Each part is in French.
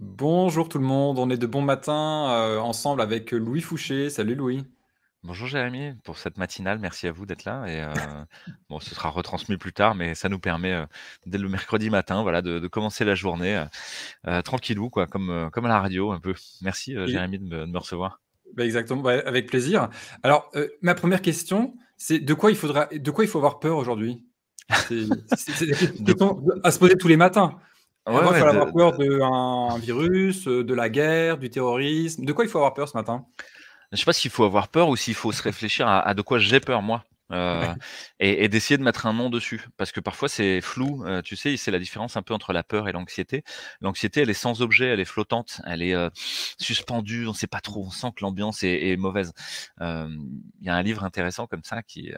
Bonjour tout le monde, on est de bon matin euh, ensemble avec Louis Fouché. Salut Louis. Bonjour Jérémy pour cette matinale, merci à vous d'être là. Et euh, bon, ce sera retransmis plus tard, mais ça nous permet euh, dès le mercredi matin, voilà, de, commencer la journée tranquillou, quoi, comme, comme à la radio un peu. Merci Jérémy de me, recevoir. Bah, exactement, bah, avec plaisir. Alors ma première question, c'est de quoi il faudra, de quoi il faut avoir peur aujourd'hui. C'est à se poser tous les matins il faut avoir peur d'un virus, euh, de la guerre, du terrorisme. De quoi il faut avoir peur ce matin Je ne sais pas s'il faut avoir peur ou s'il faut se réfléchir à, de quoi j'ai peur, moi. Euh, et, d'essayer de mettre un nom dessus parce que parfois c'est flou euh, tu sais c'est la différence un peu entre la peur et l'anxiété l'anxiété elle est sans objet elle est flottante elle est suspendue on ne sait pas trop on sent que l'ambiance est, est, mauvaise il y a un livre intéressant comme ça qui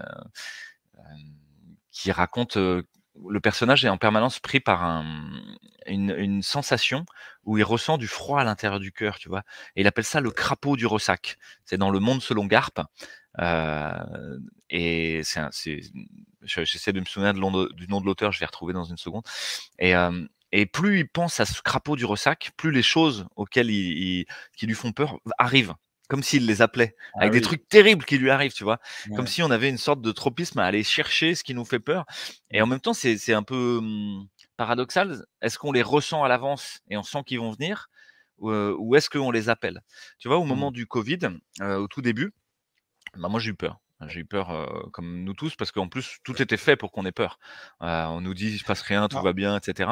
qui raconte le personnage est en permanence pris par un, une, sensation où il ressent du froid à l'intérieur du cœur, tu vois. Et il appelle ça le crapaud du ressac. C'est dans le monde selon Garp. Euh, et c'est, j'essaie de me souvenir du nom de l'auteur, je vais retrouver dans une seconde. Et, euh, et, plus il pense à ce crapaud du ressac, plus les choses auxquelles il, qui lui font peur arrivent comme s'il les appelait, ah avec des trucs terribles qui lui arrivent, tu vois. Comme si on avait une sorte de tropisme à aller chercher ce qui nous fait peur. Et en même temps, c'est un peu. Hum, paradoxal, est-ce qu'on les ressent à l'avance et on sent qu'ils vont venir ou euh, est-ce qu'on les appelle Tu vois, au mmh moment du Covid, euh, au tout début, bah, moi j'ai eu peur. Ah, j'ai eu peur, comme nous tous, parce qu'en plus, tout était fait pour qu'on ait peur. on nous dit, il ne se passe rien, tout ah, va bien, etc.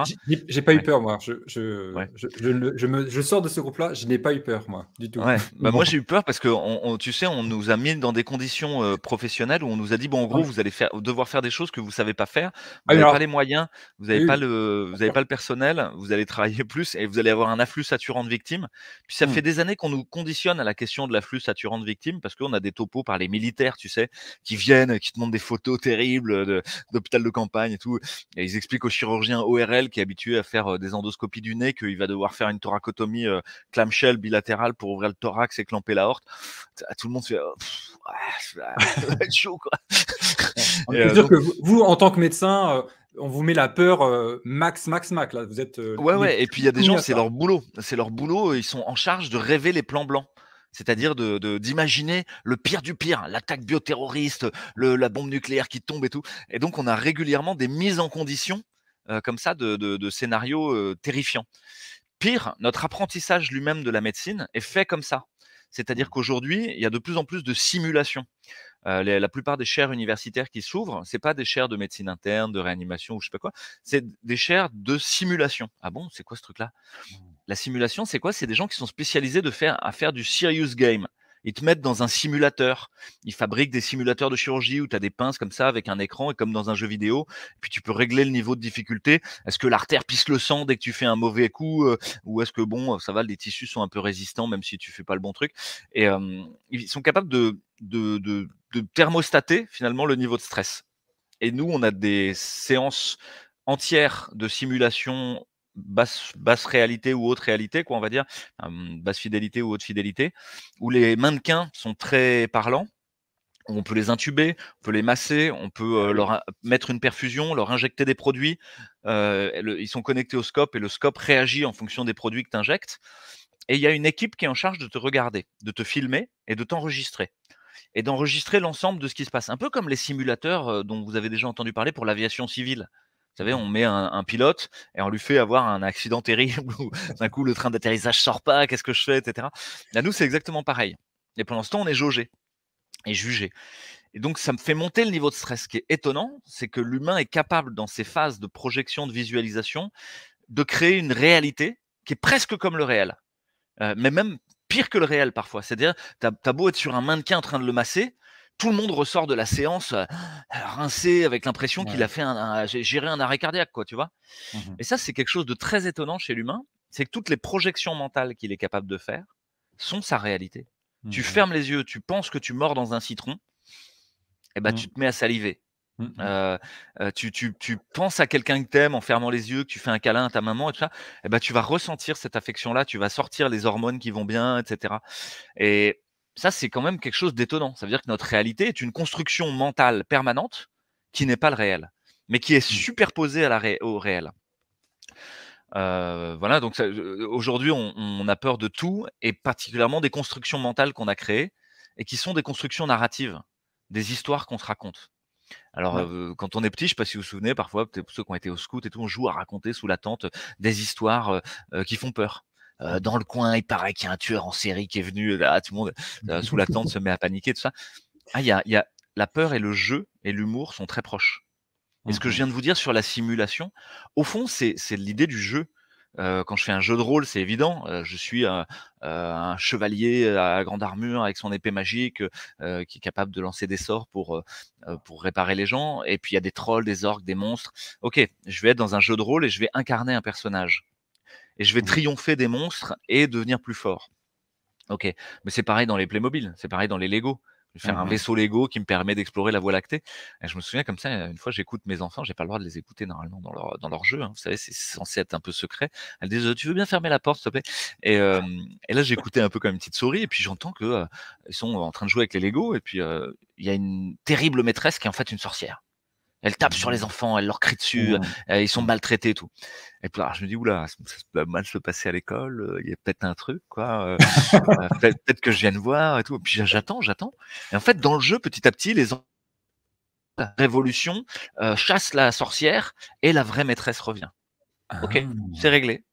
J'ai pas eu peur, moi. Je, je, je sors de ce groupe-là, je n'ai pas eu peur, moi, du tout. Ouais. bah, moi, j'ai eu peur parce que, tu sais, on nous a mis dans des conditions professionnelles où on nous a dit, bon, en gros, vous allez faire, devoir faire des choses que vous ne savez pas faire, vous n'avez pas les moyens, vous n'avez pas, le, vous avez pas le personnel, vous allez travailler plus et vous allez avoir un afflux saturant de victimes. Puis ça mmh. fait des années qu'on nous conditionne à la question de l'afflux saturant de victimes parce qu'on a des topos par les militaires, tu sais qui viennent, qui te montrent des photos terribles d'hôpital de, campagne et tout. Et ils expliquent au chirurgien ORL qui est habitué à faire euh, des endoscopies du nez qu'il va devoir faire une thoracotomie euh, clamshell bilatérale pour ouvrir le thorax et clamper la horte. Ah, tout le monde se fait. Oh, ah, ça va être chaud, quoi. Euh, vous, en tant que médecin, on vous met la peur max, max, max. Là, vous êtes. ouais, ouais. Et puis il y a des gens, c'est leur boulot. C'est leur boulot. Ils sont en charge de rêver les plans blancs c'est-à-dire d'imaginer de, le pire du pire, l'attaque bioterroriste, la bombe nucléaire qui tombe et tout. Et donc, on a régulièrement des mises en condition euh, comme ça de, scénarios euh, terrifiants. Pire, notre apprentissage lui-même de la médecine est fait comme ça. C'est-à-dire mmh. qu'aujourd'hui, il y a de plus en plus de simulations. Euh, la plupart des chaires universitaires qui s'ouvrent, c'est pas des chaires de médecine interne, de réanimation ou je sais pas quoi, c'est des chaires de simulation. Ah bon, c'est quoi ce truc-là mmh. La simulation, c'est quoi C'est des gens qui sont spécialisés de faire, à faire du serious game. Ils te mettent dans un simulateur. Ils fabriquent des simulateurs de chirurgie où tu as des pinces comme ça avec un écran et comme dans un jeu vidéo. puis tu peux régler le niveau de difficulté. Est-ce que l'artère pisse le sang dès que tu fais un mauvais coup euh, Ou est-ce que bon, ça va, les tissus sont un peu résistants même si tu fais pas le bon truc Et euh, ils sont capables de, de, de thermostater finalement le niveau de stress. Et nous, on a des séances entières de simulation basse, réalité ou haute réalité, quoi, on va dire, basse fidélité ou haute fidélité, où les mannequins sont très parlants. On peut les intuber, on peut les masser, on peut euh, leur mettre une perfusion, leur injecter des produits. Euh, ils sont connectés au scope et le scope réagit en fonction des produits que tu injectes. Et il y a une équipe qui est en charge de te regarder, de te filmer et de t'enregistrer et d'enregistrer l'ensemble de ce qui se passe. Un peu comme les simulateurs euh, dont vous avez déjà entendu parler pour l'aviation civile. Vous savez, on met un, pilote et on lui fait avoir un accident terrible où d'un coup le train d'atterrissage sort pas, qu'est-ce que je fais, etc. Là, nous, c'est exactement pareil. Et pendant ce temps, on est jaugé et jugé. Et donc, ça me fait monter le niveau de stress. Ce qui est étonnant, c'est que l'humain est capable, dans ces phases de projection, de visualisation, de créer une réalité qui est presque comme le réel, euh, mais même pire que le réel parfois. C'est-à-dire, tu as beau être sur un mannequin en train de le masser, tout le monde ressort de la séance euh, rincé avec l'impression qu'il a fait un, un, géré un arrêt cardiaque, quoi, tu vois. Mmh et ça, c'est quelque chose de très étonnant chez l'humain, c'est que toutes les projections mentales qu'il est capable de faire sont sa réalité. Mmh tu fermes les yeux, tu penses que tu mords dans un citron, et eh ben, mmh. tu te mets à saliver. Euh, euh, tu, penses à quelqu'un que t'aimes en fermant les yeux, que tu fais un câlin à ta maman et ça, et eh ben, tu vas ressentir cette affection-là, tu vas sortir les hormones qui vont bien, etc. Et ça, c'est quand même quelque chose d'étonnant. Ça veut dire que notre réalité est une construction mentale permanente qui n'est pas le réel, mais qui est mmh. superposée au réel. Euh, voilà, donc aujourd'hui, on, a peur de tout, et particulièrement des constructions mentales qu'on a créées, et qui sont des constructions narratives, des histoires qu'on se raconte. Alors, euh, quand on est petit, je ne sais pas si vous vous souvenez, parfois, ceux qui ont été au scout et tout, on joue à raconter sous la tente des histoires euh, qui font peur. Euh, dans le coin, il paraît qu'il y a un tueur en série qui est venu, euh, là, tout le monde euh, sous la tente se met à paniquer, tout ça. Ah, il y a, la peur et le jeu et l'humour sont très proches. Et ce que je mmh viens de vous dire sur la simulation, au fond, c'est l'idée du jeu. quand je fais un jeu de rôle, c'est évident. je suis un chevalier à grande armure avec son épée magique qui est capable de lancer des sorts pour, pour réparer les gens. Et puis il y a des trolls, des orques, des monstres. Ok, je vais être dans un jeu de rôle et je vais incarner un personnage et je vais mmh. triompher des monstres et devenir plus fort. Ok, mais c'est pareil dans les Playmobil, c'est pareil dans les Lego. Je vais faire un mmh vaisseau Lego qui me permet d'explorer la Voie lactée. Et je me souviens comme ça, une fois j'écoute mes enfants, j'ai pas le droit de les écouter normalement dans leur, dans leur jeu. Hein. Vous savez, c'est censé être un peu secret. elle disent Tu veux bien fermer la porte, s'il te plaît et, euh, et, là, j'écoutais un peu comme une petite souris, et puis j'entends que euh, ils sont en train de jouer avec les Lego, et puis euh, il y a une terrible maîtresse qui est en fait une sorcière. Elle tape sur les enfants, elle leur crie dessus, euh, ils sont maltraités et tout. Et puis alors, je me dis, oula, ça va mal se passer à l'école, euh, il y a peut-être un truc, quoi. Euh, peut-être que je viens de voir et tout. Et puis j'attends, j'attends. Et en fait, dans le jeu, petit à petit, les enfants la révolution chasse la sorcière et la vraie maîtresse revient. Ok, c'est ah. réglé.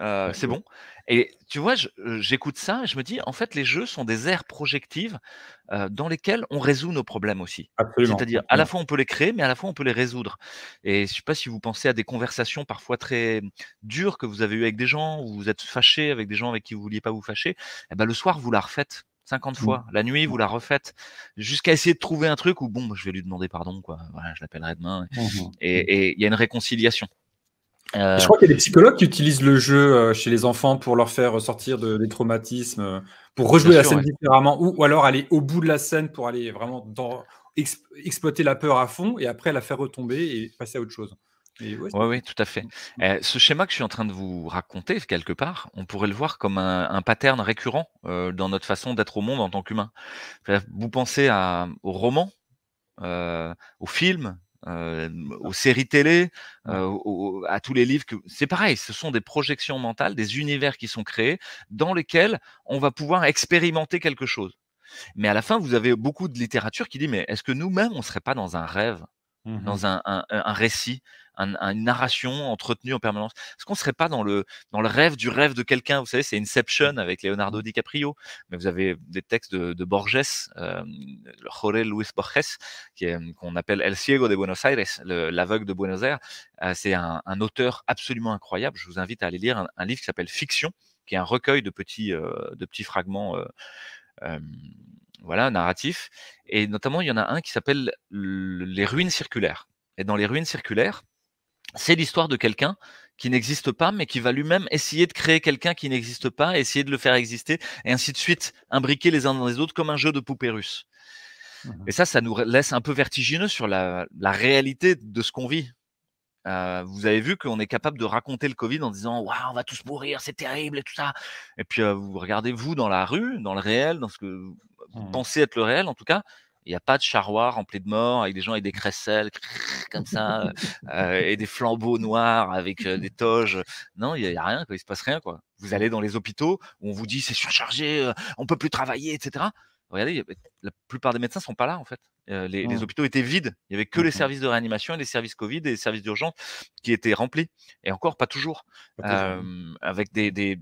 Euh, c'est bon. Et tu vois, euh, j'écoute ça et je me dis, en fait, les jeux sont des aires projectives euh, dans lesquelles on résout nos problèmes aussi. C'est-à-dire, à la fois on peut les créer, mais à la fois on peut les résoudre. Et je ne sais pas si vous pensez à des conversations parfois très dures que vous avez eues avec des gens, où vous êtes fâché avec des gens avec qui vous ne vouliez pas vous fâcher. Et eh ben, le soir, vous la refaites. 50 mmh. fois. La nuit, vous la refaites jusqu'à essayer de trouver un truc où, bon, bah, je vais lui demander pardon, quoi. Voilà, je l'appellerai demain. Mmh et il y a une réconciliation. Euh, je crois qu'il y a des psychologues qui utilisent le jeu euh, chez les enfants pour leur faire ressortir de, des traumatismes, euh, pour rejouer la scène différemment, ou, alors aller au bout de la scène pour aller vraiment exploiter la peur à fond et après la faire retomber et passer à autre chose. Oui, ouais, tout à fait. Mm. Eh, ce schéma que je suis en train de vous raconter, quelque part, on pourrait le voir comme un, pattern récurrent dans notre façon d'être au monde en tant qu'humain. Vous pensez à, au roman, euh, au film, euh, aux séries télé, euh, à tous les livres. C'est pareil, ce sont des projections mentales, des univers qui sont créés dans lesquels on va pouvoir expérimenter quelque chose. Mais à la fin, vous avez beaucoup de littérature qui dit, mais est-ce que nous-mêmes, on ne serait pas dans un rêve, mmh dans un récit, une narration entretenue en permanence. Est-ce qu'on serait pas dans le, dans le rêve du rêve de quelqu'un Vous savez, c'est Inception avec Leonardo mmh. DiCaprio, mais vous avez des textes de, de Borges, euh, Jorge Luis Borges, qu'on appelle El Ciego de Buenos Aires, l'aveugle de Buenos Aires. Euh, c'est un, un, auteur absolument incroyable. Je vous invite à aller lire un, livre qui s'appelle Fiction, qui est un recueil de petits, euh, de petits fragments. Euh, euh voilà, narratif. Et notamment, il y en a un qui s'appelle Les ruines circulaires. Et dans Les ruines circulaires, c'est l'histoire de quelqu'un qui n'existe pas, mais qui va lui-même essayer de créer quelqu'un qui n'existe pas, essayer de le faire exister, et ainsi de suite, imbriquer les uns dans les autres comme un jeu de poupées russes. Mmh et ça, ça nous laisse un peu vertigineux sur la, réalité de ce qu'on vit. Euh, vous avez vu qu'on est capable de raconter le Covid en disant waouh on va tous mourir c'est terrible et tout ça et puis euh, vous regardez vous dans la rue dans le réel dans ce que vous mmh pensez être le réel en tout cas il n'y a pas de charroir rempli de morts avec des gens avec des mmh. crécelles comme ça euh, et des flambeaux noirs avec euh, des toges. Non, il n'y a, rien, quoi. il se passe rien. Quoi. Vous allez dans les hôpitaux où on vous dit c'est surchargé, euh, on peut plus travailler, etc regardez, la plupart des médecins ne sont pas là en fait. Euh, les, mmh. hôpitaux étaient vides. Il n'y avait que les mmh services de réanimation et les services Covid et les services d'urgence qui étaient remplis. Et encore, pas toujours. avec des,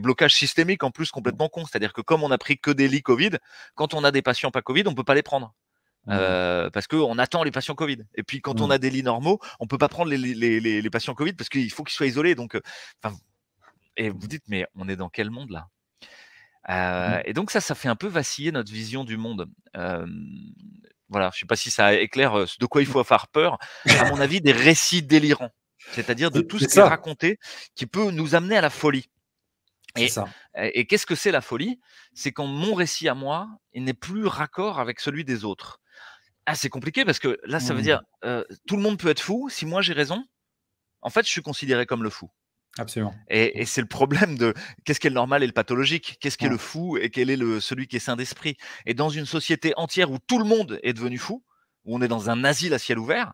blocages systémiques en plus mmh. complètement cons. C'est-à-dire que comme on n'a pris que des lits Covid, quand on a des patients pas Covid, on ne peut pas les prendre. Euh, parce qu'on attend les patients Covid. Et puis quand on a des lits normaux, on peut pas prendre les, patients Covid parce qu'il faut qu'ils soient isolés. Donc, euh, et vous dites, mais on est dans quel monde là Mmh et donc ça, ça fait un peu vaciller notre vision du monde. voilà, je ne sais pas si ça éclaire de quoi il mmh. faut faire peur. À mon avis, des récits délirants, c'est-à-dire de tout ce qui est raconté, qui peut nous amener à la folie. Et, et, qu'est-ce que c'est la folie C'est quand mon récit à moi, n'est plus raccord avec celui des autres. Ah, c'est compliqué parce que là, ça veut mmh dire tout le monde peut être fou. Si moi j'ai raison, en fait, je suis considéré comme le fou. Absolument. Et, c'est le problème de qu'est-ce qui est le normal et le pathologique, qu'est-ce qui est le fou et quel est le, celui qui est sain d'esprit. Et dans une société entière où tout le monde est devenu fou, où on est dans un asile à ciel ouvert,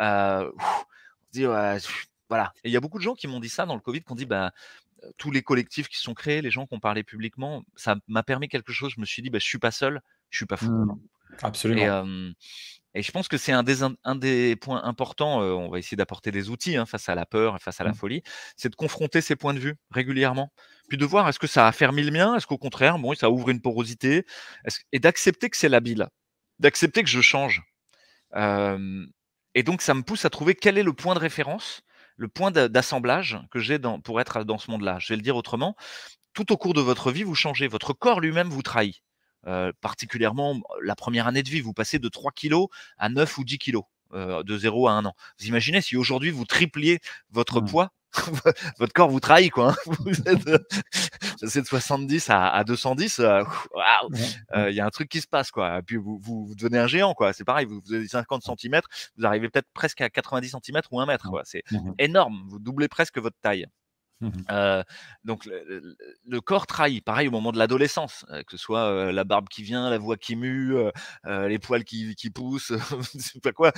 euh, dit, voilà. Et il y a beaucoup de gens qui m'ont dit ça dans le Covid, qui ont dit, bah, euh, tous les collectifs qui sont créés, les gens qui ont parlé publiquement, ça m'a permis quelque chose. Je me suis dit, bah, je suis pas seul, je suis pas fou. Mmh. Absolument. Et, et je pense que c'est un des, points importants. on va essayer d'apporter des outils hein, face à la peur, face à la mmh. folie. C'est de confronter ces points de vue régulièrement. Puis de voir est-ce que ça a fermé le mien Est-ce qu'au contraire, bon, ça ouvre une porosité Et d'accepter que c'est l'habile, D'accepter que je change. et donc, ça me pousse à trouver quel est le point de référence, le point d'assemblage que j'ai pour être dans ce monde-là. Je vais le dire autrement. Tout au cours de votre vie, vous changez. Votre corps lui-même vous trahit particulièrement la première année de vie, vous passez de 3 kg à 9 ou 10 kg de 0 à 1 an. Vous imaginez si aujourd'hui vous tripliez votre mmh. poids votre corps vous trahit quoi. Hein. vous êtes, euh, de 70 à, 210. Il y a un truc qui se passe quoi. Et puis vous, vous, devenez un géant quoi. C'est pareil. Vous, vous, avez 50 cm, vous arrivez peut-être presque à 90 cm ou 1 mètre. C'est mmh énorme. Vous doublez presque votre taille. Mmh euh, donc le, corps trahit, pareil au moment de l'adolescence, euh, que ce soit euh, la barbe qui vient, la voix qui mue, les poils qui, poussent, pas quoi.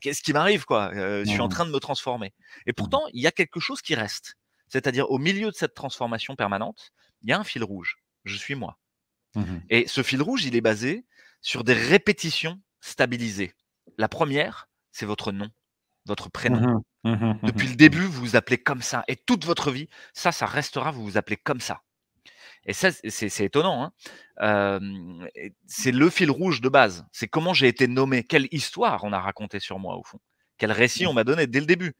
Qu'est-ce qui m'arrive quoi Je suis en mmh train de me transformer. Et mmh pourtant, il y a quelque chose qui reste, c'est-à-dire au milieu de cette transformation permanente, il y a un fil rouge. Je suis moi. Et ce fil rouge, il est basé sur des répétitions stabilisées. La première, c'est votre nom, votre prénom. Mmh mmh Depuis le début, vous vous appelez comme ça. Et toute votre vie, ça, ça restera, vous vous appelez comme ça. Et ça, c'est étonnant. Hein. c'est le fil rouge de base. C'est comment j'ai été nommé. Quelle histoire on a raconté sur moi, au fond. Quel récit on m'a donné dès le début.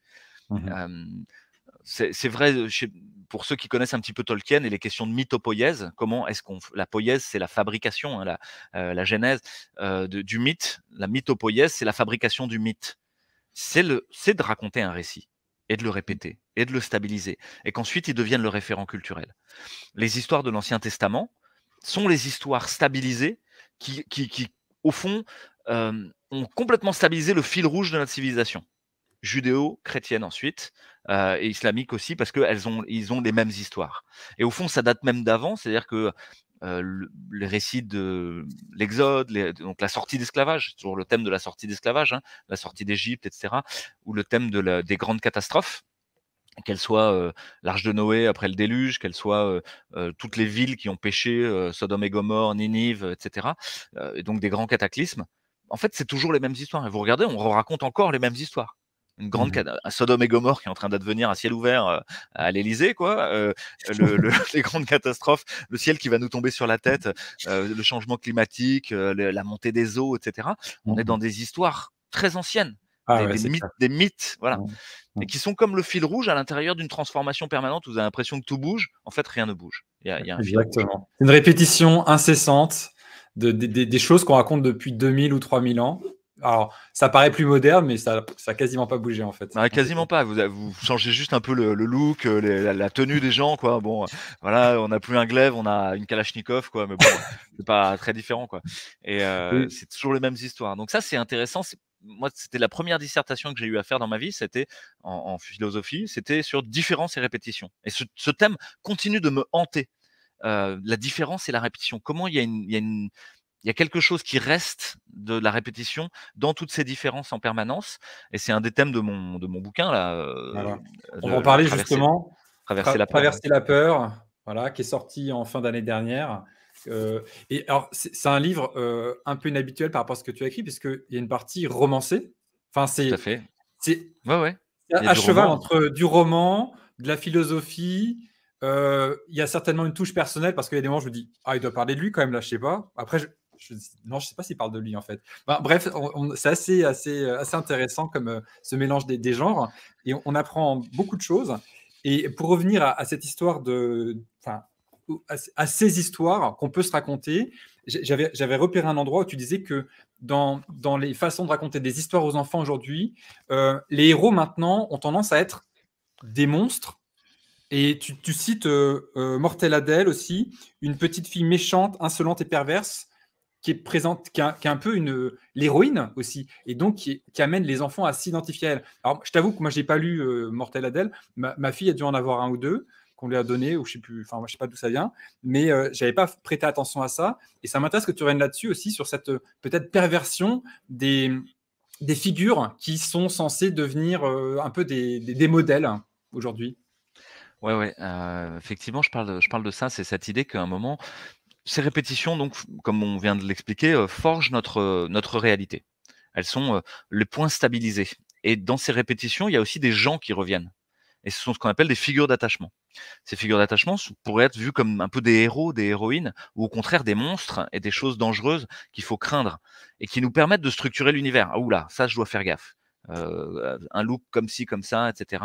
Mmh c'est vrai euh, pour ceux qui connaissent un petit peu Tolkien et les questions de mythopoïèse. Comment est-ce qu'on la poïèse, c'est la fabrication, hein, euh, la, genèse euh, du mythe. La mythopoïèse, c'est la fabrication du mythe c'est de raconter un récit et de le répéter et de le stabiliser et qu'ensuite il devienne le référent culturel. Les histoires de l'Ancien Testament sont les histoires stabilisées qui, qui, au fond, euh, ont complètement stabilisé le fil rouge de notre civilisation judéo-chrétienne ensuite, euh, et islamique aussi, parce qu'ils ont, ils ont les mêmes histoires. Et au fond, ça date même d'avant, c'est-à-dire que euh, le, les récits de l'Exode, donc la sortie d'esclavage, toujours le thème de la sortie d'esclavage, hein, la sortie d'Égypte, etc., ou le thème de des grandes catastrophes qu'elle soit euh, l'Arche de Noé après le déluge, qu'elle soit euh, toutes les villes qui ont péché, Sodome et Gomorre, Ninive, etc., et donc des grands cataclysmes, en fait, c'est toujours les mêmes histoires. Et hein. vous regardez, on raconte encore les mêmes histoires grande mmh Sodome et Gomorre qui est en train d'advenir à ciel ouvert euh, à l'Elysée, quoi. Euh, les grandes catastrophes, le ciel qui va nous tomber sur la tête, euh, le changement climatique, la montée des eaux, etc. On est mmh dans des histoires très anciennes. Ah des, mythes, voilà. Mmh, et qui sont comme le fil rouge à l'intérieur d'une transformation permanente. Où vous avez l'impression que tout bouge. En fait, rien ne bouge. Il y a, Une répétition incessante des choses qu'on raconte depuis 2000 ou 3000 ans alors, ça paraît plus moderne, mais ça n'a quasiment pas bougé en fait. quasiment pas. Vous, vous, changez juste un peu le, look, euh, la, tenue des gens, quoi. Bon, euh, voilà, on n'a plus un glaive, on a une Kalachnikov, quoi. Mais bon, c'est pas très différent, quoi. Et euh, c'est toujours les mêmes histoires. Donc ça, c'est intéressant. Moi, c'était la première dissertation que j'ai eu à faire dans ma vie. C'était en, philosophie. C'était sur différence et répétition. Et ce, thème continue de me hanter. la différence et la répétition. Comment il y a une il y a quelque chose qui reste de la répétition dans toutes ces différences en permanence. Et c'est un des thèmes de mon, de mon bouquin. Là, euh, On va en parler justement. Traverser, la, peur. traverser la peur. voilà, qui est sorti en fin d'année dernière. Euh, et alors, c'est un livre euh, un peu inhabituel par rapport à ce que tu as écrit, puisqu'il y a une partie romancée. Enfin, c'est. C'est ouais, ouais. à cheval entre du roman, de la philosophie, il y a certainement une touche personnelle parce qu'il y a des moments où je me dis, ah, il doit parler de lui quand même, là, je sais pas. Après, non, je sais pas s'il parle de lui en fait. bref, c'est assez, assez, assez intéressant comme euh, ce mélange des, genres et on, apprend beaucoup de choses. Et pour revenir à, cette histoire de, à, ces histoires qu'on peut se raconter, j'avais repéré un endroit où tu disais que dans, dans les façons de raconter des histoires aux enfants aujourd'hui, euh, les héros maintenant ont tendance à être des monstres et tu, cites euh, Mortel Adèle aussi, une petite fille méchante, insolente et perverse, qui présente, qui est un peu une l'héroïne aussi, et donc qui, amène les enfants à s'identifier à elle. Alors, je t'avoue que moi, j'ai pas lu euh, Mortel Adèle. Ma, fille a dû en avoir un ou deux qu'on lui a donné, ou je sais plus, enfin, je sais pas d'où ça vient, mais euh, j'avais pas prêté attention à ça, et ça m'intéresse que tu reviennes là-dessus aussi sur cette euh, peut-être perversion des figures qui sont censées devenir un peu des, modèles aujourd'hui. Ouais, ouais. effectivement, je parle, je parle de ça. C'est cette idée qu'à un moment, ces répétitions, donc, comme on vient de l'expliquer, euh, forgent notre, euh, notre réalité. Elles sont euh, les points stabilisés. Et dans ces répétitions, il y a aussi des gens qui reviennent. Et ce sont ce qu'on appelle des figures d'attachement. Ces figures d'attachement pourraient être vues comme un peu des héros, des héroïnes, ou au contraire des monstres et des choses dangereuses qu'il faut craindre et qui nous permettent de structurer l'univers. Ah oula, ça je dois faire gaffe. Euh, un look comme ci, comme ça, etc.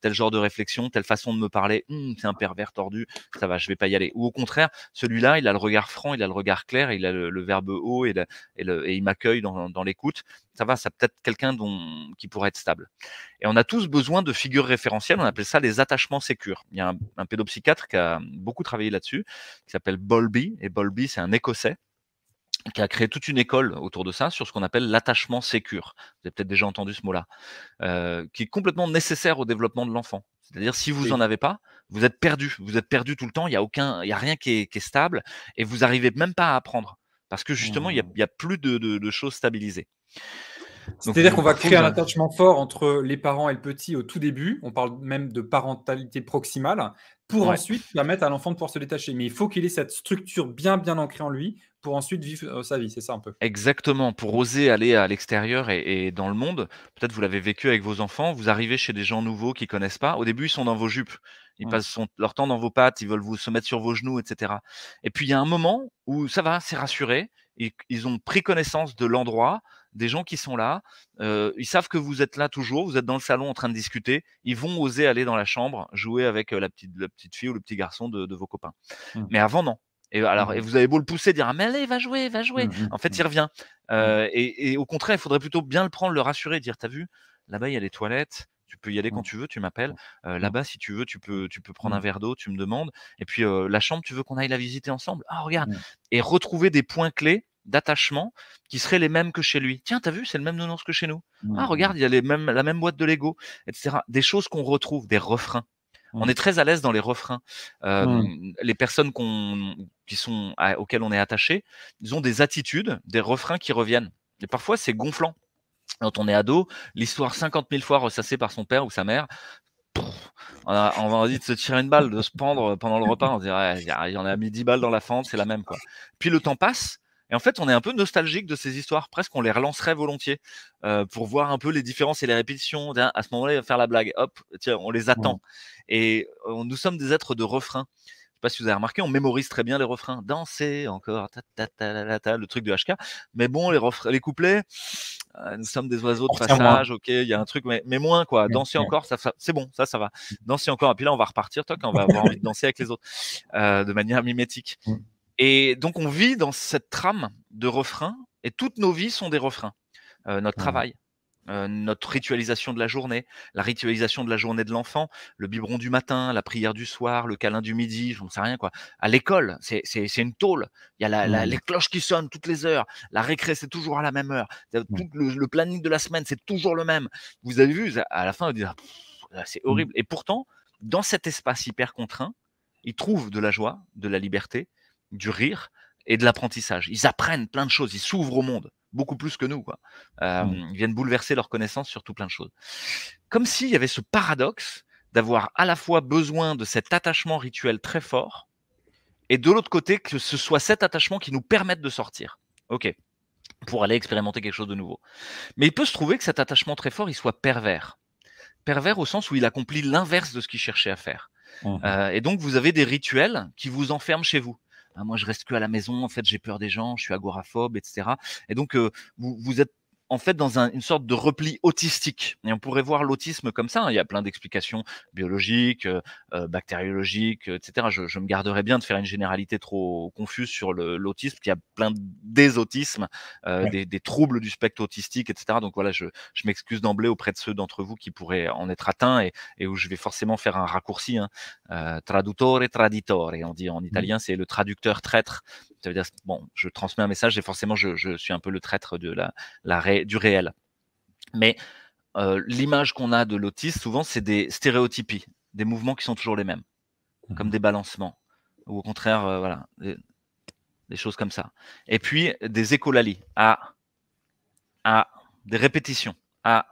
Tel genre de réflexion, telle façon de me parler, «Hum, c'est un pervers tordu, ça va, je vais pas y aller. Ou au contraire, celui-là, il a le regard franc, il a le regard clair, il a le, verbe haut et, il m'accueille dans, l'écoute. Ça va, ça peut-être quelqu'un qui pourrait être stable. Et on a tous besoin de figures référentielles, on appelle ça les attachements sécures. Il y a un, un pédopsychiatre qui a beaucoup travaillé là-dessus, qui s'appelle Bolby, et Bolby, c'est un Écossais qui a créé toute une école autour de ça sur ce qu'on appelle l'attachement sécure. Vous avez peut-être déjà entendu ce mot-là, euh, qui est complètement nécessaire au développement de l'enfant. C'est-à-dire si vous n'en avez pas, vous êtes perdu, vous êtes perdu tout le temps. Il y a aucun, il y a rien qui est, stable et vous n'arrivez même pas à apprendre parce que justement il n'y mmh. a, plus de choses stabilisées. C'est-à-dire qu'on va créer un attachement fort entre les parents et le petit au tout début. On parle même de parentalité proximale pour ensuite ensuite permettre à l'enfant de pouvoir se détacher. Mais il faut qu'il ait cette structure bien, bien ancrée en lui pour ensuite vivre euh, sa vie. C'est ça un peu. Exactement. Pour oser aller à l'extérieur et, dans le monde, peut-être vous l'avez vécu avec vos enfants, vous arrivez chez des gens nouveaux qui connaissent pas. Au début, ils sont dans vos jupes. Ils passent leur temps dans vos pattes, ils veulent vous se mettre sur vos genoux, etc. Et puis il y a un moment où ça va, c'est rassuré. ils ont pris connaissance de l'endroit, des gens qui sont là, ils savent que vous êtes là toujours, vous êtes dans le salon en train de discuter, ils vont oser aller dans la chambre jouer avec la petite, fille ou le petit garçon de, vos copains. Mmh. Mais avant, non. Et mmh alors, et vous avez beau le pousser, dire ah, mais allez, va jouer, va jouer. Mmh, en fait, il revient. et, au contraire, il faudrait plutôt bien le prendre, le rassurer, dire t'as vu, là-bas il y a les toilettes. Tu peux y aller quand tu veux, tu m'appelles. là-bas, si tu veux, tu peux, tu peux prendre un verre d'eau, tu me demandes. Et puis, la chambre, tu veux qu'on aille la visiter ensemble Ah, regarde. Et retrouver des points clés d'attachement qui seraient les mêmes que chez lui. Tiens, t'as vu, c'est le même nounours que chez nous. Ah, mmh, regarde, mmh. il y a les mêmes, la même boîte de Lego, etc. Des choses qu'on retrouve, des refrains. On mmh. est très à l'aise dans les refrains. Les personnes qu'on, qui sont auxquelles on est attaché, ils ont des attitudes, des refrains qui reviennent. Et parfois, c'est gonflant. Quand on est ado, l'histoire 50 000 fois ressassée par son père ou sa mère, on, a, envie de se tirer une balle, de se pendre pendant le repas. On dirait, il y en a mis 10 balles dans la fente, c'est la même. quoi. Puis le temps passe, et en fait, on est un peu nostalgique de ces histoires, presque on les relancerait volontiers euh, pour voir un peu les différences et les répétitions. À ce moment-là, il va faire la blague, hop, tiens, on les attend. Et on, euh, nous sommes des êtres de refrain Je sais pas si vous avez remarqué, on mémorise très bien les refrains. Danser encore, ta, ta, ta, ta le truc de HK. Mais bon, les, les couplets, euh, nous sommes des oiseaux de passage, ok, il y a un truc, mais, mais moins quoi. Danser encore, ça, c'est bon, ça, ça va. Mm. Danser encore, et puis là, on va repartir, toi, quand on va avoir envie de danser avec les autres, de manière mimétique. Mm. Et donc on vit dans cette trame de refrains, et toutes nos vies sont des refrains. Euh, notre mmh travail, euh, notre ritualisation de la journée, la ritualisation de la journée de l'enfant, le biberon du matin, la prière du soir, le câlin du midi, je ne sais rien quoi. À l'école, c'est une tôle. Il y a les cloches qui sonnent toutes les heures. La récré, c'est toujours à la même heure. le, planning de la semaine, c'est toujours le même. Vous avez vu, à la fin, ah, c'est mmh. horrible. Et pourtant, dans cet espace hyper contraint, ils trouvent de la joie, de la liberté, du rire et de l'apprentissage. Ils apprennent plein de choses, ils s'ouvrent au monde, beaucoup plus que nous. Mmh. Ils viennent bouleverser leurs connaissances sur tout plein de choses. Comme s'il y avait ce paradoxe d'avoir à la fois besoin de cet attachement rituel très fort, et de l'autre côté, que ce soit cet attachement qui nous permette de sortir. OK, pour aller expérimenter quelque chose de nouveau. Mais il peut se trouver que cet attachement très fort, il soit pervers. Pervers au sens où il accomplit l'inverse de ce qu'il cherchait à faire. Mmh. Euh, et donc, vous avez des rituels qui vous enferment chez vous. Hein, moi je reste que à la maison, en fait j'ai peur des gens, je suis agoraphobe, etc. Et donc euh, vous, vous êtes en fait dans une sorte de repli autistique. Et on pourrait voir l'autisme comme ça. Hein. Il y a plein d'explications biologiques, euh, euh, bactériologiques, euh, etc. Je, me garderais bien de faire une généralité trop confuse sur l'autisme, qu'il y a plein des autismes, des, troubles du spectre autistique, etc. Donc voilà, je, m'excuse d'emblée auprès de ceux d'entre vous qui pourraient en être atteints et, où je vais forcément faire un raccourci. Hein. traduttore, traditore. Et on dit en mmh. italien, c'est le traducteur traître. Ça veut dire, bon, je transmets un message et forcément, je, je suis un peu le traître de la, la ré du réel. Mais euh, l'image qu'on a de l'autisme, souvent, c'est des stéréotypies, des mouvements qui sont toujours les mêmes, mmh. comme des balancements, ou au contraire, euh, voilà, des, choses comme ça. Et puis, des écolalies, à, à, des répétitions, à.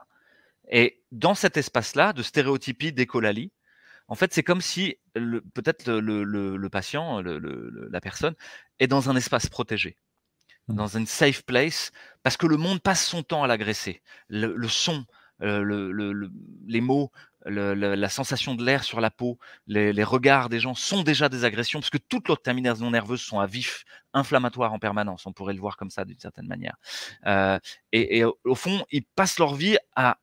Et dans cet espace-là, de stéréotypie, d'écolalies, en fait, c'est comme si peut-être le, patient, la personne, est dans un espace protégé dans mmh. une safe place, parce que le monde passe son temps à l'agresser. Le, le, son, euh, le, le, les mots, la sensation de l'air sur la peau, les, les, regards des gens sont déjà des agressions, parce que toutes leurs terminaisons nerveuses sont à vif, inflammatoires en permanence. On pourrait le voir comme ça d'une certaine manière. Euh, et, et au fond, ils passent leur vie à,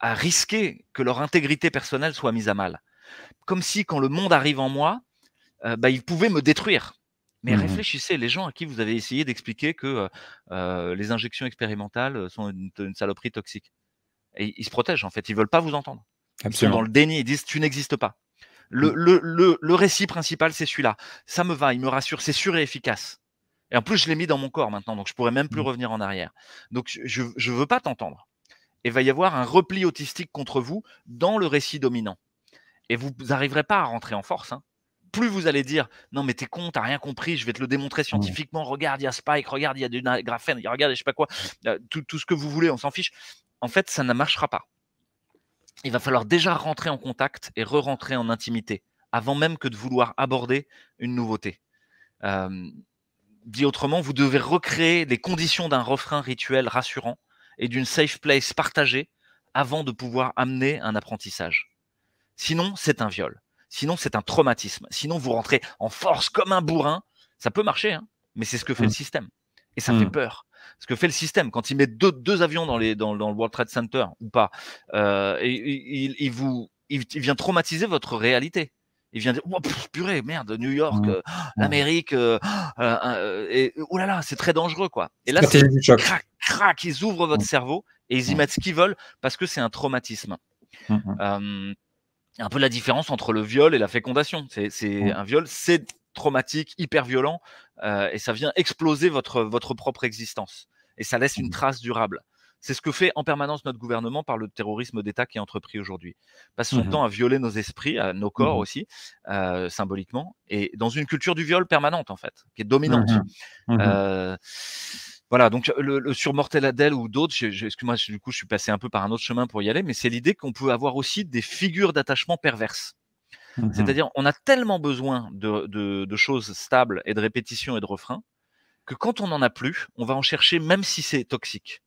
à risquer que leur intégrité personnelle soit mise à mal. Comme si quand le monde arrive en moi, euh, bah, il pouvait me détruire. Mais mmh réfléchissez, les gens à qui vous avez essayé d'expliquer que les injections expérimentales sont une, saloperie toxique. Et ils se protègent, en fait. Ils veulent pas vous entendre. Ils sont dans le déni. Ils disent Tu n'existes pas. Mmh. Le, récit principal, c'est celui-là. Ça me va, il me rassure, c'est sûr et efficace. Et en plus, je l'ai mis dans mon corps maintenant, donc je pourrais même plus mmh. revenir en arrière. Donc, je ne veux pas t'entendre. Et va y avoir un repli autistique contre vous dans le récit dominant. Et vous n'arriverez pas à rentrer en force. Hein plus vous allez dire non mais t'es con, t'as rien compris, je vais te le démontrer mmh scientifiquement, regarde, il y a Spike, regarde, il y a du graphène, regarde, je sais pas quoi, euh, tout, ce que vous voulez, on s'en fiche. En fait, ça ne marchera pas. Il va falloir déjà rentrer en contact et re-rentrer en intimité avant même que de vouloir aborder une nouveauté. dit autrement, vous devez recréer les conditions d'un refrain rituel rassurant et d'une safe place partagée avant de pouvoir amener un apprentissage. Sinon, c'est un viol. Sinon, c'est un traumatisme. Sinon, vous rentrez en force comme un bourrin. Ça peut marcher, hein, mais c'est ce que fait mm. le système. Et ça fait mm. peur. Ce que fait le système, quand il met deux, avions dans, le World Trade Center ou pas, euh, il, vous, vient traumatiser votre réalité. Il vient dire oh, purée merde New York mm. Euh, l'Amérique euh, ah, euh et oh là là c'est très dangereux quoi et là c'est crac crac ils ouvrent votre cerveau et ils y mettent ce qu'ils veulent parce que c'est un traumatisme un peu la différence entre le viol et la fécondation. C'est un viol, c'est traumatique, hyper violent, euh, et ça vient exploser votre, votre propre existence. Et ça laisse une mmh. trace durable. C'est ce que fait en permanence notre gouvernement par le terrorisme d'État qui est entrepris aujourd'hui. Passe son temps à violer nos esprits, à nos corps mmh aussi, euh, symboliquement, et dans une culture du viol permanente, en fait, qui est dominante. Mmh euh, voilà, donc le, surmortel Adèle ou d'autres, excuse-moi, du coup, je suis passé un peu par un autre chemin pour y aller, mais c'est l'idée qu'on peut avoir aussi des figures d'attachement perverses. Mmh C'est-à-dire, on a tellement besoin de, choses stables et de répétitions et de refrains que quand on n'en a plus, on va en chercher même si c'est toxique.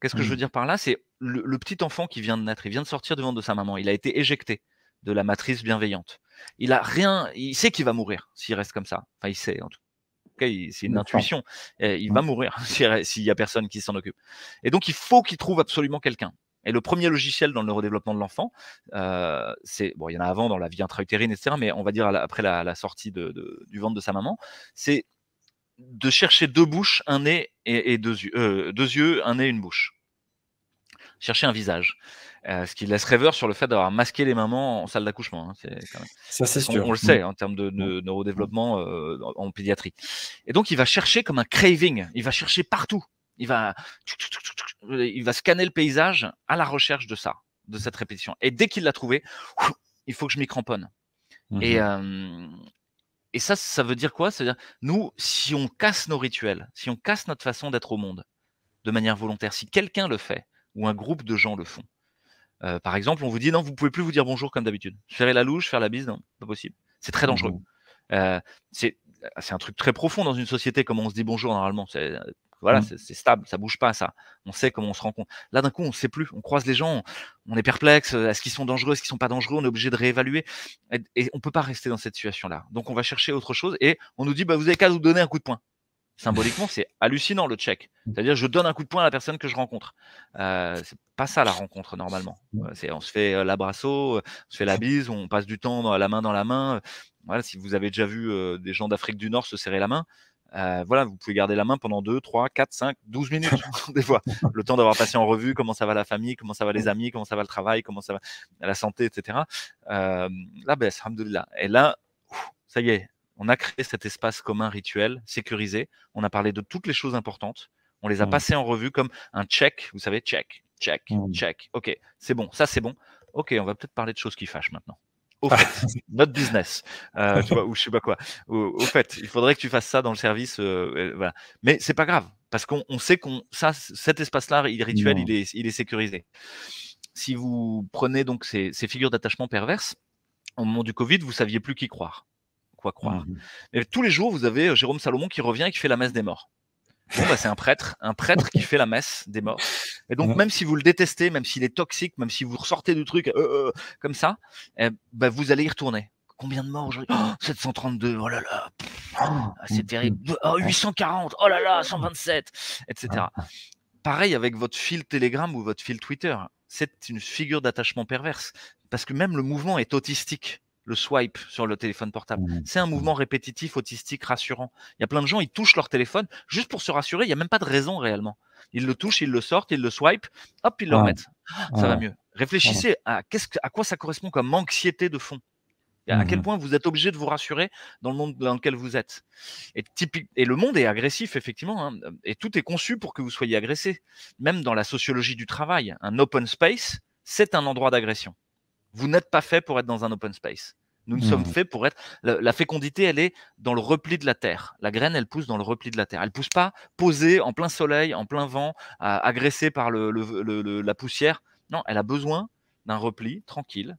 Qu'est-ce que je veux mmh. dire par là C'est le, petit enfant qui vient de naître, il vient de sortir devant de sa maman, il a été éjecté de la matrice bienveillante. Il a rien, il sait qu'il va mourir s'il reste comme ça. Enfin, il sait en tout c'est une intuition. il va mourir s'il y a personne qui s'en occupe. Et donc, il faut qu'il trouve absolument quelqu'un. Et le premier logiciel dans le neurodéveloppement de l'enfant, euh, c'est bon, il y en a avant dans la vie intra-utérine, etc. Mais on va dire après la, sortie du ventre de sa maman, c'est de chercher deux bouches, un nez et, deux, yeux, euh, deux yeux, un nez, et une bouche chercher un visage. Euh, ce qui laisse rêveur sur le fait d'avoir masqué les mamans en salle d'accouchement. Hein, ça, c'est sûr. On, le sait mm. en termes de, mm. neurodéveloppement euh, en, pédiatrie. Et donc, il va chercher comme un craving. Il va chercher partout. Il va, euh, il va scanner le paysage à la recherche de ça, de cette répétition. Et dès qu'il l'a trouvé, il faut que je m'y cramponne. Et, mhm. et ça, ça veut dire quoi C'est-à-dire, nous, si on casse nos rituels, si on casse notre façon d'être au monde de manière volontaire, si quelqu'un le fait, ou un groupe de gens le font. Euh, par exemple, on vous dit non, vous pouvez plus vous dire bonjour comme d'habitude. Faire la louche, faire la bise, non, pas possible. C'est très dangereux. Mmh. Euh, euh, c'est un truc très profond dans une société, comment on se dit bonjour normalement. C'est voilà, mmh. c'est stable, ça bouge pas, ça. On sait comment on se rencontre. Là, d'un coup, on ne sait plus. On croise les gens, on est perplexe. Est-ce qu'ils sont dangereux, est-ce qu'ils sont pas dangereux On est obligé de réévaluer. Et, on ne peut pas rester dans cette situation-là. Donc, on va chercher autre chose et on nous dit, bah, vous avez qu'à nous donner un coup de poing. Symboliquement, c'est hallucinant le check. Mm. C'est-à-dire, je donne un coup de poing à la personne que je rencontre. Euh, c'est pas ça la rencontre normalement. Mm. Euh, c'est on se fait euh, l'abrasso, on se fait la bise, on passe du temps dans, la main dans la main. Voilà, si vous avez déjà vu euh, des gens d'Afrique du Nord se serrer la main, voilà, vous pouvez garder la main pendant 2, 3, 4, 5, 12 minutes, des fois. Le temps d'avoir passé en revue comment ça va la famille, comment ça va les mm. amis, comment ça va le travail, comment ça va la santé, etc. Euh, là, ben, alhamdoulilah. Et là, ça y est, on a créé cet espace commun rituel, sécurisé. On a parlé de toutes les choses importantes. On les a passées en revue comme un check. Vous savez, check, check, check. OK, c'est bon. Ça, c'est bon. OK, on va peut-être parler de choses qui fâchent maintenant. Au ah. fait, notre business, euh, tu vois, ou je sais pas quoi. Au, fait, il faudrait que tu fasses ça dans le service. Euh, ce Mais c'est pas grave, parce qu'on sait que cet espace-là, il rituel, il est, sécurisé. Si vous prenez donc ces, figures d'attachement perverses, au moment du Covid, vous saviez plus qui croire quoi croire. Mmh tous les jours, vous avez euh, Jérôme Salomon qui revient et qui fait la messe des morts. Bah, c'est un prêtre, un prêtre qui fait la messe des morts. Et donc, même si vous le détestez, même s'il est toxique, même si vous ressortez du truc euh, euh, comme ça, eh, bah, vous allez y retourner. Combien de morts aujourd'hui 732, oh là là, ah, c'est mmh terrible. 840, oh là là, 127, etc. Ah, ah. Pareil avec votre fil Telegram ou votre fil Twitter. C'est une figure d'attachement perverse. Parce que même le mouvement est autistique le swipe sur le téléphone portable. Mmh, c'est un mmh. mouvement répétitif, autistique, rassurant. Il y a plein de gens, ils touchent leur téléphone juste pour se rassurer. Il n'y a même pas de raison réellement. Ils le touchent, ils le sortent, ils le swipe, hop, ils le remettent. Ah, ça va mieux. Réfléchissez à, à quoi ça correspond comme anxiété de fond. à mmh quel point vous êtes obligé de vous rassurer dans le monde dans lequel vous êtes. Et, le monde est agressif, effectivement, hein, et tout est conçu pour que vous soyez agressé. Même dans la sociologie du travail, un open space, c'est un endroit d'agression. Vous n'êtes pas fait pour être dans un open space. Nous ne sommes hmm. faits pour être. La, fécondité, elle est dans le repli de la terre. La graine, elle pousse dans le repli de la terre. Elle pousse pas posée en plein soleil, en plein vent, agressée par la poussière. Non, elle a besoin d'un repli tranquille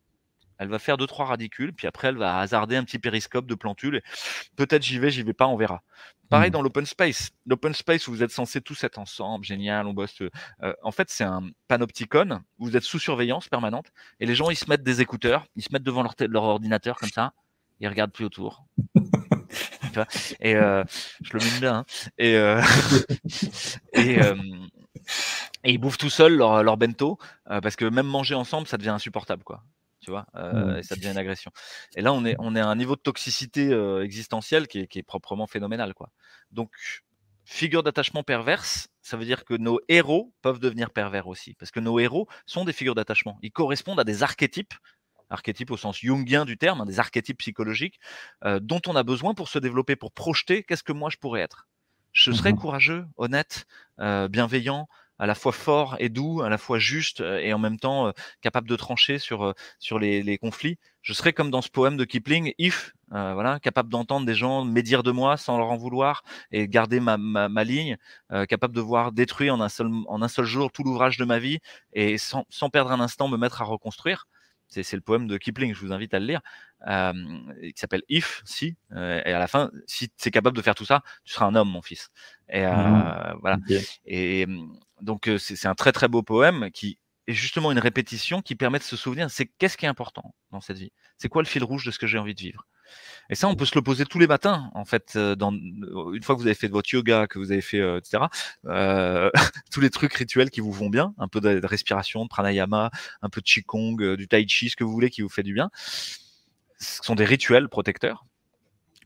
elle va faire deux trois radicules, puis après elle va hasarder un petit périscope de plantules. Peut-être j'y vais, j'y vais pas, on verra. Pareil mmh. dans l'open space. L'open space où vous êtes censé tous être ensemble, génial, on bosse. Euh, euh, en fait, c'est un panopticon vous êtes sous surveillance permanente et les gens ils se mettent des écouteurs, ils se mettent devant leur, ordinateur comme ça, ils regardent plus autour. et euh, je le mine bien hein. Et, ils bouffent tout seuls leur, leur bento parce que même manger ensemble, ça devient insupportable quoi tu vois, mmh et ça devient une agression. Et là, on est, on est à un niveau de toxicité existentielle qui est, proprement phénoménal, quoi. Donc, figure d'attachement perverse, ça veut dire que nos héros peuvent devenir pervers aussi, parce que nos héros sont des figures d'attachement. Ils correspondent à des archétypes, archétypes au sens jungien du terme, hein, des archétypes psychologiques, dont on a besoin pour se développer, pour projeter qu'est-ce que moi je pourrais être. Je mmh serais courageux, honnête, bienveillant, à la fois fort et doux, à la fois juste euh, et en même temps euh, capable de trancher sur, euh, sur les, conflits. Je serais comme dans ce poème de Kipling, if, voilà, capable d'entendre des gens médire de moi sans leur en vouloir et garder ma, ma, ligne, capable de voir détruire en un seul, en un seul jour tout l'ouvrage de ma vie et sans, sans perdre un instant me mettre à reconstruire. C'est le poème de Kipling, je vous invite à le lire, il qui s'appelle If, si. et à la fin, si tu es capable de faire tout ça, tu seras un homme, mon fils. Et ah, voilà. Et donc, c'est un très très beau poème qui est justement une répétition qui permet de se souvenir c'est qu'est-ce qui est important dans cette vie C'est quoi le fil rouge de ce que j'ai envie de vivre et ça, on peut se le poser tous les matins, en fait. Euh, dans, une fois que vous avez fait votre yoga, que vous avez fait, euh, etc., euh, tous les trucs rituels qui vous vont bien, un peu de, respiration, de pranayama, un peu de qigong, du tai chi, ce que vous voulez qui vous fait du bien, ce sont des rituels protecteurs.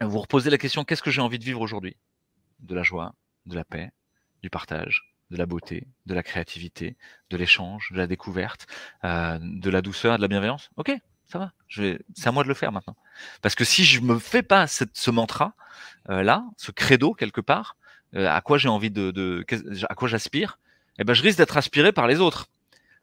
Vous reposez la question qu'est-ce que j'ai envie de vivre aujourd'hui De la joie, de la paix, du partage, de la beauté, de la créativité, de l'échange, de la découverte, de la douceur, de la bienveillance. Ok, ça va, vais... c'est à moi de le faire maintenant. Parce que si je me fais pas ce mantra euh, là, ce credo quelque part, euh, à quoi j'ai envie de, de, à quoi j'aspire, eh ben je risque d'être aspiré par les autres.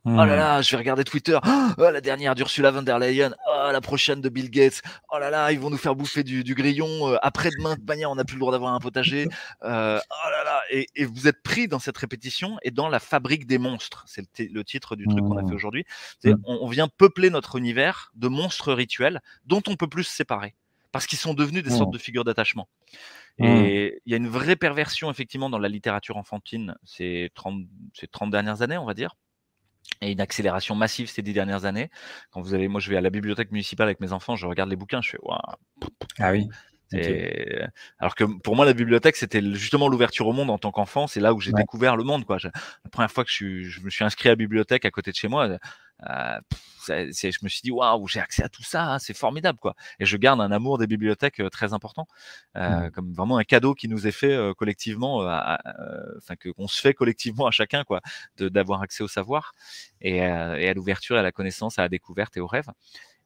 Oh là hmm. là, je vais regarder Twitter. Oh, la dernière d'Ursula von der Leyen. Oh, la prochaine de Bill Gates. Oh là là, ils vont nous faire bouffer du, grillon. Euh, après-demain, de manière, on n'a plus le droit d'avoir un potager. Euh, oh là là. Et, vous êtes pris dans cette répétition et dans la fabrique des monstres. C'est le, titre du truc qu'on a hmm. fait aujourd'hui. Hmm. On, vient peupler notre univers de monstres rituels dont on peut plus se séparer parce qu'ils sont devenus des sortes de figures d'attachement. Et il y a une vraie perversion, effectivement, dans la littérature enfantine ces 30, ces 30 dernières années, on va dire, et une accélération massive ces dix dernières années. Quand vous allez, moi, je vais à la bibliothèque municipale avec mes enfants, je regarde les bouquins, je fais waouh. Ah oui. Alors que pour moi, la bibliothèque, c'était justement l'ouverture au monde en tant qu'enfant. C'est là où j'ai découvert le monde. Quoi. la première fois que je, je, me suis inscrit à la bibliothèque à côté de chez moi, euh, je me suis dit waouh, j'ai accès à tout ça, hein, c'est formidable. quoi. Et je garde un amour des bibliothèques euh, très important, euh, comme vraiment un cadeau qui nous est fait euh, collectivement, euh, enfin qu'on se fait collectivement à chacun, quoi, d'avoir accès au savoir et, à l'ouverture, à la connaissance, à la découverte et au rêve.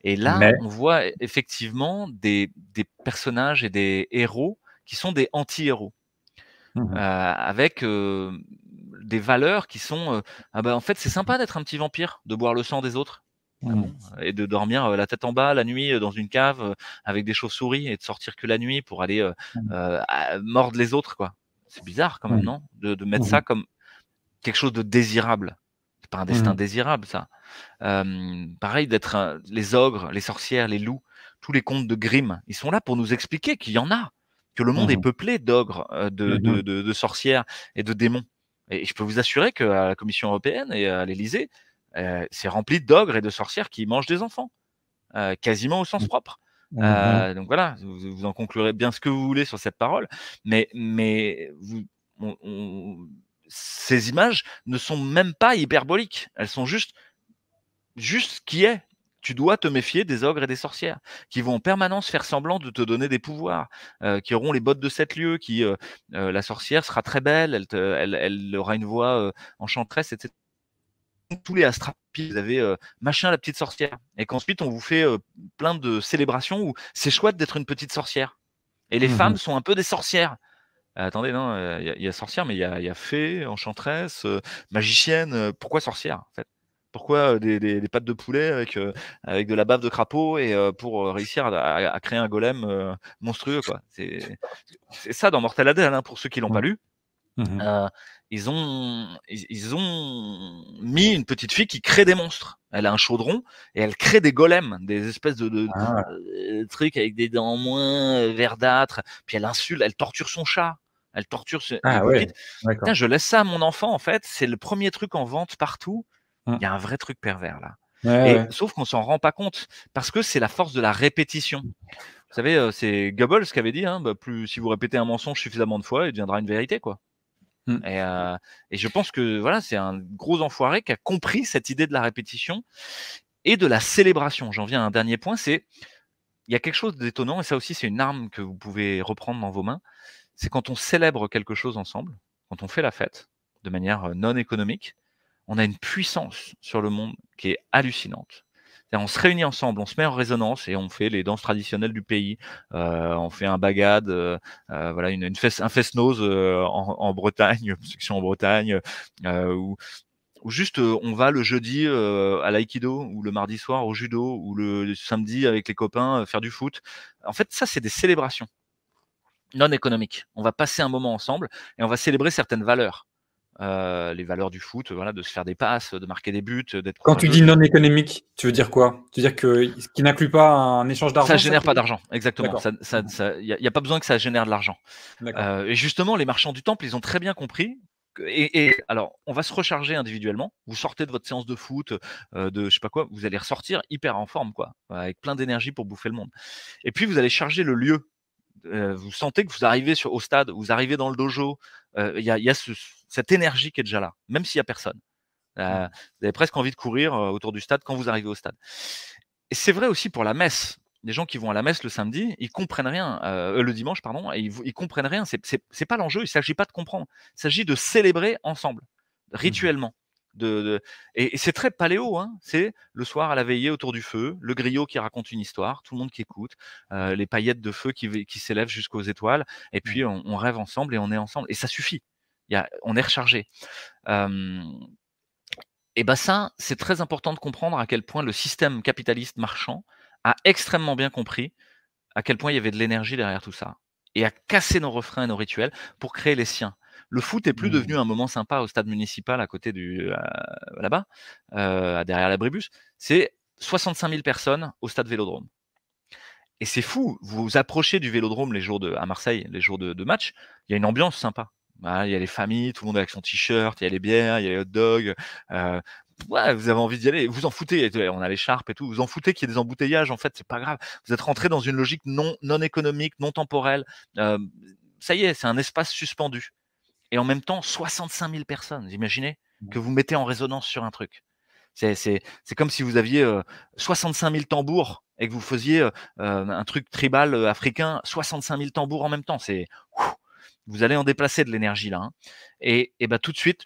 Et là, on voit e, effectivement des, personnages et des héros qui sont des anti-héros, mmh euh, avec euh, des valeurs qui sont euh, ah bah, en fait, c'est sympa d'être un petit vampire, de boire le sang des autres. Ah mmh. et de dormir la tête en bas la nuit dans une cave avec des chauves-souris et de sortir que la nuit pour aller mmh mordre les autres quoi. C'est bizarre quand même non de, de mettre ça comme quelque chose de désirable pas un destin mmh. désirable, ça. pareil, d'être les ogres, les sorcières, les loups, tous les contes de Grimm, ils sont là pour nous expliquer qu'il y en a, que le monde est mmh peuplé d'ogres, euh, mmh de, sorcières et de démons. Et je peux vous assurer que à la Commission européenne et à l'Élysée, euh, c'est rempli d'ogres et de sorcières qui mangent des enfants, euh, quasiment au sens propre. donc voilà, vous, en conclurez bien ce que vous voulez sur cette parole, mais, mais vous, ces images ne sont même pas hyperboliques. Elles sont juste, juste ce qui est. Tu dois te méfier des ogres et des sorcières qui vont en permanence faire semblant de te donner des pouvoirs, euh, qui auront les bottes de sept lieux, qui euh, euh, la sorcière sera très belle, elle, aura une voix enchanteresse, etc tous les astrapies, vous avez machin la petite sorcière, et qu'ensuite on vous fait plein de célébrations où c'est chouette d'être une petite sorcière. Et les mmh femmes sont un peu des sorcières. Ah, attendez, non, euh, il y, a, sorcière, mais il y a, fée, enchanteresse, euh, magicienne. Euh, pourquoi sorcière en fait pourquoi des, pattes de poulet avec, avec de la bave de crapaud et pour réussir à, créer un golem monstrueux quoi. C'est ça dans Mortal Adel, hein, pour ceux qui l'ont pas lu. Mmh ils, ont, ils, ont mis une petite fille qui crée des monstres. Elle a un chaudron et elle crée des golems, des espèces de ah. trucs avec des dents moins verdâtres. Puis elle insulte, elle torture son chat. Elle torture ce. Ah je laisse ça à mon enfant, en fait. C'est le premier truc en vente partout. Mmh. Il y a un vrai truc pervers là. Sauf qu'on s'en rend pas compte parce que c'est la force de la répétition. Vous savez, euh, c'est Goebbels qui avait dit hein, bah, plus si vous répétez un mensonge suffisamment de fois, il deviendra une vérité, quoi. Mmh. Euh, et, je pense que voilà, c'est un gros enfoiré qui a compris cette idée de la répétition et de la célébration. J'en viens à un dernier point, c'est il y a quelque chose d'étonnant et ça aussi c'est une arme que vous pouvez reprendre dans vos mains c'est quand on célèbre quelque chose ensemble, quand on fait la fête de manière euh, non économique, on a une puissance sur le monde qui est hallucinante. on se réunit ensemble, on se met en résonance et on fait les danses traditionnelles du pays. Euh, on fait un bagade, euh, voilà, une, une fesse, un fest nose en, en, Bretagne, en Bretagne, ou, ou juste on va le jeudi à l'aïkido ou le mardi soir au judo ou le samedi avec les copains faire du foot. En fait, ça c'est des célébrations non économique. On va passer un moment ensemble et on va célébrer certaines valeurs. Euh, les valeurs du foot, voilà, de se faire des passes, de marquer des buts, d'être. Quand tu dis non économique, tu veux dire quoi Tu veux dire que ce qui n'inclut pas un échange d'argent Ça génère pas d'argent, exactement. Il ça, n'y a, pas besoin que ça génère de l'argent. Euh, et justement, les marchands du temple, ils ont très bien compris. et, alors, on va se recharger individuellement. Vous sortez de votre séance de foot, euh, de je sais pas quoi, vous allez ressortir hyper en forme, quoi, avec plein d'énergie pour bouffer le monde. Et puis vous allez charger le lieu euh, vous sentez que vous arrivez sur, au stade, vous arrivez dans le dojo, euh, il y a, cette énergie qui est déjà là, même s'il n'y a personne. Euh, mmh. vous avez presque envie de courir autour du stade quand vous arrivez au stade. Et c'est vrai aussi pour la messe. Les gens qui vont à la messe le samedi, ils comprennent rien, le dimanche, pardon, ils, ils comprennent rien. C'est pas l'enjeu, il ne s'agit pas de comprendre. Il s'agit de célébrer ensemble, mmh. rituellement. Et, c'est très paléo, hein. c'est le soir à la veillée autour du feu, le griot qui raconte une histoire, tout le monde qui écoute, euh, les paillettes de feu qui, s'élèvent jusqu'aux étoiles, et mmh. puis on, rêve ensemble et on est ensemble, et ça suffit, on est rechargé. Et bien bah ça, c'est très important de comprendre à quel point le système capitaliste marchand a extrêmement bien compris à quel point il y avait de l'énergie derrière tout ça, et a cassé nos refrains et nos rituels pour créer les siens. Le foot est plus devenu mmh. un moment sympa au stade municipal à côté du euh, là-bas, euh, derrière Bribus. C'est 65 000 personnes au stade Vélodrome. Et c'est fou, vous vous approchez du Vélodrome les jours de, à Marseille, les jours de, match, il y a une ambiance sympa. Bah, il y a les familles, tout le monde avec son t-shirt, il y a les bières, il y a les hot dogs. Euh, ouais, vous avez envie d'y aller, vous en foutez. On a les l'écharpe et tout, vous en foutez qu'il y ait des embouteillages. En fait, c'est pas grave. Vous êtes rentré dans une logique non non économique, non temporelle. ça y est, c'est un espace suspendu et en même temps 65 000 personnes. Vous imaginez que mmh. vous mettez en résonance sur un truc. C'est comme si vous aviez 65 000 tambours et que vous faisiez un truc tribal africain, 65 000 tambours en même temps. C'est vous allez en déplacer de l'énergie là, hein. et, et bah, tout de suite,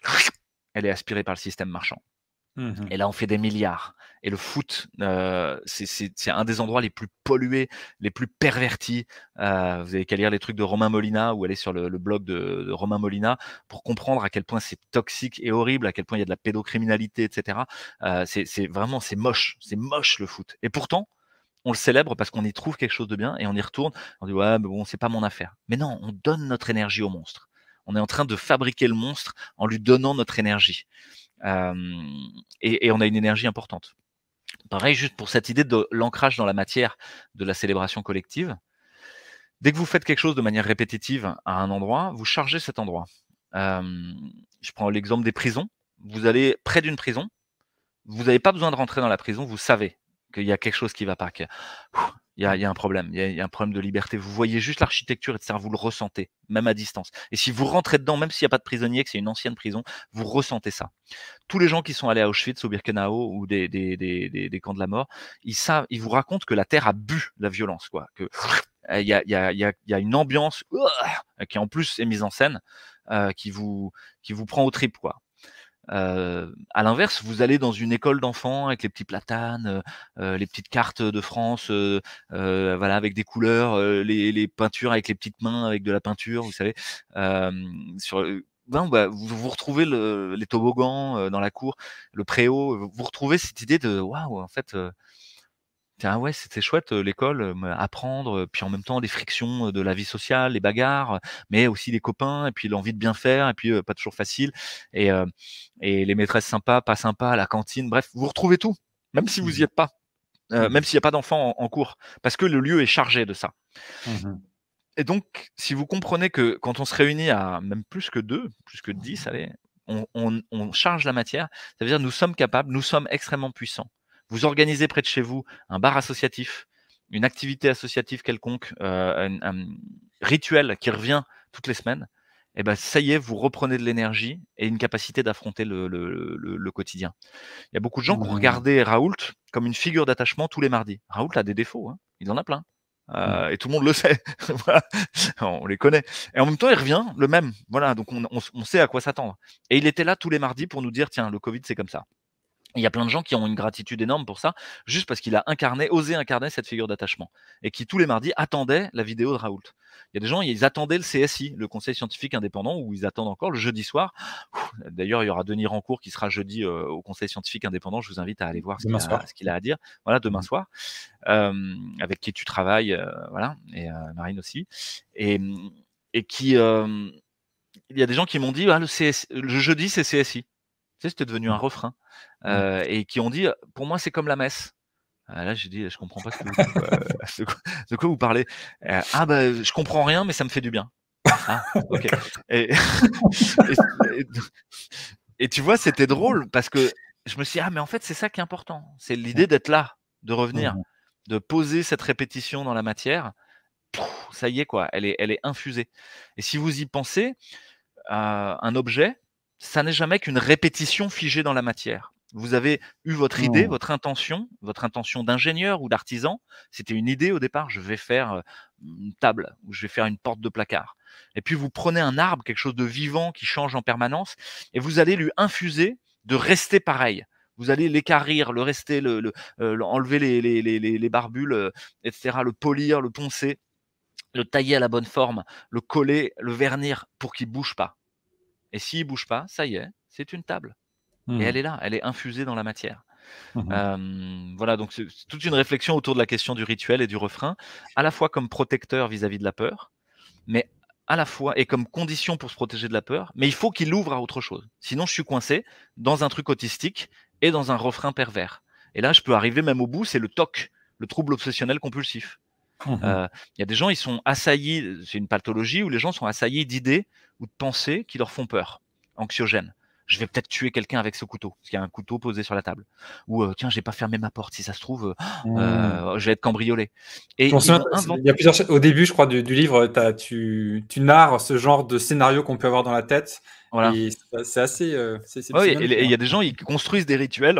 elle est aspirée par le système marchand. Mmh et là, on fait des milliards. Et le foot, euh, c'est un des endroits les plus pollués, les plus pervertis. Euh, vous avez qu'à lire les trucs de Romain Molina ou aller sur le, blog de, Romain Molina pour comprendre à quel point c'est toxique et horrible, à quel point il y a de la pédocriminalité, etc. Euh, c'est vraiment, c'est moche, c'est moche le foot. Et pourtant, on le célèbre parce qu'on y trouve quelque chose de bien et on y retourne. On dit ouais, mais bon, c'est pas mon affaire. Mais non, on donne notre énergie au monstre. On est en train de fabriquer le monstre en lui donnant notre énergie. Euh, et, on a une énergie importante. Pareil, juste pour cette idée de l'ancrage dans la matière de la célébration collective. Dès que vous faites quelque chose de manière répétitive à un endroit, vous chargez cet endroit. Euh, je prends l'exemple des prisons. Vous allez près d'une prison, vous n'avez pas besoin de rentrer dans la prison, vous savez qu'il y a quelque chose qui ne va pas. Mmh. il y, a, un problème, il y, a, un problème de liberté. Vous voyez juste l'architecture et ça, vous le ressentez, même à distance. Et si vous rentrez dedans, même s'il n'y a pas de prisonnier, que c'est une ancienne prison, vous ressentez ça. Tous les gens qui sont allés à Auschwitz, au Birkenau ou des, des, camps de la mort, ils, savent, ils vous racontent que la terre a bu la violence, quoi. Que eh, il y a, y, a, y, a, y a, une ambiance qui en plus est mise en scène, euh, qui, vous, qui vous prend au tripes, quoi à l'inverse, vous allez dans une école d'enfants avec les petits platanes, les petites cartes de France, voilà, avec des couleurs, les, peintures avec les petites mains, avec de la peinture, vous savez. sur, ben, vous, vous retrouvez les toboggans dans la cour, le préau, vous retrouvez cette idée de waouh, en fait, ah ouais, c'était chouette euh, l'école, euh, apprendre, euh, puis en même temps les frictions de la vie sociale, les bagarres, mais aussi les copains, et puis l'envie de bien faire, et puis pas toujours facile, et, les maîtresses sympas, pas sympas, la cantine, bref, vous retrouvez tout, même si vous y mmh êtes pas, mmh même s'il n'y a pas d'enfants en, cours, parce que le lieu est chargé de ça. Mmh et donc, si vous comprenez que quand on se réunit à même plus que deux, plus que dix, allez, on, on, on charge la matière, ça veut dire nous sommes capables, nous sommes extrêmement puissants. Vous organisez près de chez vous un bar associatif, une activité associative quelconque, euh, un, rituel qui revient toutes les semaines. Et eh ben ça y est, vous reprenez de l'énergie et une capacité d'affronter le, quotidien. Il y a beaucoup de gens qui ont regardé Raoult comme une figure d'attachement tous les mardis. Raoult a des défauts, hein. il en a plein. Euh, et tout le monde le sait. On les connaît. Et en même temps, il revient le même. Voilà, donc on, on sait à quoi s'attendre. Et il était là tous les mardis pour nous dire tiens, le Covid, c'est comme ça. Il y a plein de gens qui ont une gratitude énorme pour ça, juste parce qu'il a incarné, osé incarner cette figure d'attachement, et qui tous les mardis attendaient la vidéo de Raoult. Il y a des gens, ils attendaient le CSI, le Conseil scientifique indépendant, où ils attendent encore le jeudi soir. D'ailleurs, il y aura Denis Rancourt qui sera jeudi euh, au Conseil scientifique indépendant. Je vous invite à aller voir ce qu'il a, à dire. Voilà, demain mmh. soir, euh, avec qui tu travailles, euh, voilà, et Marine aussi, et, qui. il y a des gens qui m'ont dit, ah, le, le jeudi c'est CSI. Tu sais, c'était devenu un mmh. refrain. Mmh. et qui ont dit pour moi c'est comme la messe. Ah, là j'ai dit je comprends pas ce que vous, de quoi vous parlez. ah bah je comprends rien mais ça me fait du bien. Ah, ok. Et, tu vois c'était drôle parce que je me suis dit, ah mais en fait c'est ça qui est important, c'est mmh. l'idée d'être là, de revenir, mmh. de poser cette répétition dans la matière. ça y est quoi, elle est, elle est infusée. Et si vous y pensez, un objet, ça n'est jamais qu'une répétition figée dans la matière. Vous avez eu votre idée, votre intention, votre intention d'ingénieur ou d'artisan. C'était une idée au départ, je vais faire euh, une table ou je vais faire une porte de placard. Et puis vous prenez un arbre, quelque chose de vivant qui change en permanence, et vous allez lui infuser de rester pareil. Vous allez l'écarrir, le rester, le, euh, enlever les, barbules, euh, etc., le polir, le poncer, le tailler à la bonne forme, le coller, le vernir pour qu'il bouge pas. Et s'il bouge pas, ça y est, c'est une table. Et mmh. elle est là, elle est infusée dans la matière. Mmh voilà, donc c'est toute une réflexion autour de la question du rituel et du refrain, à la fois comme protecteur vis-à-vis de la peur, mais à la fois et comme condition pour se protéger de la peur, mais il faut qu'il ouvre à autre chose. Sinon, je suis coincé dans un truc autistique et dans un refrain pervers. Et là, je peux arriver même au bout, c'est le TOC, le trouble obsessionnel compulsif. Mmh euh, il y a des gens, ils sont assaillis, c'est une pathologie où les gens sont assaillis d'idées ou de pensées qui leur font peur, anxiogènes je vais peut-être tuer quelqu'un avec ce couteau, parce qu'il y a un couteau posé sur la table. Ou euh, tiens, tiens, j'ai pas fermé ma porte, si ça se trouve, euh, mmh. euh, je vais être cambriolé. Et il y a plusieurs... Au début, je crois, du, livre, tu, narres ce genre de scénario qu'on peut avoir dans la tête. Voilà. C'est assez. et il y a hein. des gens, ils construisent des rituels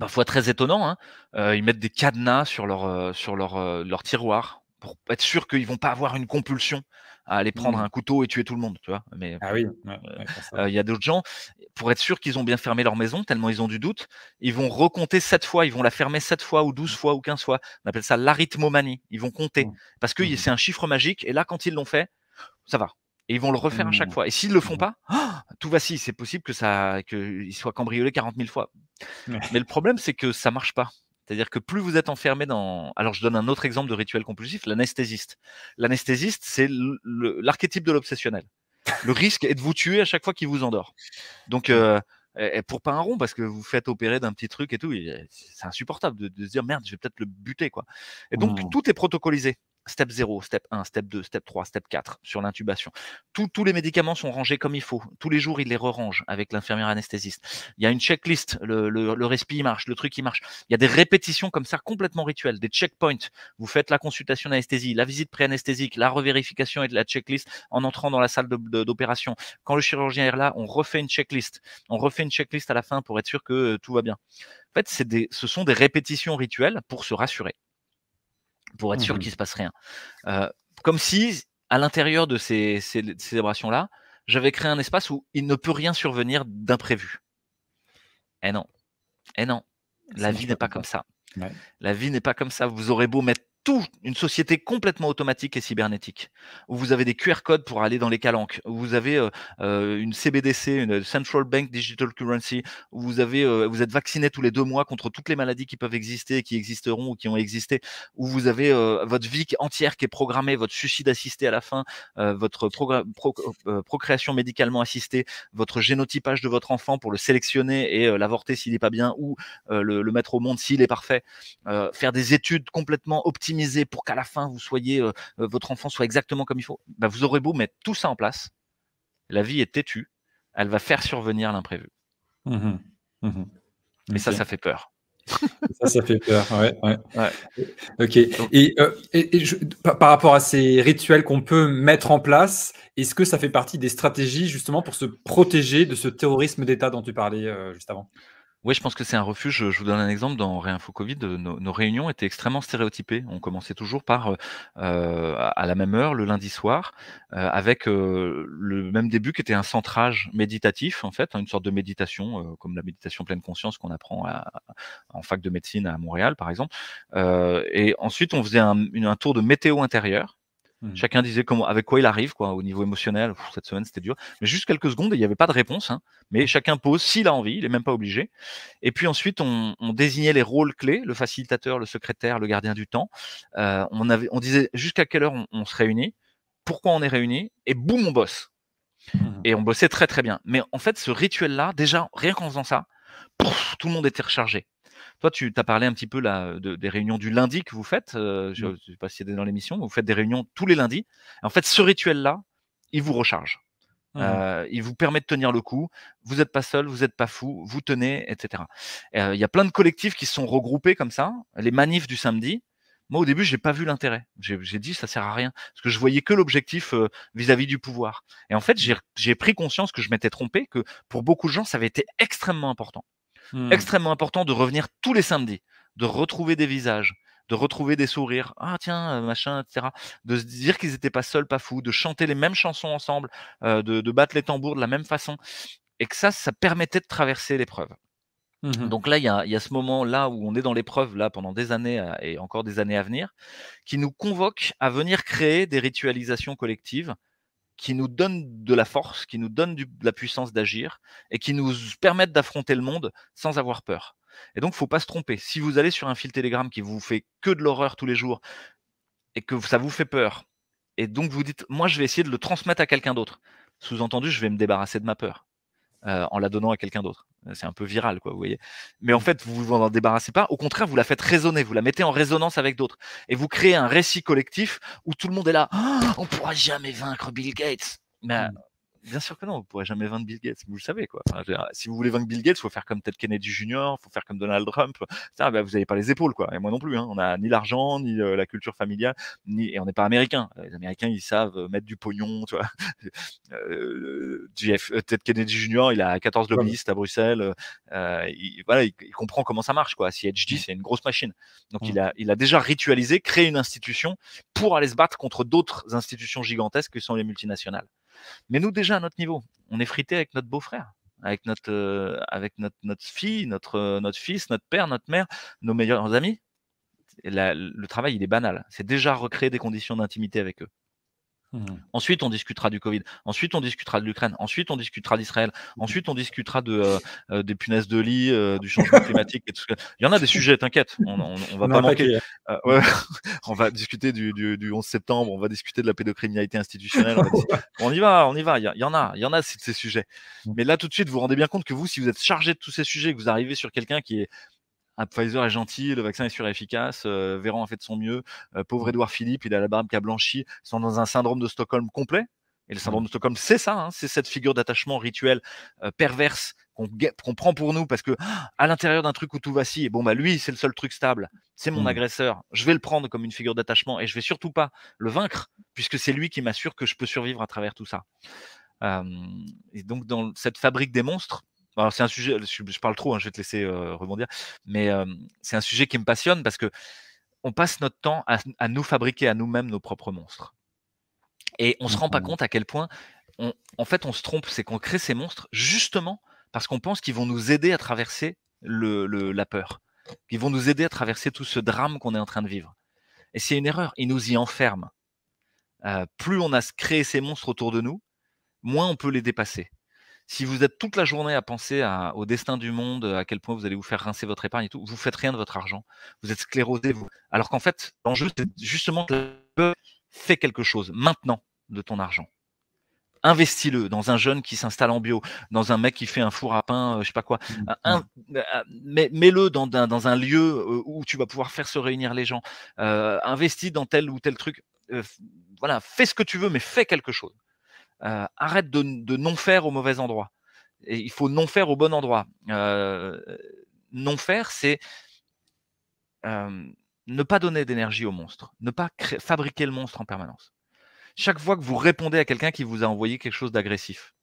parfois très étonnants. Hein. ils mettent des cadenas sur leur, sur leur, leur tiroir pour être sûr qu'ils vont pas avoir une compulsion à aller prendre mmh. un couteau et tuer tout le monde, tu vois. Mais ah oui, euh, euh, il y a d'autres gens pour être sûr qu'ils ont bien fermé leur maison, tellement ils ont du doute, ils vont recompter sept fois, ils vont la fermer sept fois ou 12 mmh. fois ou quinze fois. On appelle ça l'arithmomanie. Ils vont compter mmh. parce que c'est un chiffre magique. Et là, quand ils l'ont fait, ça va. Et ils vont le refaire à chaque fois. Et s'ils le font pas, oh, tout va si. C'est possible que ça, qu'ils soient cambriolés 40 000 fois. Mais le problème, c'est que ça marche pas. C'est-à-dire que plus vous êtes enfermé dans... Alors je donne un autre exemple de rituel compulsif, l'anesthésiste. L'anesthésiste, c'est l'archétype de l'obsessionnel. Le risque est de vous tuer à chaque fois qu'il vous endort. Donc euh, pour pas un rond parce que vous faites opérer d'un petit truc et tout, c'est insupportable de, se dire merde, je vais peut-être le buter quoi. Et donc mmh. tout est protocolisé step 0, step 1, step 2, step 3, step 4 sur l'intubation. Tous les médicaments sont rangés comme il faut. Tous les jours, ils les re-range avec l'infirmière anesthésiste. Il y a une checklist, le, le, le respi marche, le truc il marche. Il y a des répétitions comme ça complètement rituelles, des checkpoints. Vous faites la consultation d'anesthésie, la visite pré-anesthésique, la revérification et de la checklist en entrant dans la salle d'opération. Quand le chirurgien est là, on refait une checklist. On refait une checklist à la fin pour être sûr que euh, tout va bien. En fait, des, ce sont des répétitions rituelles pour se rassurer pour être sûr mmh qu'il se passe rien. Euh, comme si, à l'intérieur de ces, ces, célébrations-là, j'avais créé un espace où il ne peut rien survenir d'imprévu. Eh non, eh non, la vie n'est pas, comme ça. La vie n'est pas comme ça. Vous aurez beau mettre tout, une société complètement automatique et cybernétique, où vous avez des QR codes pour aller dans les calanques, où vous avez euh, euh, une CBDC, une euh, Central Bank Digital Currency, où vous, avez, vous êtes vacciné tous les deux mois contre toutes les maladies qui peuvent exister, qui existeront ou qui ont existé, où vous avez votre vie entière qui est programmée, votre suicide assisté à la fin, votre procréation médicalement assistée, votre génotypage de votre enfant pour le sélectionner et l'avorter s'il n'est pas bien ou le, mettre au monde s'il est parfait, faire des études complètement optimisées pour qu'à la fin vous soyez euh, euh, votre enfant soit exactement comme il faut, bah, vous aurez beau mettre tout ça en place, la vie est têtue, elle va faire survenir l'imprévu. Mais mmh mmh ça, ça fait peur. ça, ça fait peur. Ouais, Ok. Et, euh, par rapport à ces rituels qu'on peut mettre en place, est-ce que ça fait partie des stratégies justement pour se protéger de ce terrorisme d'État dont tu parlais juste avant oui, je pense que c'est un refuge. Je vous donne un exemple. Dans Réinfo Covid, euh, nos, réunions étaient extrêmement stéréotypées. On commençait toujours par, euh, à la même heure, le lundi soir, euh, avec le même début qui était un centrage méditatif, en fait, hein, une sorte de méditation, comme la méditation pleine conscience qu'on apprend en fac de médecine à Montréal, par exemple. et ensuite, on faisait un, un tour de météo intérieur. Hmm. Chacun disait comment, avec quoi il arrive, quoi, au niveau émotionnel. cette semaine, c'était dur. Mais juste quelques secondes, il n'y avait pas de réponse. Hein. Mais hmm. chacun pose s'il a envie, il n'est même pas obligé. Et puis ensuite, on, désignait les rôles clés, le facilitateur, le secrétaire, le gardien du temps. Euh, on, avait, on disait jusqu'à quelle heure on, se réunit, pourquoi on est réunis, et boum, on bosse. Hmm. Et on bossait très très bien. Mais en fait, ce rituel-là, déjà, rien qu'en faisant ça, tout le monde était rechargé. Toi, tu as parlé un petit peu des réunions du lundi que vous faites. je ne mmh. sais pas si dans l'émission, vous faites des réunions tous les lundis. En fait, ce rituel-là, il vous recharge. Mmh il vous permet de tenir le coup. Vous n'êtes pas seul, vous n'êtes pas fou, vous tenez, etc. Il y a plein de collectifs qui sont regroupés comme ça. Les manifs du samedi. Moi, au début, je n'ai pas vu l'intérêt. J'ai dit, ça sert à rien, parce que je voyais que l'objectif vis à -vis du pouvoir. Et en fait, j'ai pris conscience que je m'étais trompé, que pour beaucoup de gens, ça avait été extrêmement important. Hmm. Extrêmement important de revenir tous les samedis, de retrouver des visages, de retrouver des sourires, ah tiens, euh, machin, etc. De se dire qu'ils n'étaient pas seuls, pas fous, de chanter les mêmes chansons ensemble, euh, de, battre les tambours de la même façon. Et que ça, ça permettait de traverser l'épreuve. Mmh Donc là, il y a, ce moment-là où on est dans l'épreuve, là, pendant des années et encore des années à venir, qui nous convoque à venir créer des ritualisations collectives qui nous donne de la force, qui nous donne de la puissance d'agir et qui nous permettent d'affronter le monde sans avoir peur. Et donc, faut pas se tromper. Si vous allez sur un fil Telegram qui vous fait que de l'horreur tous les jours et que ça vous fait peur, et donc vous dites, moi, je vais essayer de le transmettre à quelqu'un d'autre. Sous-entendu, je vais me débarrasser de ma peur. Euh, en la donnant à quelqu'un d'autre. Euh, c'est un peu viral, quoi, vous voyez. Mais en mmh. fait, vous vous en débarrassez pas. Au contraire, vous la faites résonner, vous la mettez en résonance avec d'autres. Et vous créez un récit collectif où tout le monde est là. «Oh, on pourra jamais vaincre Bill Gates. Mais, mmh. Bien sûr que non, vous ne pourrez jamais vaincre Bill Gates, vous le savez quoi. si vous voulez vaincre Bill Gates, il faut faire comme Ted Kennedy Jr., faut faire comme Donald Trump. Ça, bah, vous n'avez pas les épaules quoi. Et moi non plus. Hein. On n'a ni l'argent, ni euh, la culture familiale, ni et on n'est pas américain. Les Américains, ils savent euh, mettre du pognon, tu vois. Euh, Ted Kennedy Jr., il a 14 lobbyistes à Bruxelles. il, voilà, il, comprend comment ça marche quoi. CHD, c'est une grosse machine. Donc il a, il a déjà ritualisé, créé une institution pour aller se battre contre d'autres institutions gigantesques que sont les multinationales. Mais nous, déjà, à notre niveau, on est frité avec notre beau-frère, avec, notre, euh, fille, euh, notre, fils, notre père, notre mère, nos meilleurs amis. le travail, il est banal. C'est déjà recréer des conditions d'intimité avec eux. Mmh. Ensuite, on discutera du Covid. Ensuite, on discutera de l'Ukraine. Ensuite, on discutera d'Israël. Mmh. Ensuite, on discutera de, euh, euh, des punaises de lit, euh, du changement climatique et Il y en a des sujets, t'inquiète. On, on, va pas manquer. on va discuter du, 11 septembre. On va discuter de la pédocriminalité institutionnelle. On, y va, on y va. Il y, en a, il y en a de ces sujets. Mmh. Mais là, tout de suite, vous vous rendez bien compte que vous, si vous êtes chargé de tous ces sujets, que vous arrivez sur quelqu'un qui est ah, Pfizer est gentil, le vaccin est sur-efficace, euh, Véran a fait de son mieux, euh, pauvre Édouard Philippe, il a la barbe qui a blanchi, ils sont dans un syndrome de Stockholm complet. Et le syndrome mmh. de Stockholm, c'est ça, hein, c'est cette figure d'attachement rituel euh, perverse qu'on prend pour nous parce que ah, à l'intérieur d'un truc où tout vacille, bon bah lui c'est le seul truc stable, c'est mon mmh. agresseur, je vais le prendre comme une figure d'attachement et je vais surtout pas le vaincre puisque c'est lui qui m'assure que je peux survivre à travers tout ça. et donc dans cette fabrique des monstres, alors c'est un sujet, je, parle trop, hein, je vais te laisser rebondir, mais c'est un sujet qui me passionne parce que on passe notre temps à, nous fabriquer à nous-mêmes nos propres monstres. Et on ne se rend pas mmh compte à quel point, on, en fait, on se trompe, c'est qu'on crée ces monstres justement parce qu'on pense qu'ils vont nous aider à traverser le, la peur, qu'ils vont nous aider à traverser tout ce drame qu'on est en train de vivre. Et c'est une erreur, ils nous y enferment. plus on a créé ces monstres autour de nous, moins on peut les dépasser. Si vous êtes toute la journée à penser au destin du monde, à quel point vous allez vous faire rincer votre épargne et tout, vous faites rien de votre argent. Vous êtes sclérosé. Vous. Alors qu'en fait, l'enjeu, c'est justement que fais quelque chose maintenant de ton argent. Investis-le dans un jeune qui s'installe en bio, dans un mec qui fait un four à pain, euh, je sais pas quoi. Mmh, mmh. Euh, mets-le dans, un lieu euh, où tu vas pouvoir faire se réunir les gens. investis dans tel ou tel truc. voilà, fais ce que tu veux, mais fais quelque chose arrête de, non faire au mauvais endroit. Et il faut non faire au bon endroit. non faire, c'est ne pas donner d'énergie au monstre, ne pas fabriquer le monstre en permanence. Chaque fois que vous répondez à quelqu'un qui vous a envoyé quelque chose d'agressif,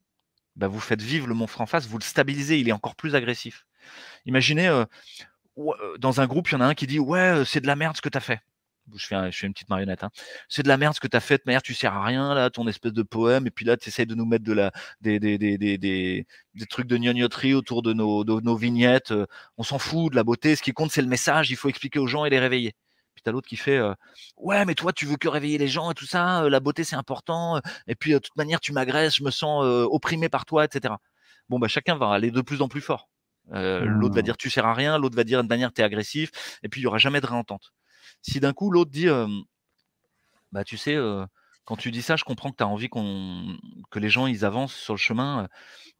bah, vous faites vivre le monstre en face, vous le stabilisez, il est encore plus agressif. Imaginez, dans un groupe, il y en a un qui dit Ouais, c'est de la merde ce que tu as fait je fais, une petite marionnette. Hein. C'est de la merde ce que as fait, manière tu sers à rien là, ton espèce de poème, et puis là tu essayes de nous mettre des, trucs de gnognoterie autour de nos, vignettes. Euh, on s'en fout de la beauté, ce qui compte c'est le message, il faut expliquer aux gens et les réveiller. Puis t'as l'autre qui fait euh, ouais mais toi tu veux que réveiller les gens et tout ça, euh, la beauté c'est important, et puis de toute manière tu m'agresses, je me sens opprimé par toi, etc. Bon bah chacun va aller de plus en plus fort. L'autre va mmh. dire tu sers à rien, l'autre va dire de manière tu es agressif, et puis il n'y aura jamais de réentente si d'un coup l'autre dit bah tu sais quand tu dis ça, je comprends que tu as envie que les gens ils avancent sur le chemin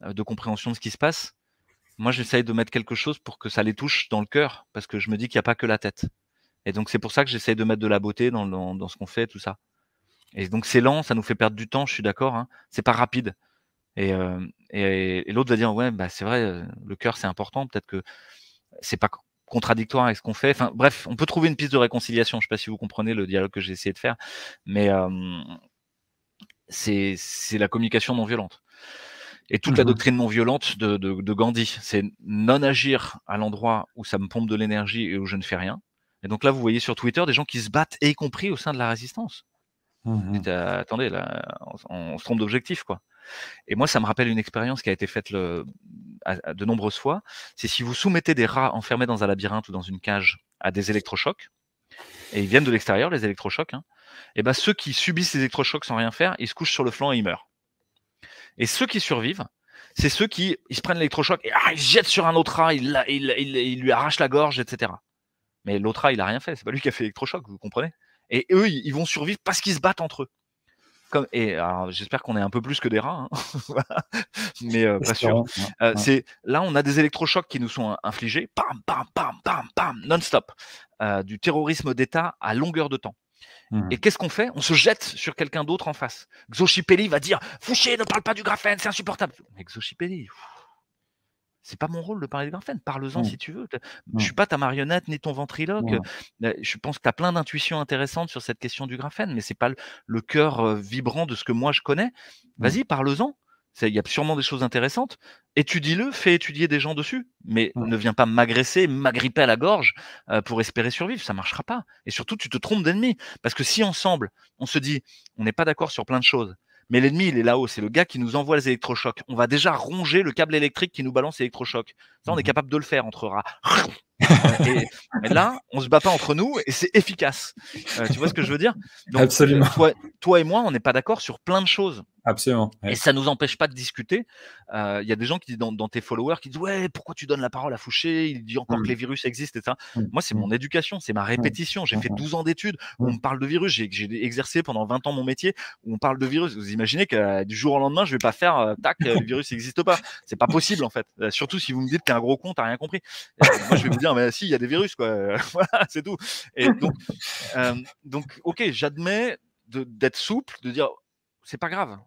de compréhension de ce qui se passe. Moi, j'essaye de mettre quelque chose pour que ça les touche dans le cœur, parce que je me dis qu'il n'y a pas que la tête. Et donc, c'est pour ça que j'essaye de mettre de la beauté dans, ce qu'on fait, tout ça. Et donc, c'est lent, ça nous fait perdre du temps, je suis d'accord. Ce hein. C'est pas rapide. Et, et l'autre va dire Ouais, bah, c'est vrai, le cœur, c'est important. Peut-être que c'est pas contradictoire avec ce qu'on fait. Enfin, bref, on peut trouver une piste de réconciliation. Je ne sais pas si vous comprenez le dialogue que j'ai essayé de faire, mais euh, c'est la communication non violente. Et toute la mmh doctrine non violente de, Gandhi, c'est non agir à l'endroit où ça me pompe de l'énergie et où je ne fais rien. Et donc là, vous voyez sur Twitter des gens qui se battent, y compris au sein de la résistance. Mmh attendez, là, on se trompe d'objectif, quoi. Et moi, ça me rappelle une expérience qui a été faite de nombreuses fois. C'est si vous soumettez des rats enfermés dans un labyrinthe ou dans une cage à des électrochocs, et ils viennent de l'extérieur, les électrochocs, hein, et ben ceux qui subissent les électrochocs sans rien faire, ils se couchent sur le flanc et ils meurent. Et ceux qui survivent, c'est ceux qui ils se prennent l'électrochoc et ah, ils se jettent sur un autre rat, ils, lui arrachent la gorge, etc. Mais l'autre rat, il a rien fait, c'est pas lui qui a fait l'électrochoc, vous comprenez Et eux, ils vont survivre parce qu'ils se battent entre eux et j'espère qu'on est un peu plus que des rats, hein, mais euh, pas sûr. Euh, c'est là on a des électrochocs qui nous sont infligés, pam pam non-stop, euh, du terrorisme d'État à longueur de temps. Et mmh. qu'est-ce qu'on fait On se jette sur quelqu'un d'autre en face. Xochipelli va dire Fouché, ne parle pas du graphène, c'est insupportable. Mais Xochipelli, c'est pas mon rôle de parler de graphène. Parle-en mmh. si tu veux. Je ne mmh. suis pas ta marionnette ni ton ventriloque. Mmh. Euh, euh, je pense que tu as plein d'intuitions intéressantes sur cette question du graphène, mais c'est pas le cœur vibrant de ce que moi je connais. Vas-y, parle-en. Il y a sûrement des choses intéressantes. Étudie-le, fais étudier des gens dessus. Mais ne viens pas m'agresser, m'agripper à la gorge euh, pour espérer survivre. Ça marchera pas. Et surtout, tu te trompes d'ennemi. Parce que si ensemble, on se dit, on n'est pas d'accord sur plein de choses, mais l'ennemi, il est là-haut. C'est le gars qui nous envoie les électrochocs. On va déjà ronger le câble électrique qui nous balance électrochocs. Ça, on est mmh capable de le faire. entre rats. Euh, et là, on se bat pas entre nous et c'est efficace. Euh, tu vois ce que je veux dire euh, Absolument. Toi, et moi, on n'est pas d'accord sur plein de choses. Absolument. Et ça nous empêche pas de discuter. Il y a des gens qui disent dans tes followers qui disent ouais pourquoi tu donnes la parole à Fouché Il dit encore mm. que les virus existent et ça. Mm. Moi c'est mm. mon éducation, c'est ma répétition. J'ai fait 12 ans d'études où on me parle de virus. J'ai exercé pendant 20 ans mon métier où on parle de virus. Vous imaginez que du jour au lendemain je vais pas faire tac le virus n'existe pas. C'est pas possible en fait. surtout si vous me dites qu'un gros con t'as rien compris. moi je vais dire mais si, il y a des virus, quoi. c'est tout. Et donc, euh, donc ok, j'admets d'être souple, de dire, c'est pas grave.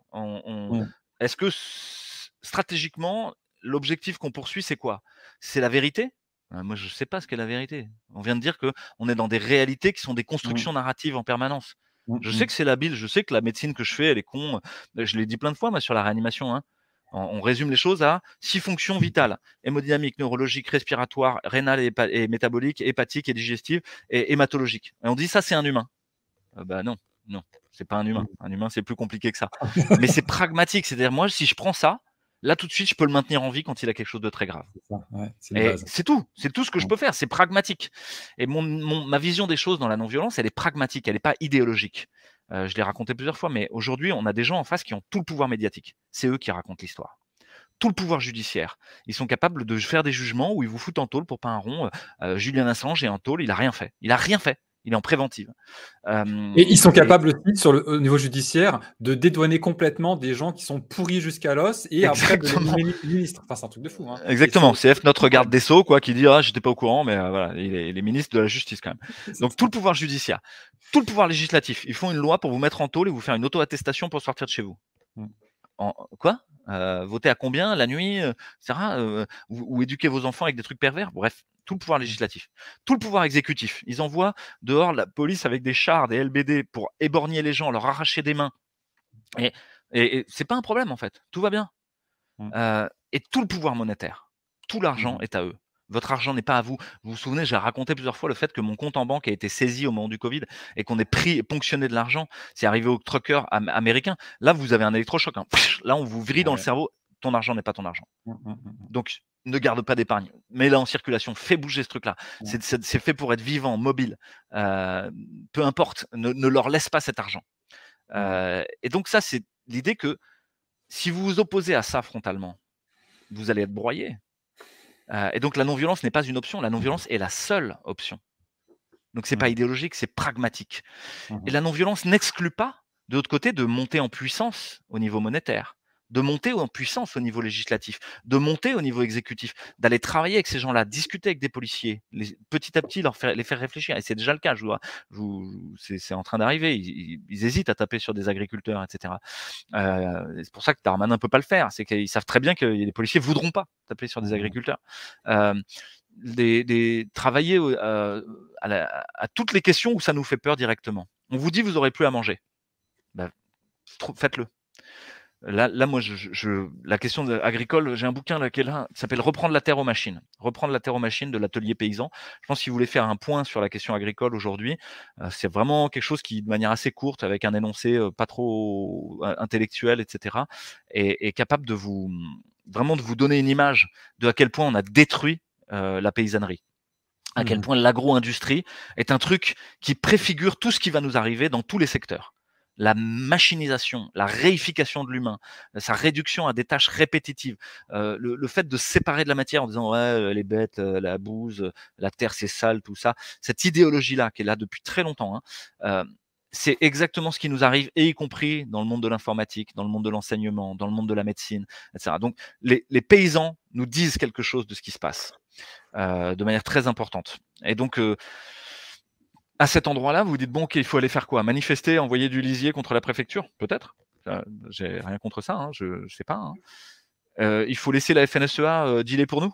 Est-ce que stratégiquement, l'objectif qu'on poursuit, c'est quoi C'est la vérité euh, moi, je ne sais pas ce qu'est la vérité. On vient de dire que on est dans des réalités qui sont des constructions narratives en permanence. Mm, je mm. sais que c'est la bile je sais que la médecine que je fais, elle est con. Euh, je l'ai dit plein de fois, moi, sur la réanimation. Hein on résume les choses à six fonctions vitales hémodynamique, neurologique, respiratoire, rénale et, métabolique, hépatique et digestive et hématologique. Et on dit ça, c'est un humain. Ben bah non, non, c'est pas un humain. Un humain, c'est plus compliqué que ça. Mais c'est pragmatique. C'est-à-dire, moi, si je prends ça, là tout de suite, je peux le maintenir en vie quand il a quelque chose de très grave. C'est tout, c'est tout ce que je peux faire, c'est pragmatique. Et ma vision des choses dans la non-violence, elle est pragmatique, elle n'est pas idéologique. Euh, je l'ai raconté plusieurs fois, mais aujourd'hui, on a des gens en face qui ont tout le pouvoir médiatique. C'est eux qui racontent l'histoire. Tout le pouvoir judiciaire. Ils sont capables de faire des jugements où ils vous foutent en tôle pour pas un rond. Euh, euh, Julien Assange est en tôle, il a rien fait. Il a rien fait il est en préventive. Euh, et ils sont capables aussi, sur le, au niveau judiciaire, de dédouaner complètement des gens qui sont pourris jusqu'à l'os et après de les ministres. Enfin, c'est un truc de fou. Hein. Exactement. CF, notre garde des Sceaux, quoi, qui dit Ah, j'étais pas au courant, mais euh, voilà, il est, ministre de la justice quand même. Donc, tout le pouvoir judiciaire, tout le pouvoir législatif, ils font une loi pour vous mettre en tôle et vous faire une auto-attestation pour sortir de chez vous. Mm. En, quoi euh, voter à combien la nuit, euh, euh, ou, éduquer vos enfants avec des trucs pervers. Bref, tout le pouvoir mmh. législatif, tout le pouvoir exécutif. Ils envoient dehors la police avec des chars, des LBD pour éborgner les gens, leur arracher des mains. Et, c'est pas un problème en fait. Tout va bien. Mmh. et tout le pouvoir monétaire, tout l'argent mmh. est à eux. Votre argent n'est pas à vous. Vous vous souvenez, j'ai raconté plusieurs fois le fait que mon compte en banque a été saisi au moment du Covid et qu'on est pris, et ponctionné de l'argent. C'est arrivé aux trucker américain américains. Là, vous avez un électrochoc. Hein. Là, on vous vrille dans le cerveau. Ton argent n'est pas ton argent. Mmh, mmh, mmh, donc, ne garde pas d'épargne. Mets-la en circulation. Fais bouger ce truc-là. C'est fait pour être vivant, mobile. Euh, peu importe. Ne, leur laisse pas cet argent. Euh, et donc, ça, c'est l'idée que si vous vous opposez à ça frontalement, vous allez être broyé euh, et donc la non-violence n'est pas une option, la non-violence est la seule option. Donc c'est pas mmh. idéologique, c'est pragmatique. Mmh et la non-violence n'exclut pas, de l'autre côté, de monter en puissance au niveau monétaire de monter en puissance au niveau législatif, de monter au niveau exécutif, d'aller travailler avec ces gens-là, discuter avec des policiers, petit à petit les faire réfléchir. Et c'est déjà le cas, je vois. c'est, en train d'arriver. Ils, hésitent à taper sur des agriculteurs, etc. Euh, c'est pour ça que Darmanin ne peut pas le faire. C'est qu'ils savent très bien que les policiers ne voudront pas taper sur des mmh agriculteurs. Euh, travailler euh, à, toutes les questions où ça nous fait peur directement. On vous dit vous aurez plus à manger. Ben, faites-le. Là, là, moi, je, je, la question agricole, j'ai un bouquin qui, s'appelle Reprendre la terre aux machines. Reprendre la terre aux machines de l'atelier paysan. Je pense qu'il voulait faire un point sur la question agricole aujourd'hui, euh, c'est vraiment quelque chose qui, de manière assez courte, avec un énoncé euh, pas trop euh, intellectuel, etc., est, capable de vous vraiment de vous donner une image de à quel point on a détruit la paysannerie à quel mmh. point l'agro-industrie est un truc qui préfigure tout ce qui va nous arriver dans tous les secteurs la machinisation, la réification de l'humain, euh, sa réduction à des tâches répétitives, euh, le, fait de séparer de la matière en disant ouais les bêtes, euh, la bouse, la terre c'est sale, tout ça, cette idéologie là qui est là depuis très longtemps, hein, c'est exactement ce qui nous arrive et y compris dans le monde de l'informatique, dans le monde de l'enseignement, dans le monde de la médecine, etc. Donc les, paysans nous disent quelque chose de ce qui se passe de manière très importante. Et donc à cet endroit-là, vous vous dites, bon, qu'il faut aller faire quoi Manifester, envoyer du lisier contre la préfecture Peut-être. J'ai rien contre ça, hein, je ne sais pas. Hein. Euh, il faut laisser la FNSEA euh, dealer pour nous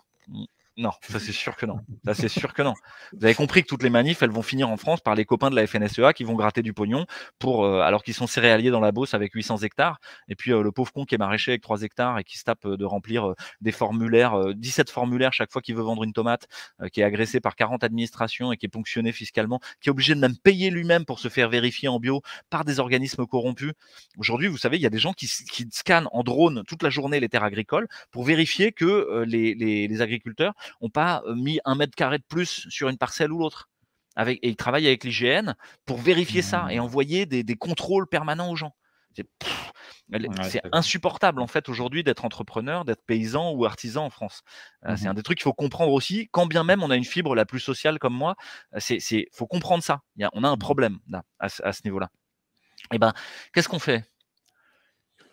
non, ça c'est sûr que non. Ça c'est sûr que non. Vous avez compris que toutes les manifs, elles vont finir en France par les copains de la FNSEA qui vont gratter du pognon pour, euh, alors qu'ils sont céréaliers dans la bosse avec 800 hectares, et puis euh, le pauvre con qui est maraîcher avec 3 hectares et qui se tape euh, de remplir des formulaires, 17 formulaires chaque fois qu'il veut vendre une tomate, qui est agressé par 40 administrations et qui est ponctionné fiscalement, qui est obligé de même payer lui-même pour se faire vérifier en bio par des organismes corrompus. Aujourd'hui, vous savez, il y a des gens qui, scannent en drone toute la journée les terres agricoles pour vérifier que les agriculteurs n'ont pas mis un mètre carré de plus sur une parcelle ou l'autre. Avec, et ils travaillent avec l'IGN pour vérifier ça et mmh. envoyer des, contrôles permanents aux gens. C'est, insupportable en fait aujourd'hui d'être entrepreneur, d'être paysan ou artisan en France. Mmh c'est un des trucs qu'il faut comprendre aussi, quand bien même on a une fibre la plus sociale comme moi, c'est, faut comprendre ça. on a un mmh. problème là, à, ce niveau-là. Et eh ben, qu'est-ce qu'on fait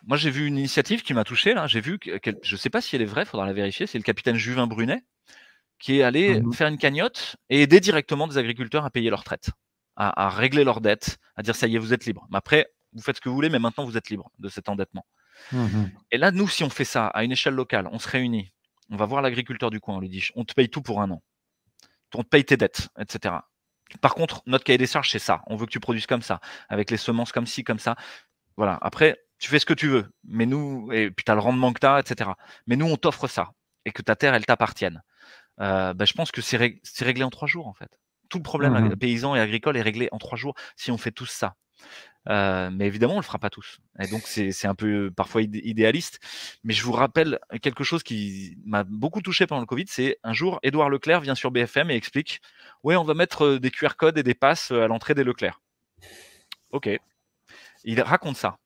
Moi j'ai vu une initiative qui m'a touché là. J'ai vu, que, je ne sais pas si elle est vraie, faudra la vérifier. C'est le capitaine Juvin Brunet qui est allé mmh faire une cagnotte et aider directement des agriculteurs à payer leurs traites, à, régler leurs dettes, à dire ça y est, vous êtes libre. Mais après, vous faites ce que vous voulez, mais maintenant vous êtes libre de cet endettement. Mmh et là, nous, si on fait ça à une échelle locale, on se réunit, on va voir l'agriculteur du coin, on lui dit on te paye tout pour un an, on te paye tes dettes, etc. Par contre, notre cahier des charges, c'est ça. On veut que tu produises comme ça, avec les semences comme ci, comme ça. Voilà. Après, tu fais ce que tu veux, mais nous, et puis tu as le rendement que tu as, etc. Mais nous, on t'offre ça, et que ta terre, elle t'appartienne. Euh, bah, je pense que c'est réglé en trois jours, en fait. Tout le problème mmh paysan et agricole est réglé en trois jours si on fait tous ça. Euh, mais évidemment, on le fera pas tous. Et donc, c'est un peu parfois idéaliste. Mais je vous rappelle quelque chose qui m'a beaucoup touché pendant le Covid. C'est un jour, Édouard Leclerc vient sur BFM et explique Ouais, on va mettre euh, des QR codes et des passes à l'entrée des Leclerc. Ok. Il raconte ça.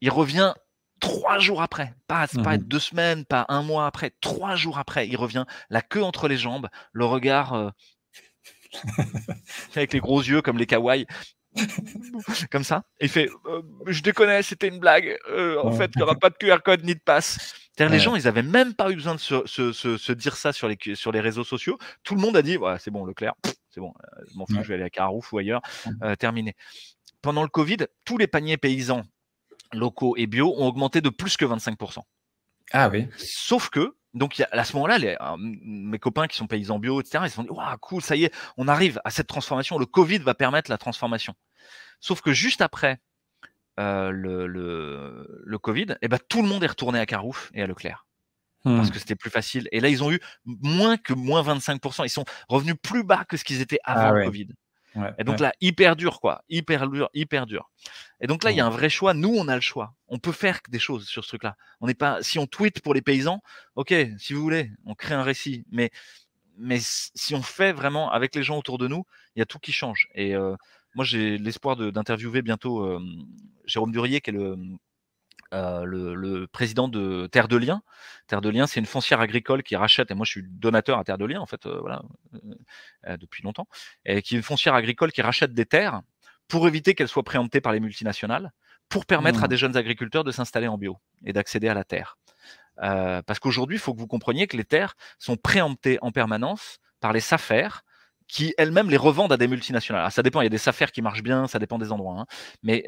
Il revient trois jours après, pas, mmh deux semaines, pas un mois après, trois jours après, il revient, la queue entre les jambes, le regard euh, avec les gros yeux comme les kawaii, comme ça. Il fait euh, Je déconne, c'était une blague. Euh, en fait, il n'y aura pas de QR code ni de passe. Les gens, ils n'avaient même pas eu besoin de se, dire ça sur les, sur les réseaux sociaux. Tout le monde a dit ouais, C'est bon, Leclerc, c'est bon, je m'en fous, je vais aller à Carouf ou ailleurs. Mmh terminé. Pendant le Covid, tous les paniers paysans locaux et bio ont augmenté de plus que 25%. Ah oui. Sauf que, donc à ce moment-là, euh, mes copains qui sont paysans bio, etc., ils se sont dit, waouh, cool, ça y est, on arrive à cette transformation, le Covid va permettre la transformation. Sauf que juste après euh, le, Covid, eh ben, tout le monde est retourné à Carouf et à Leclerc. Hmm. Parce que c'était plus facile. Et là, ils ont eu moins que moins 25%. Ils sont revenus plus bas que ce qu'ils étaient avant ah le Covid et donc là, hyper dur, quoi. Hyper dur, hyper dur. Et donc là, il y a un vrai choix. Nous, on a le choix. On peut faire des choses sur ce truc-là. On n'est pas, si on tweet pour les paysans, ok, si vous voulez, on crée un récit. Mais, mais si on fait vraiment avec les gens autour de nous, il y a tout qui change. Et euh, moi, j'ai l'espoir d'interviewer bientôt euh, Jérôme Durier, qui est le euh, le, président de Terre de Liens. Terre de Liens, c'est une foncière agricole qui rachète, et moi je suis donateur à Terre de Liens, en fait, euh, voilà, euh, depuis longtemps, et qui est une foncière agricole qui rachète des terres pour éviter qu'elles soient préemptées par les multinationales, pour permettre à mmh. des jeunes agriculteurs de s'installer en bio et d'accéder à la terre. parce qu'aujourd'hui, il faut que vous compreniez que les terres sont préemptées en permanence par les SAFER, qui elles-mêmes les revendent à des multinationales. ça dépend, il y a des affaires qui marchent bien, ça dépend des endroits. Hein, mais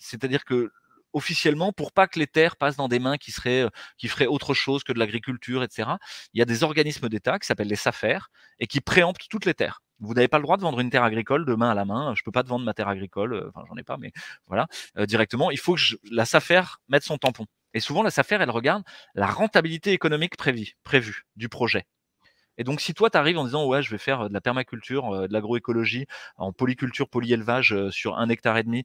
c'est-à-dire que officiellement pour pas que les terres passent dans des mains qui seraient euh, qui feraient autre chose que de l'agriculture, etc. Il y a des organismes d'État qui s'appellent les SAFER et qui préemptent toutes les terres. Vous n'avez pas le droit de vendre une terre agricole de main à la main. Je ne peux pas te vendre ma terre agricole, euh, enfin j'en ai pas, mais voilà euh, directement. Il faut que la SAFER mette son tampon. Et souvent la SAFER elle regarde la rentabilité économique prévue du projet. Et donc, si toi, tu arrives en disant, ouais, je vais faire euh, de la permaculture, euh, de l'agroécologie, en polyculture, polyélevage euh, sur un hectare et demi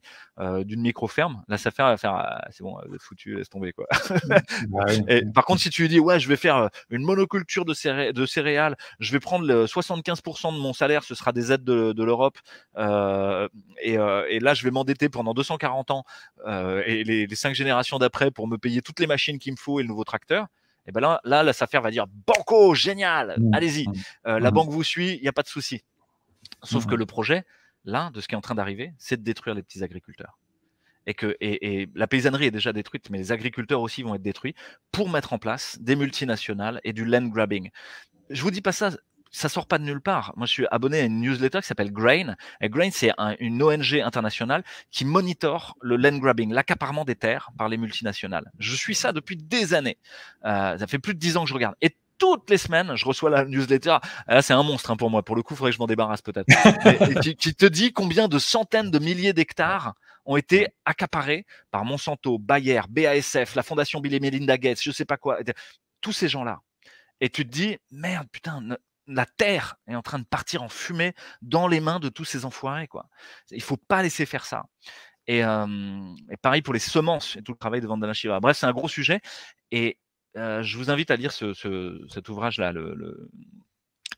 d'une micro-ferme, là, ça fait, faire, c'est bon, vous foutu, laisse tomber, quoi. Mmh. Bah par contre, si tu dis, ouais, je vais faire une monoculture de, céréales, je vais prendre le 75% de mon salaire, ce sera des aides de, l'Europe, et, là, je vais m'endetter pendant 240 ans et les, les cinq générations d'après pour me payer toutes les machines qu'il me faut et le nouveau tracteur. Et ben là, là, la SAFER va dire Banco, génial, mmh. allez-y. Mmh. Euh, la mmh. banque vous suit, il n'y a pas de souci. Sauf que le projet, là, de ce qui est en train d'arriver, c'est de détruire les petits agriculteurs. Et que et la paysannerie est déjà détruite, mais les agriculteurs aussi vont être détruits pour mettre en place des multinationales et du land grabbing. Je vous dis pas ça ça sort pas de nulle part. Moi, je suis abonné à une newsletter qui s'appelle Grain. Et Grain, c'est une ONG internationale qui monitore le land grabbing, l'accaparement des terres par les multinationales. Je suis ça depuis des années. Euh, ça fait plus de dix ans que je regarde. Et toutes les semaines, je reçois la newsletter. Là, ah, c'est un monstre hein, pour moi. Pour le coup, il faudrait que je m'en débarrasse peut-être. qui, te dit combien de centaines de milliers d'hectares ont été accaparés par Monsanto, Bayer, BASF, la Fondation Bill et Melinda Gates, je sais pas quoi. Tous ces gens-là. Et tu te dis, merde, putain, la terre est en train de partir en fumée dans les mains de tous ces enfoirés. Quoi. Il faut pas laisser faire ça. Et, pareil pour les semences et tout le travail de Vandana Shiva. Bref, c'est un gros sujet. Et je vous invite à lire cet ouvrage-là, le,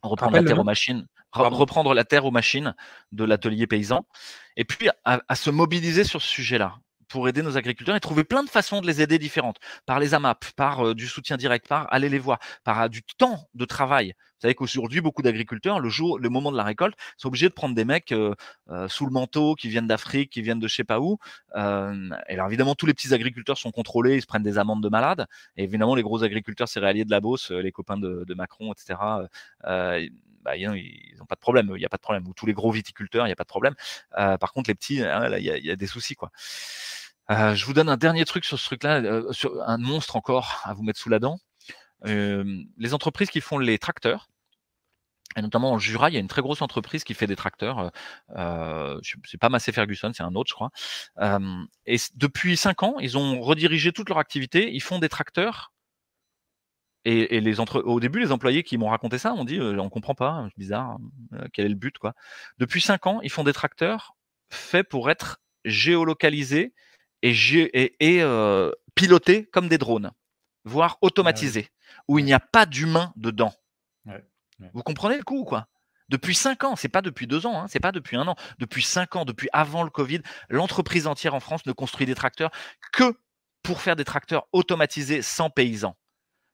Reprendre, la terre aux machines, reprendre la terre aux machines de l'atelier paysan, et puis à, se mobiliser sur ce sujet-là pour aider nos agriculteurs et trouver plein de façons de les aider différentes, par les AMAP, par euh, du soutien direct, par aller les voir, par euh, du temps de travail. Vous savez qu'aujourd'hui, beaucoup d'agriculteurs, le jour, le moment de la récolte, sont obligés de prendre des mecs euh, sous le manteau, qui viennent d'Afrique, qui viennent de je sais pas où. et alors évidemment, tous les petits agriculteurs sont contrôlés, ils se prennent des amendes de malades. Et évidemment, les gros agriculteurs céréaliers de la Beauce, les copains de, Macron, etc. Bah, ils n'ont pas de problème, il n'y a pas de problème. Ou tous les gros viticulteurs, il n'y a pas de problème. par contre, les petits, hein, il y, y a des soucis. quoi. Euh, je vous donne un dernier truc sur ce truc-là, euh, sur un monstre encore à vous mettre sous la dent. Euh, les entreprises qui font les tracteurs, et notamment en Jura, il y a une très grosse entreprise qui fait des tracteurs. Euh, c'est pas Massé Ferguson, c'est un autre, je crois. et depuis cinq ans, ils ont redirigé toute leur activité. Ils font des tracteurs et, les au début, les employés qui m'ont raconté ça ont dit on comprend pas, c'est bizarre, hein, quel est le but quoi. Depuis cinq ans, ils font des tracteurs faits pour être géolocalisés et, et, euh, comme des drones, voire ah automatisés, où il n'y a pas d'humain dedans. Vous comprenez le coup quoi depuis cinq ans, c'est pas depuis deux ans, hein, c'est pas depuis un an, depuis cinq ans, depuis avant le Covid, l'entreprise entière en France ne construit des tracteurs que pour faire des tracteurs automatisés sans paysans.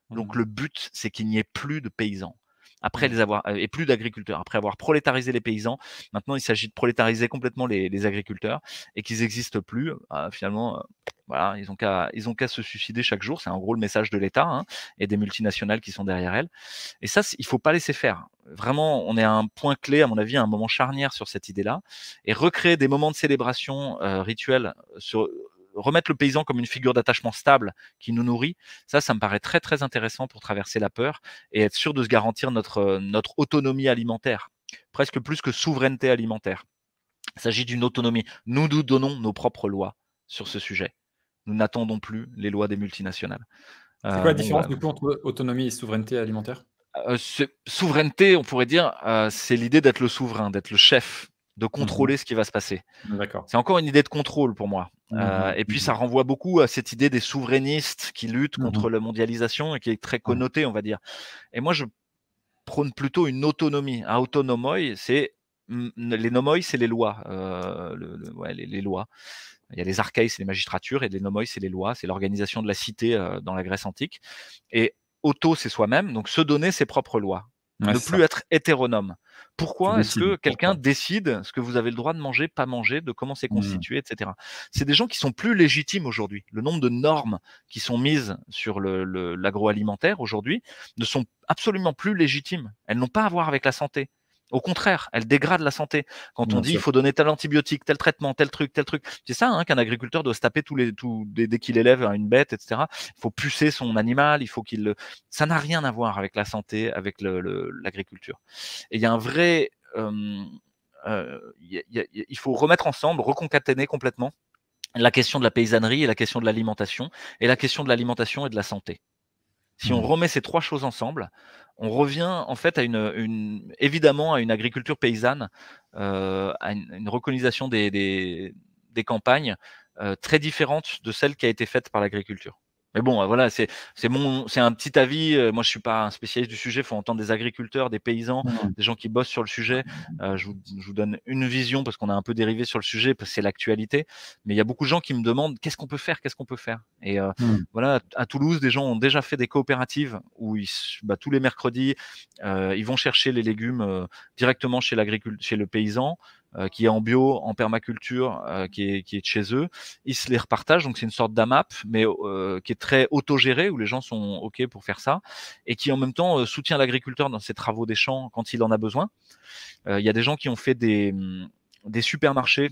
Donc mmh. le but, c'est qu'il n'y ait plus de paysans après les avoir et plus d'agriculteurs après avoir prolétarisé les paysans maintenant il s'agit de prolétariser complètement les, les agriculteurs et qu'ils n'existent plus bah, finalement voilà ils ont qu'à ils ont qu'à se suicider chaque jour c'est en gros le message de l'État hein, et des multinationales qui sont derrière elles et ça il faut pas laisser faire vraiment on est à un point clé à mon avis à un moment charnière sur cette idée là et recréer des moments de célébration euh, rituelle sur remettre le paysan comme une figure d'attachement stable qui nous nourrit, ça, ça me paraît très très intéressant pour traverser la peur et être sûr de se garantir notre, euh, notre autonomie alimentaire, presque plus que souveraineté alimentaire. Il s'agit d'une autonomie. Nous nous donnons nos propres lois sur ce sujet. Nous n'attendons plus les lois des multinationales. C'est quoi la euh, différence du coup entre autonomie et souveraineté alimentaire euh, Souveraineté, on pourrait dire, c'est l'idée d'être le souverain, d'être le chef de mmh contrôler ce qui va se passer. C'est encore une idée de contrôle pour moi. Mmh euh, et puis mmh ça renvoie beaucoup à cette idée des souverainistes qui luttent contre la mondialisation et qui est très connotée, on va dire. Et moi, je prône plutôt une autonomie. Un autonomoi, c'est les nomoi, c'est les lois. Euh, les, lois. Il y a les archaïs, c'est les magistratures, et les nomoi, c'est les lois, c'est l'organisation de la cité euh, dans la Grèce antique. Et auto, c'est soi-même, donc se donner ses propres lois ne plus être hétéronome. Pourquoi est-ce que quelqu'un décide ce que vous avez le droit de manger, pas manger, de comment c'est mmh. constitué, etc. C'est des gens qui sont plus légitimes aujourd'hui. Le nombre de normes qui sont mises sur l'agroalimentaire aujourd'hui ne sont absolument plus légitimes. Elles n'ont pas à voir avec la santé. Au contraire, elle dégrade la santé. Quand on dit il faut donner tel antibiotique, tel traitement, tel truc, tel truc, c'est ça hein, qu'un agriculteur doit se taper tous les, tous, dès, qu'il élève une bête, etc. Il faut pucer son animal, il faut qu'il. Le... Ça n'a rien à voir avec la santé, avec l'agriculture. Et il y a un vrai. il faut remettre ensemble, reconcaténer complètement la question de la paysannerie et la question de l'alimentation, et la question de l'alimentation et de la santé. Si on mmh. remet ces trois choses ensemble, on revient en fait à une, une évidemment à une agriculture paysanne, euh, à une, une des, des, campagnes euh, très différente de celle qui a été faite par l'agriculture. Mais bon, euh, voilà, c'est mon, c'est un petit avis. Euh, moi, je suis pas un spécialiste du sujet. faut entendre des agriculteurs, des paysans, mmh. des gens qui bossent sur le sujet. Mmh. Euh, je, vous, donne une vision parce qu'on a un peu dérivé sur le sujet parce que c'est l'actualité. Mais il y a beaucoup de gens qui me demandent qu'est-ce qu'on peut faire, qu'est-ce qu'on peut faire. Et mmh. voilà, à Toulouse, des gens ont déjà fait des coopératives où ils, bah, tous les mercredis, ils vont chercher les légumes directement chez l'agriculteur, chez le paysan. Euh, qui est en bio, en permaculture, euh, qui, est, chez eux. Ils se les repartagent, donc c'est une sorte d'AMAP, mais euh, qui est très autogéré, où les gens sont OK pour faire ça, et qui en même temps soutient l'agriculteur dans ses travaux des champs quand il en a besoin. Il y a des gens qui ont fait des, hum, des supermarchés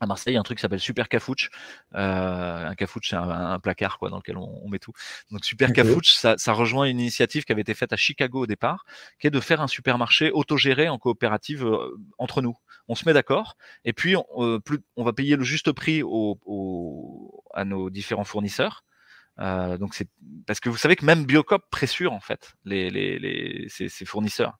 à Marseille, il y a un truc qui s'appelle Super Cafouche. Euh, un cafouche, c'est un, placard quoi, dans lequel on, met tout. Donc Super Cafouche, ça, rejoint une initiative qui avait été faite à Chicago au départ, qui est de faire un supermarché autogéré en coopérative euh, entre nous. On se met d'accord, et puis on, euh, va payer le juste prix à nos différents fournisseurs. donc c'est parce que vous savez que même Biocop pressure en fait les, les, ses, fournisseurs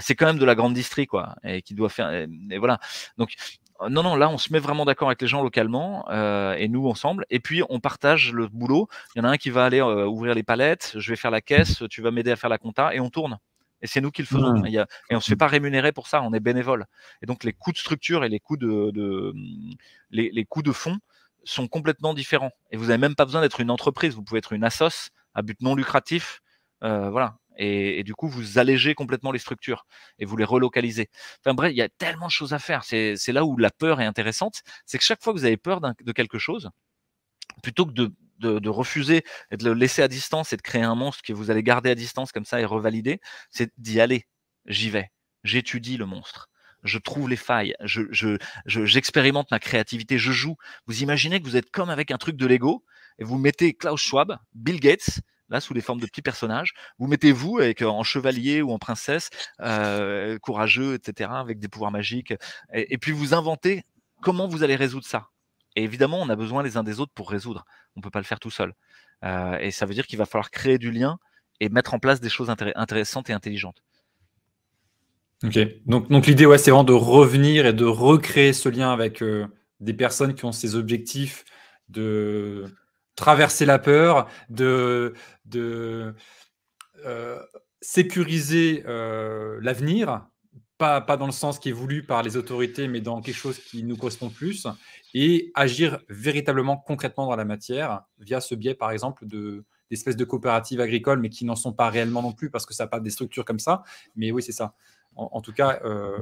c'est quand même de la grande distrie quoi et qui doit faire et voilà donc euh, non, non, là, on se met vraiment d'accord avec les gens localement euh, et nous ensemble. Et puis, on partage le boulot. Il y en a un qui va aller euh, ouvrir les palettes, je vais faire la caisse, tu vas m'aider à faire la compta et on tourne. Et c'est nous qui le ah. faisons. Et, on ne se fait pas rémunérer pour ça, on est bénévole. Et donc, les coûts de structure et les coûts de, les, coûts de fonds sont complètement différents. Et vous n'avez même pas besoin d'être une entreprise, vous pouvez être une assoce à but non lucratif. voilà et, du coup vous allégez complètement les structures et vous les relocalisez. Enfin bref, il y a tellement de choses à faire. C'est là où la peur est intéressante, c'est que chaque fois que vous avez peur de quelque chose, plutôt que de, refuser et de le laisser à distance et de créer un monstre que vous allez garder à distance comme ça et revalider, c'est d'y aller. J'y vais. J'étudie le monstre je trouve les failles, j'expérimente ma créativité, je joue. Vous imaginez que vous êtes comme avec un truc de Lego et vous mettez Klaus Schwab, Bill Gates sous les formes de petits personnages. Vous mettez-vous avec en chevalier ou en princesse, euh, courageux, etc., avec des pouvoirs magiques, et, puis vous inventez comment vous allez résoudre ça. Et évidemment, on a besoin les uns des autres pour résoudre. On ne peut pas le faire tout seul. Euh, et ça veut dire qu'il va falloir créer du lien et mettre en place des choses intéressantes et intelligentes. Ok. Donc, donc l'idée, ouais, c'est vraiment de revenir et de recréer ce lien avec euh, des personnes qui ont ces objectifs de traverser la peur, de, de euh, sécuriser euh, l'avenir, pas, pas dans le sens qui est voulu par les autorités, mais dans quelque chose qui nous correspond plus, et agir véritablement concrètement dans la matière via ce biais, par exemple, de d'espèces de coopératives agricoles, mais qui n'en sont pas réellement non plus parce que ça n'a pas des structures comme ça. Mais oui, c'est ça. En, tout cas, euh,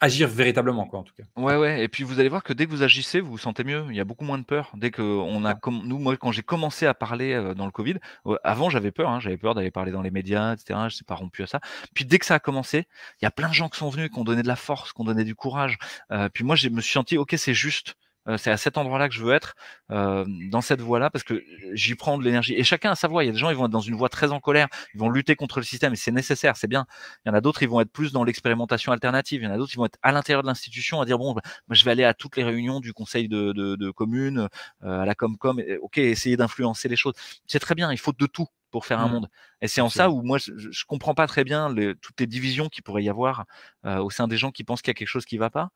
agir véritablement, quoi, en tout cas. Ouais, ouais. Et puis vous allez voir que dès que vous agissez, vous vous sentez mieux. Il y a beaucoup moins de peur. Dès que on a, comme nous, moi, quand j'ai commencé à parler euh, dans le Covid, euh, avant j'avais peur. Hein. j'avais peur d'aller parler dans les médias, etc. Je sais pas rompu à ça. Puis dès que ça a commencé, il y a plein de gens qui sont venus, qui ont donné de la force, qui ont donné du courage. Euh, puis moi, je me suis senti, ok, c'est juste. Euh, c'est à cet endroit-là que je veux être, euh, dans cette voie-là, parce que j'y prends de l'énergie. Et chacun a sa voie. Il y a des gens, ils vont être dans une voie très en colère, ils vont lutter contre le système, et c'est nécessaire, c'est bien. Il y en a d'autres, ils vont être plus dans l'expérimentation alternative. Il y en a d'autres, ils vont être à l'intérieur de l'institution, à dire, bon, bah, je vais aller à toutes les réunions du conseil de, de, de commune, euh, à la Comcom, ok, essayer d'influencer les choses. C'est très bien, il faut de tout pour faire un mmh. monde. Et c'est en ça où moi, je, je, comprends pas très bien les, toutes les divisions qui pourrait y avoir au sein des gens qui pensent qu'il y a quelque chose qui va pas.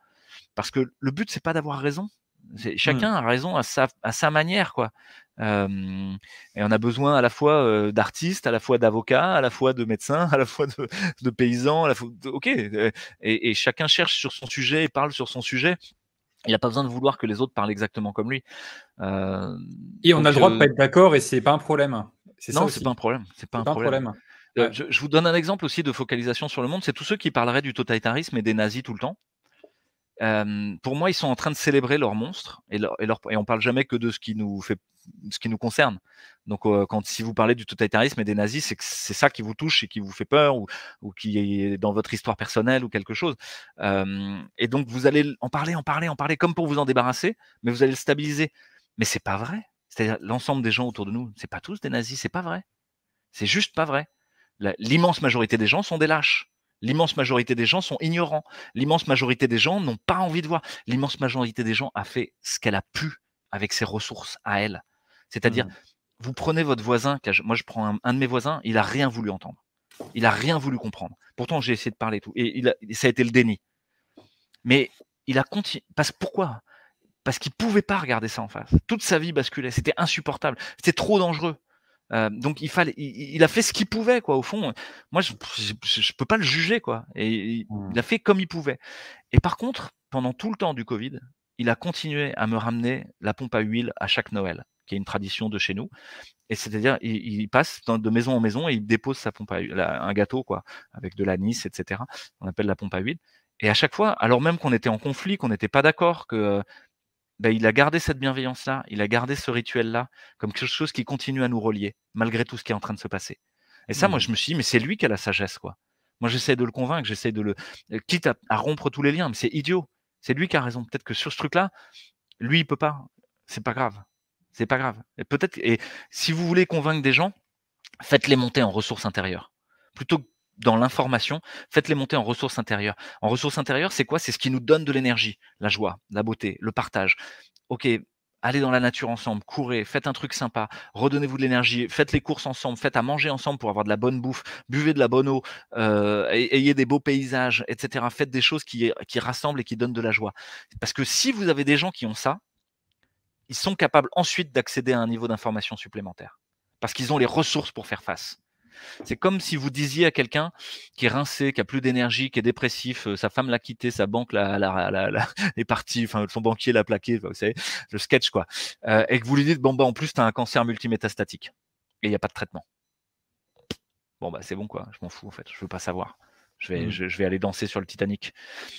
Parce que le but, c'est pas d'avoir raison, Mmh. Chacun a raison à sa, à sa manière, quoi. et on a besoin à la fois d'artistes, à la fois d'avocats, à la fois de médecins, à la fois de, paysans, ok. Et, chacun cherche sur son sujet et parle sur son sujet. Il n'a pas besoin de vouloir que les autres parlent exactement comme lui. et on a le droit de pas être d'accord et c'est pas un problème. Non, c'est pas un problème. C'est pas, un problème. je vous donne un exemple aussi de focalisation sur le monde. C'est tous ceux qui parleraient du totalitarisme et des nazis tout le temps pour moi, ils sont en train de célébrer leur monstre et, leur, et, on parle jamais que de ce qui nous fait, ce qui nous concerne. Donc, quand si vous parlez du totalitarisme et des nazis, c'est c'est ça qui vous touche et qui vous fait peur ou, qui est dans votre histoire personnelle ou quelque chose. et donc, vous allez en parler, en parler, en parler comme pour vous en débarrasser, mais vous allez le stabiliser. Mais c'est pas vrai. C'est-à-dire l'ensemble des gens autour de nous, c'est pas tous des nazis, c'est pas vrai. C'est juste pas vrai. L'immense majorité des gens sont des lâches. L'immense majorité des gens sont ignorants. L'immense majorité des gens n'ont pas envie de voir. L'immense majorité des gens a fait ce qu'elle a pu avec ses ressources à elle. C'est-à-dire, mmh. vous prenez votre voisin, moi je prends un, de mes voisins, il a rien voulu entendre. Il n'a rien voulu comprendre. Pourtant, j'ai essayé de parler et tout. Et, ça a été le déni. Mais il a continué. Parce, pourquoi Parce qu'il ne pouvait pas regarder ça en face. Toute sa vie basculait. C'était insupportable. C'était trop dangereux. Euh, donc il fallait, il, a fait ce qu'il pouvait quoi. Au fond, moi je, je, peux pas le juger quoi. Et il mmh. a fait comme il pouvait. Et par contre, pendant tout le temps du Covid, il a continué à me ramener la pompe à huile à chaque Noël, qui est une tradition de chez nous. Et c'est-à-dire, il, passe de maison en maison et il dépose sa pompe à huile, un gâteau quoi, avec de l'anis, etc. On appelle la pompe à huile. Et à chaque fois, alors même qu'on était en conflit, qu'on n'était pas d'accord, que bah, il a gardé cette bienveillance-là, il a gardé ce rituel-là comme quelque chose qui continue à nous relier, malgré tout ce qui est en train de se passer. Et ça, moi, mmh. je me suis dit, mais c'est lui qui a la sagesse, quoi. Moi, j'essaie de le convaincre, j'essaie de le. Euh, quitte à, rompre tous les liens, mais c'est idiot. C'est lui qui a raison. Peut-être que sur ce truc-là, lui, il peut pas. C'est pas grave. C'est pas grave. Et peut-être. Et si vous voulez convaincre des gens, faites-les monter en ressources intérieures. Plutôt que dans l'information, faites-les monter en ressources intérieures. En ressources intérieures, c'est quoi C'est ce qui nous donne de l'énergie, la joie, la beauté, le partage. Ok, allez dans la nature ensemble, courez, faites un truc sympa, redonnez-vous de l'énergie, faites les courses ensemble, faites à manger ensemble pour avoir de la bonne bouffe, buvez de la bonne eau, euh, ayez des beaux paysages, etc. Faites des choses qui, qui rassemblent et qui donnent de la joie. Parce que si vous avez des gens qui ont ça, ils sont capables ensuite d'accéder à un niveau d'information supplémentaire. Parce qu'ils ont les ressources pour faire face. C'est comme si vous disiez à quelqu'un qui est rincé, qui a plus d'énergie, qui est dépressif, euh, sa femme l'a quitté, sa banque la, est partie, son banquier l'a plaqué, vous savez, le sketch quoi. Euh, et que vous lui dites bon bah en plus tu as un cancer multimétastatique et il n'y a pas de traitement. Bon bah c'est bon quoi, je m'en fous en fait, je veux pas savoir. Mmh. Je vais, aller danser sur le Titanic.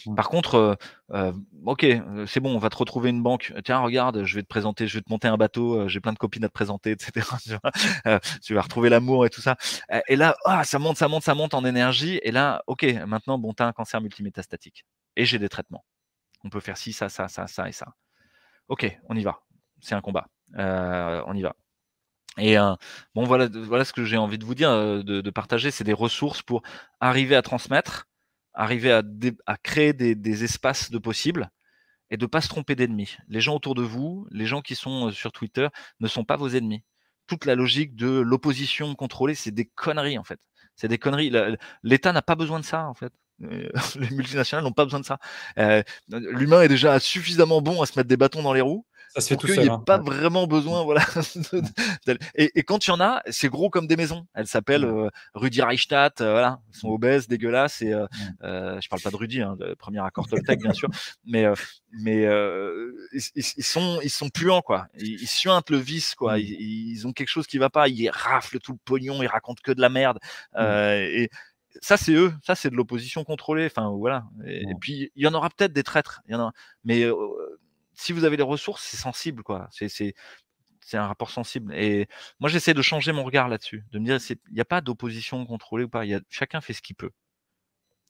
Mmh. Par contre, euh, euh, ok, euh, c'est bon, on va te retrouver une banque. Tiens, regarde, je vais te présenter, je vais te monter un bateau, j'ai plein de copines à te présenter, etc. tu, vas retrouver l'amour et tout ça. Et là, ah, ça monte, ça monte, ça monte en énergie. Et là, ok, maintenant, bon, t'as un cancer multimétastatique. Et j'ai des traitements. On peut faire ci, ça, ça, ça, ça et ça. Ok, on y va. C'est un combat. on y va. Et euh, bon, voilà, voilà ce que j'ai envie de vous dire, euh, de, partager, c'est des ressources pour arriver à transmettre, arriver à, à créer des, espaces de possibles et de ne pas se tromper d'ennemis. Les gens autour de vous, les gens qui sont euh, sur Twitter, ne sont pas vos ennemis. Toute la logique de l'opposition contrôlée, c'est des conneries en fait. C'est des conneries. L'État n'a pas besoin de ça en fait. Les multinationales n'ont pas besoin de ça. L'humain est déjà suffisamment bon à se mettre des bâtons dans les roues ça se fait n'y ait hein. pas vraiment besoin, voilà. et, quand il y en a, c'est gros comme des maisons. Elles s'appellent euh, Rudy Reichstadt, euh, voilà. Ils sont obèses, dégueulasses. Et euh, euh je parle pas de Rudy, hein, le premier accord Toltec, bien sûr, mais mais ils, sont ils sont puants quoi. Ils, suintent le vice quoi. Ils, ont quelque chose qui ne va pas. Ils raflent tout le pognon. Ils racontent que de la merde. et ça c'est eux, ça c'est de l'opposition contrôlée. Enfin voilà. Et, puis il y en aura peut-être des traîtres, il y en a, mais si vous avez les ressources, c'est sensible, quoi. C'est un rapport sensible. Et moi, j'essaie de changer mon regard là-dessus, de me dire, il n'y a pas d'opposition contrôlée ou pas. chacun fait ce qu'il peut,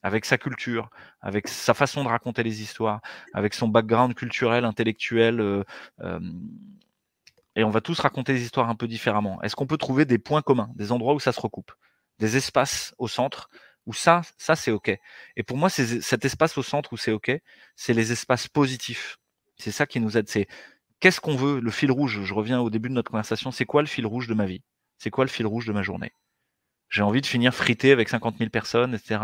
avec sa culture, avec sa façon de raconter les histoires, avec son background culturel, intellectuel. Euh, et on va tous raconter les histoires un peu différemment. Est-ce qu'on peut trouver des points communs, des endroits où ça se recoupe, des espaces au centre où ça, ça c'est ok. Et pour moi, cet espace au centre où c'est ok, c'est les espaces positifs c'est ça qui nous aide. C'est qu'est-ce qu'on veut, le fil rouge. Je reviens au début de notre conversation. C'est quoi le fil rouge de ma vie C'est quoi le fil rouge de ma journée J'ai envie de finir frité avec 50 000 personnes, etc.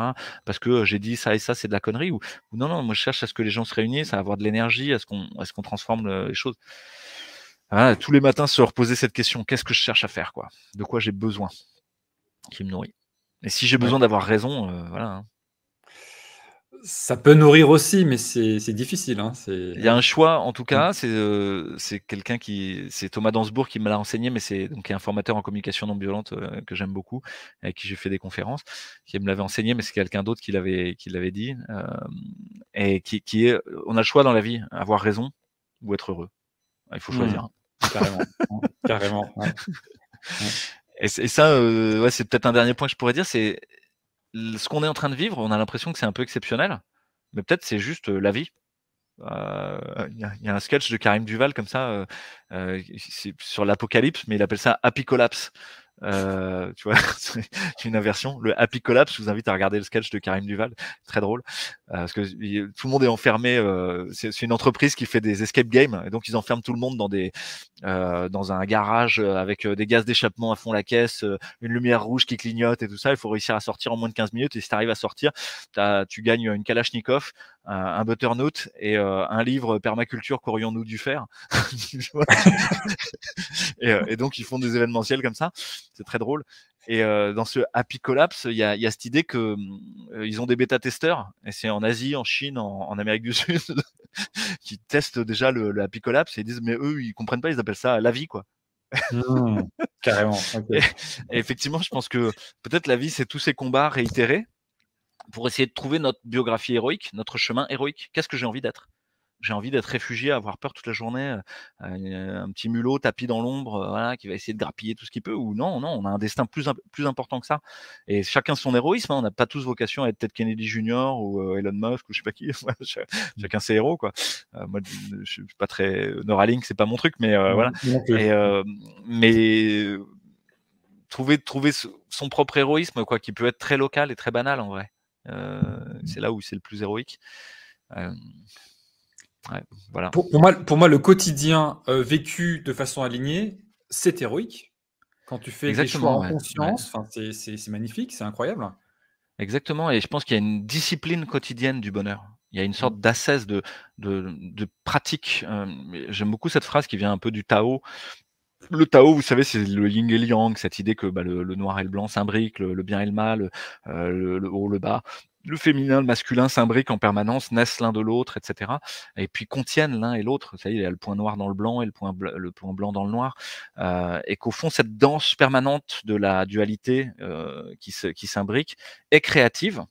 Parce que euh, j'ai dit ça et ça, c'est de la connerie. Ou, non, non, moi je cherche à ce que les gens se réunissent, à avoir de l'énergie, à ce qu'on transforme euh, les choses. tous les matins se reposer cette question qu'est-ce que je cherche à faire quoi De quoi j'ai besoin Qui me nourrit Et si j'ai besoin d'avoir raison, euh, voilà. Hein. Ça peut nourrir aussi, mais c'est difficile. Hein, il y a un choix, en tout cas. Mmh. Euh, c'est quelqu'un qui. C'est Thomas Dansbourg qui me l'a enseigné, mais c'est donc un formateur en communication non violente euh, que j'aime beaucoup, avec qui j'ai fait des conférences, qui me l'avait enseigné, mais c'est quelqu'un d'autre qui l'avait dit. Euh, et qui, est. On a le choix dans la vie, avoir raison ou être heureux. Ah, il faut mmh. choisir. carrément. carrément. Et, ça, c'est peut-être un dernier point que je pourrais dire, c'est ce qu'on est en train de vivre, on a l'impression que c'est un peu exceptionnel, mais peut-être c'est juste euh, la vie. Euh, il y, a un sketch de Karim Duval comme ça euh, sur l'apocalypse, mais il appelle ça apicolapse. Euh, tu vois, c'est une inversion. Le Happy Collapse, je vous invite à regarder le sketch de Karim Duval, très drôle, euh, parce que tout le monde est enfermé. Euh, c'est, une entreprise qui fait des escape games, et donc ils enferment tout le monde dans des dans un garage avec des gaz d'échappement à fond la caisse, une lumière rouge qui clignote et tout ça. Il faut réussir à sortir en moins de 15 minutes. Et si tu arrives à sortir, tu gagnes une Kalachnikov un butternut et euh, un livre permaculture qu'aurions-nous dû faire. Euh, et, donc ils font des événementiels comme ça, c'est très drôle. Et euh, dans ce Happy Collapse, il y a, y a, cette idée que ils ont des bêta-testeurs, et c'est en Asie, en Chine, en, Amérique du Sud, qui testent déjà le, le Happy Collapse et ils disent mais eux ils comprennent pas, ils appellent ça la vie quoi. Mmh, carrément. et effectivement, je pense que peut-être la vie, c'est tous ces combats réitérés pour essayer de trouver notre biographie héroïque, notre chemin héroïque. Qu'est-ce que j'ai envie d'être j'ai envie d'être réfugié, avoir peur toute la journée, euh, euh, un petit mulot tapis dans l'ombre, euh, voilà, qui va essayer de grappiller tout ce qu'il peut, ou non, non, on a un destin plus, plus important que ça. Et chacun son héroïsme, hein, on n'a pas tous vocation à être Ted Kennedy Jr. ou Elon Musk ou je sais pas qui, chacun ses héros, quoi. moi, je suis pas très Neuralink, c'est pas mon truc, mais voilà. mais trouver, trouver son propre héroïsme, quoi, qui peut être très local et très banal en vrai. Euh, c'est là où c'est le plus héroïque. Euh, voilà. pour, moi, le quotidien euh, vécu de façon alignée, c'est héroïque. Quand tu fais Exactement, choix en conscience, c'est magnifique, c'est incroyable. Exactement, et je pense qu'il y a une discipline quotidienne du bonheur. Il y a une sorte mmh. d'assesse de, pratique. J'aime beaucoup cette phrase qui vient un peu du Tao, le Tao, vous savez, c'est le yin et le yang, cette idée que bah, le, noir et le blanc s'imbriquent, le, bien et le mal, euh, le, haut, le bas. Le féminin, le masculin s'imbriquent en permanence, naissent l'un de l'autre, etc. Et puis contiennent l'un et l'autre. Ça y il y a le point noir dans le blanc et le point, le point blanc dans le noir. Euh, et qu'au fond, cette danse permanente de la dualité euh, qui s'imbrique est créative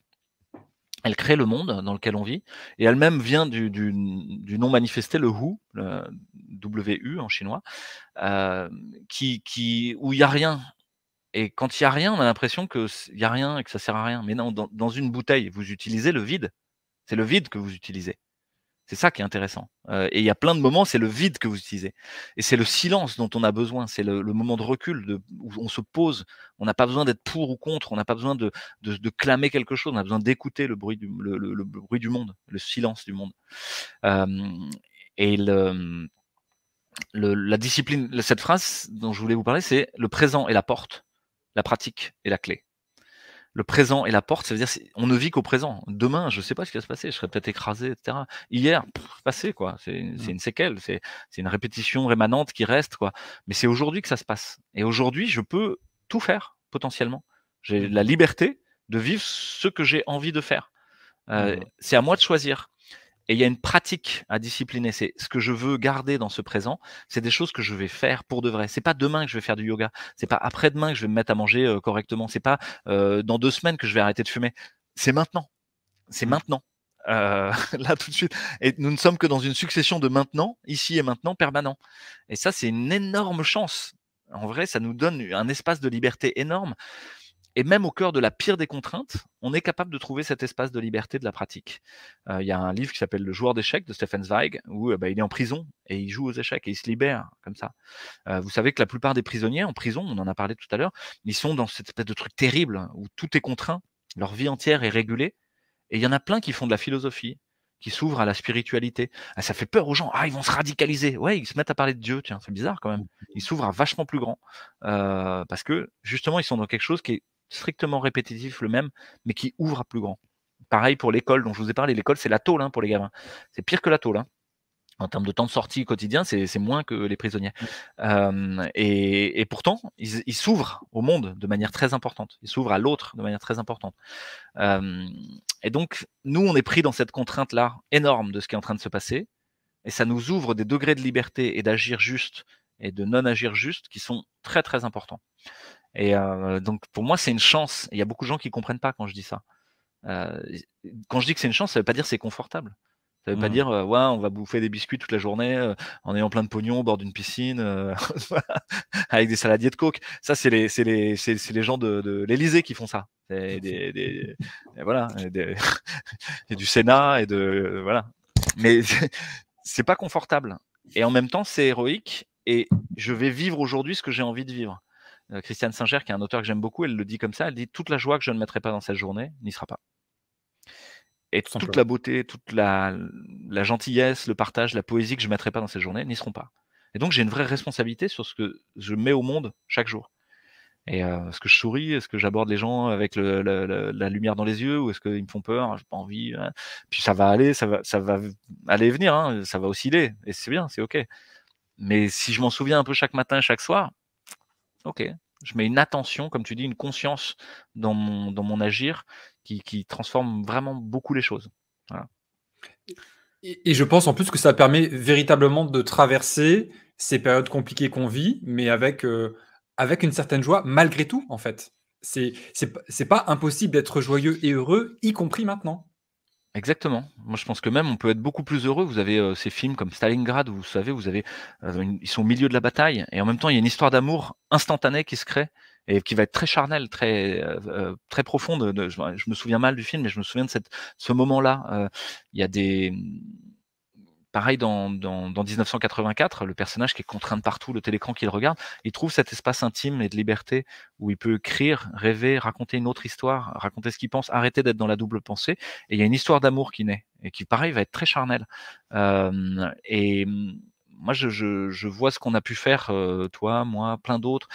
elle crée le monde dans lequel on vit, et elle-même vient du, nom manifesté, le Hu, le WU en chinois, euh, qui, où il n'y a rien. Et quand il n'y a rien, on a l'impression qu'il n'y a rien et que ça ne sert à rien. Mais non, dans une bouteille, vous utilisez le vide. C'est le vide que vous utilisez. C'est ça qui est intéressant. et il y a plein de moments, c'est le vide que vous utilisez. Et c'est le silence dont on a besoin. C'est le, moment de recul de, où on se pose. On n'a pas besoin d'être pour ou contre. On n'a pas besoin de, clamer quelque chose. On a besoin d'écouter le, bruit du, monde, le silence du monde. et la discipline, cette phrase dont je voulais vous parler, c'est le présent est la porte, la pratique est la clé le présent et la porte, ça veut dire on ne vit qu'au présent. Demain, je ne sais pas ce qui va se passer, je serais peut-être écrasé, etc. Hier, passé, quoi. C'est une mmh. séquelle, c'est une répétition rémanente qui reste, quoi. Mais c'est aujourd'hui que ça se passe. Et aujourd'hui, je peux tout faire, potentiellement. J'ai mmh. la liberté de vivre ce que j'ai envie de faire. Euh, mmh c'est à moi de choisir. Et il y a une pratique à discipliner. C'est ce que je veux garder dans ce présent. C'est des choses que je vais faire pour de vrai. C'est pas demain que je vais faire du yoga. C'est pas après-demain que je vais me mettre à manger euh, correctement. C'est pas euh, dans deux semaines que je vais arrêter de fumer. C'est maintenant. C'est mmh. maintenant. Euh, là tout de suite. Et nous ne sommes que dans une succession de maintenant, ici et maintenant, permanent. Et ça, c'est une énorme chance. En vrai, ça nous donne un espace de liberté énorme. Et même au cœur de la pire des contraintes, on est capable de trouver cet espace de liberté de la pratique. Euh, il y a un livre qui s'appelle Le joueur d'échecs de Stephen Zweig, où euh, bah, il est en prison et il joue aux échecs et il se libère comme ça. Euh, vous savez que la plupart des prisonniers en prison, on en a parlé tout à l'heure, ils sont dans cette espèce de truc terrible où tout est contraint, leur vie entière est régulée. Et il y en a plein qui font de la philosophie, qui s'ouvrent à la spiritualité. Ah, ça fait peur aux gens. Ah, ils vont se radicaliser. Ouais, ils se mettent à parler de Dieu. Tiens, c'est bizarre quand même. Ils s'ouvrent à vachement plus grand parce que justement, ils sont dans quelque chose qui est strictement répétitif, le même, mais qui ouvre à plus grand. Pareil pour l'école dont je vous ai parlé. L'école, c'est la tôle hein, pour les gamins. C'est pire que la tôle. Hein. En termes de temps de sortie quotidien, c'est moins que les prisonniers. Mmh. Euh, et, pourtant, ils s'ouvrent au monde de manière très importante. Ils s'ouvrent à l'autre de manière très importante. Euh, et donc, nous, on est pris dans cette contrainte-là énorme de ce qui est en train de se passer. Et ça nous ouvre des degrés de liberté et d'agir juste et de non agir juste qui sont très très importants. Et euh, donc pour moi, c'est une chance. Il y a beaucoup de gens qui ne comprennent pas quand je dis ça. Euh, quand je dis que c'est une chance, ça ne veut pas dire c'est confortable. Ça ne veut pas mmh. dire euh, ouais, on va bouffer des biscuits toute la journée en ayant plein de pognon au bord d'une piscine avec des saladiers de coke. Ça, c'est les, les, les, gens de, de l'Elysée qui font ça. Mmh. et voilà, et, du mmh. Sénat et de voilà. Mais c'est pas confortable. Et en même temps, c'est héroïque. Et je vais vivre aujourd'hui ce que j'ai envie de vivre. Euh, Christiane Singer, qui est un auteur que j'aime beaucoup, elle le dit comme ça, elle dit toute la joie que je ne mettrai pas dans cette journée n'y sera pas. Et toute la beauté, toute la, gentillesse, le partage, la poésie que je ne mettrai pas dans cette journée n'y seront pas. Et donc j'ai une vraie responsabilité sur ce que je mets au monde chaque jour. Et euh, est-ce que je souris Est-ce que j'aborde les gens avec la lumière dans les yeux Ou est-ce qu'ils me font peur J'ai pas envie. Hein. Puis ça va aller, ça va, aller et venir, hein. ça va osciller. Et c'est bien, c'est OK. Mais si je m'en souviens un peu chaque matin, chaque soir, Ok, je mets une attention, comme tu dis, une conscience dans mon, dans mon agir qui, qui transforme vraiment beaucoup les choses. Et, je pense en plus que ça permet véritablement de traverser ces périodes compliquées qu'on vit, mais avec, euh, avec une certaine joie, malgré tout, en fait. C'est pas impossible d'être joyeux et heureux, y compris maintenant. Exactement. Moi, je pense que même on peut être beaucoup plus heureux. Vous avez euh, ces films comme Stalingrad, où vous savez, vous avez, euh, ils sont au milieu de la bataille, et en même temps, il y a une histoire d'amour instantanée qui se crée et qui va être très charnelle, très euh, très profonde. je, je, me souviens mal du film, mais je me souviens de cette, ce moment-là. Il y a des Pareil dans, 1984, le personnage qui est contraint de partout, le télécran qu'il regarde, il trouve cet espace intime et de liberté où il peut écrire, rêver, raconter une autre histoire, raconter ce qu'il pense, arrêter d'être dans la double pensée. Et il y a une histoire d'amour qui naît et qui, pareil, va être très charnelle. Euh, et moi, je, vois ce qu'on a pu faire, euh, toi, moi, plein d'autres,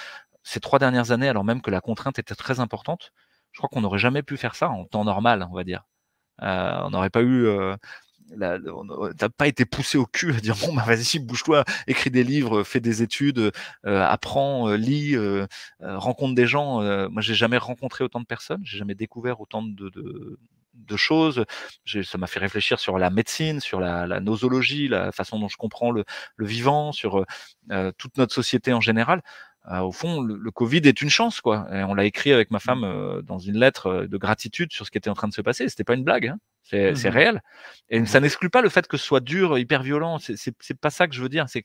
ces trois dernières années, alors même que la contrainte était très importante. Je crois qu'on n'aurait jamais pu faire ça en temps normal, on va dire. Euh, on n'aurait pas eu t'as pas été poussé au cul à dire bon bah vas-y bouge-toi, écris des livres, fais des études, euh, apprends, euh, lis, euh, rencontre des gens. moi j'ai jamais rencontré autant de personnes, j'ai jamais découvert autant de, de, choses. Ça m'a fait réfléchir sur la médecine, sur la, la, nosologie, la façon dont je comprends le, le vivant, sur toute notre société en général. au fond, le, Covid est une chance, quoi. on l'a écrit avec ma femme mmh. dans une lettre de gratitude sur ce qui était en train de se passer. C'était pas une blague. Hein. C'est mmh réel. Et mmh ça n'exclut pas le fait que ce soit dur, hyper violent. C'est pas ça que je veux dire. C'est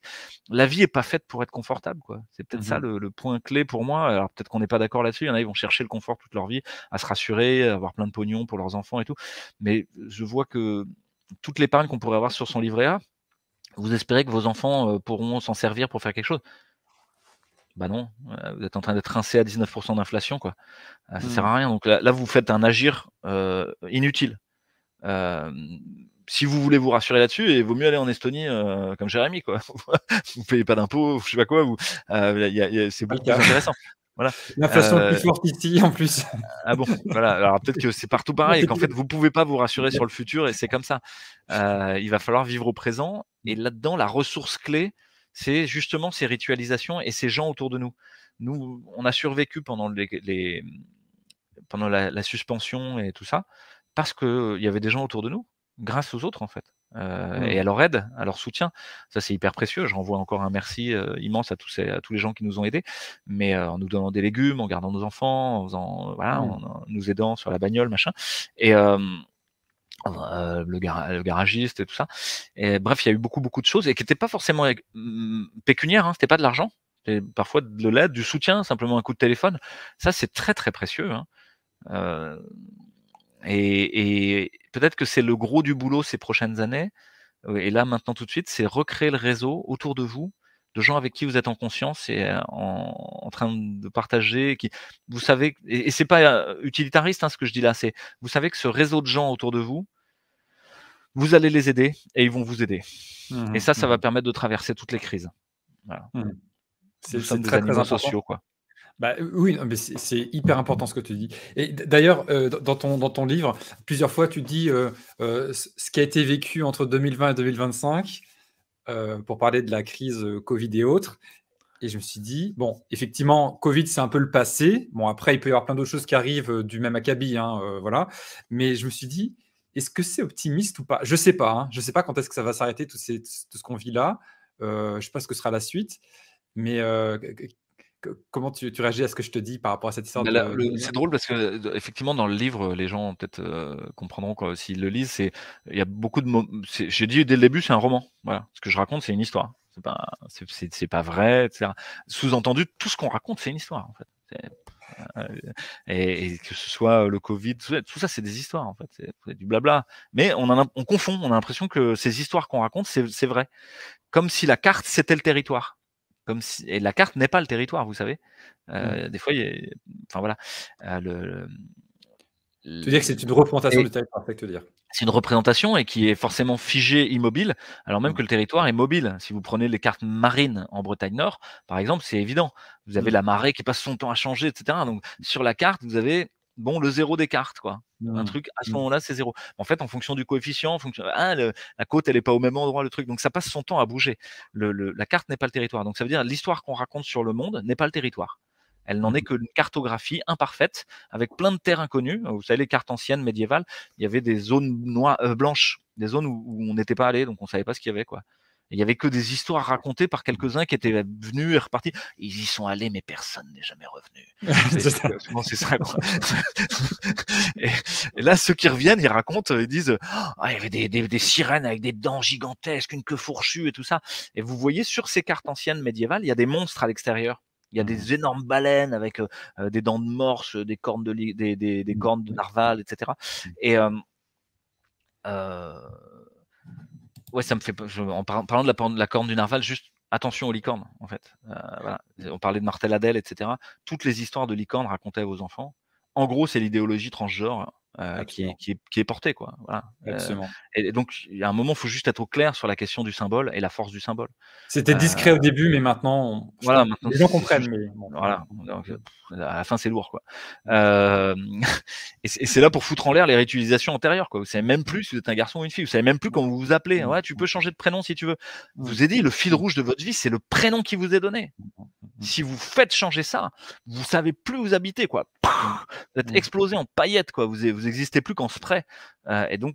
la vie est pas faite pour être confortable, quoi. C'est peut-être mmh ça le, point clé pour moi. Alors peut-être qu'on n'est pas d'accord là-dessus. Il y en a, qui vont chercher le confort toute leur vie, à se rassurer, à avoir plein de pognon pour leurs enfants et tout. Mais je vois que toute l'épargne qu'on pourrait avoir sur son livret A, vous espérez que vos enfants euh, pourront s'en servir pour faire quelque chose bah non, euh, vous êtes en train d'être rincé à 19% d'inflation, quoi. Euh, ça ne sert à rien. Donc là, vous faites un agir inutile si vous voulez vous rassurer là-dessus, et vaut mieux aller en Estonie euh, comme Jérémy, quoi. vous payez pas d'impôts, je sais pas quoi. Vous, euh, c'est beaucoup plus intéressant. Voilà. façon euh... plus forte ici en plus. Ah bon, voilà. Alors peut-être que c'est partout pareil, qu'en fait vous pouvez pas vous rassurer sur le futur et c'est comme ça. Euh, il va falloir vivre au présent et là-dedans la ressource clé, c'est justement ces ritualisations et ces gens autour de nous. Nous, on a survécu pendant les, pendant la, la suspension et tout ça parce qu'il y avait des gens autour de nous, grâce aux autres en fait. Euh, mmh. et à leur aide, à leur soutien. Ça, c'est hyper précieux. Je renvoie encore un merci euh, immense à tous, à tous les gens qui nous ont aidés, mais euh, en nous donnant des légumes, en gardant nos enfants, en, mmh. nous aidant sur la bagnole, machin. Et le, garagiste et tout ça. Et, bref, il y a eu beaucoup, beaucoup de choses et qui n'étaient pas forcément mmh, pécuniaires, hein, n'était pas de l'argent. Parfois de l'aide, du soutien, simplement un coup de téléphone. Ça, c'est très très précieux. Hein et, peut-être que c'est le gros du boulot ces prochaines années. Euh, et là, maintenant, tout de suite, c'est recréer le réseau autour de vous, de gens avec qui vous êtes en conscience et euh, en, train de partager. Qui, vous savez, et, c'est pas euh, utilitariste hein, ce que je dis là, c'est vous savez que ce réseau de gens autour de vous, vous allez les aider et ils vont vous aider. Mmh et ça, ça va mmh permettre de traverser toutes les crises. Voilà. Mmh. C'est très, très sociaux, quoi. Bah, euh, oui, mais c'est hyper important ce que tu dis. Et d'ailleurs, euh, dans, ton, dans ton livre, plusieurs fois, tu dis euh, ce qui a été vécu entre 2020 et 2025, pour parler de la crise Covid et autres. Et je me suis dit, bon, effectivement, Covid, c'est un peu le passé. Bon, après, il peut y avoir plein d'autres choses qui arrivent du même acabit, hein, voilà. Mais je me suis dit, est-ce que c'est optimiste ou pas Je ne sais pas. Hein. Je ne sais pas quand est-ce que ça va s'arrêter, tout, tout ce qu'on vit là. je ne sais pas ce que sera la suite. Mais Comment tu, tu, réagis à ce que je te dis par rapport à cette histoire C'est drôle parce que effectivement dans le livre, les gens peut-être comprendront quoi, s'ils le lisent. C'est il y a beaucoup de j'ai dit dès le début, c'est un roman. Voilà, ce que je raconte, c'est une histoire. C'est pas c'est, c'est, pas vrai, etc. Sous-entendu, tout ce qu'on raconte, c'est une histoire en fait. Euh, et, que ce soit le Covid, tout ça, c'est des histoires en fait, c'est, du blabla. Mais on, on confond, on a l'impression que ces histoires qu'on raconte, c'est, c'est vrai. Comme si la carte, c'était le territoire et la carte n'est pas le territoire, vous savez. Mmh. Euh, des fois, il y enfin voilà. Euh, le, Tu veux dire que c'est une représentation du territoire, c'est dire. C'est une représentation et qui est forcément figée immobile, alors même mmh. que le territoire est mobile. Si vous prenez les cartes marines en Bretagne Nord, par exemple, c'est évident. Vous avez mmh. la marée qui passe son temps à changer, etc. Donc sur la carte, vous avez bon, le zéro des cartes, quoi. Un truc, à ce mmh. moment-là, c'est zéro. En fait, en fonction du coefficient, en fonction, ah, la côte, elle n'est pas au même endroit, le truc. Donc, ça passe son temps à bouger. la carte n'est pas le territoire. Donc, ça veut dire l'histoire qu'on raconte sur le monde n'est pas le territoire. Elle n'en est mmh. qu'une cartographie imparfaite, avec plein de terres inconnues. Vous savez, les cartes anciennes, médiévales, il y avait des zones noires, euh, blanches, des zones où, où on n'était pas allé, donc on ne savait pas ce qu'il y avait, quoi. Il n'y avait que des histoires racontées par quelques-uns qui étaient bah, venus et repartis. Ils y sont allés, mais personne n'est jamais revenu. c'est ça. et, là, ceux qui reviennent, ils racontent, ils disent «Ah, il y avait des, sirènes avec des dents gigantesques, une queue fourchue et tout ça. Et vous voyez sur ces cartes anciennes médiévales, il y a des monstres à l'extérieur. Il y a mmh. des énormes baleines avec euh, euh, des dents de morse, des cornes de, des, des, mmh. cornes de narval, etc. Et mmh. euh, ouais, ça me fait. en parlant de la, de corne du narval, juste attention aux licornes, en fait. Euh, On parlait de Martel Adèle, etc. Toutes les histoires de licornes racontées vos enfants. En gros, c'est l'idéologie transgenre qui, est, porté. Quoi. et donc, il y a un moment, il faut juste être au clair sur la question du symbole et la force du symbole. C'était discret au début, mais maintenant, voilà, maintenant, les gens comprennent. Mais... Voilà, à la fin, c'est lourd. Quoi. et c'est là pour foutre en l'air les réutilisations antérieures. Quoi. Vous savez même plus si vous êtes un garçon ou une fille. Vous savez même plus comment vous vous appelez. Mmh. Ouais, tu peux changer de prénom si tu veux. Je vous mmh. ai dit, le fil rouge de votre vie, c'est le prénom qui vous est donné. Mmh, si vous faites changer ça, vous savez plus où vous habitez. Quoi. Vous êtes explosé en paillettes. Quoi. Vous, vous n'existez plus qu'en spray. Euh, et donc,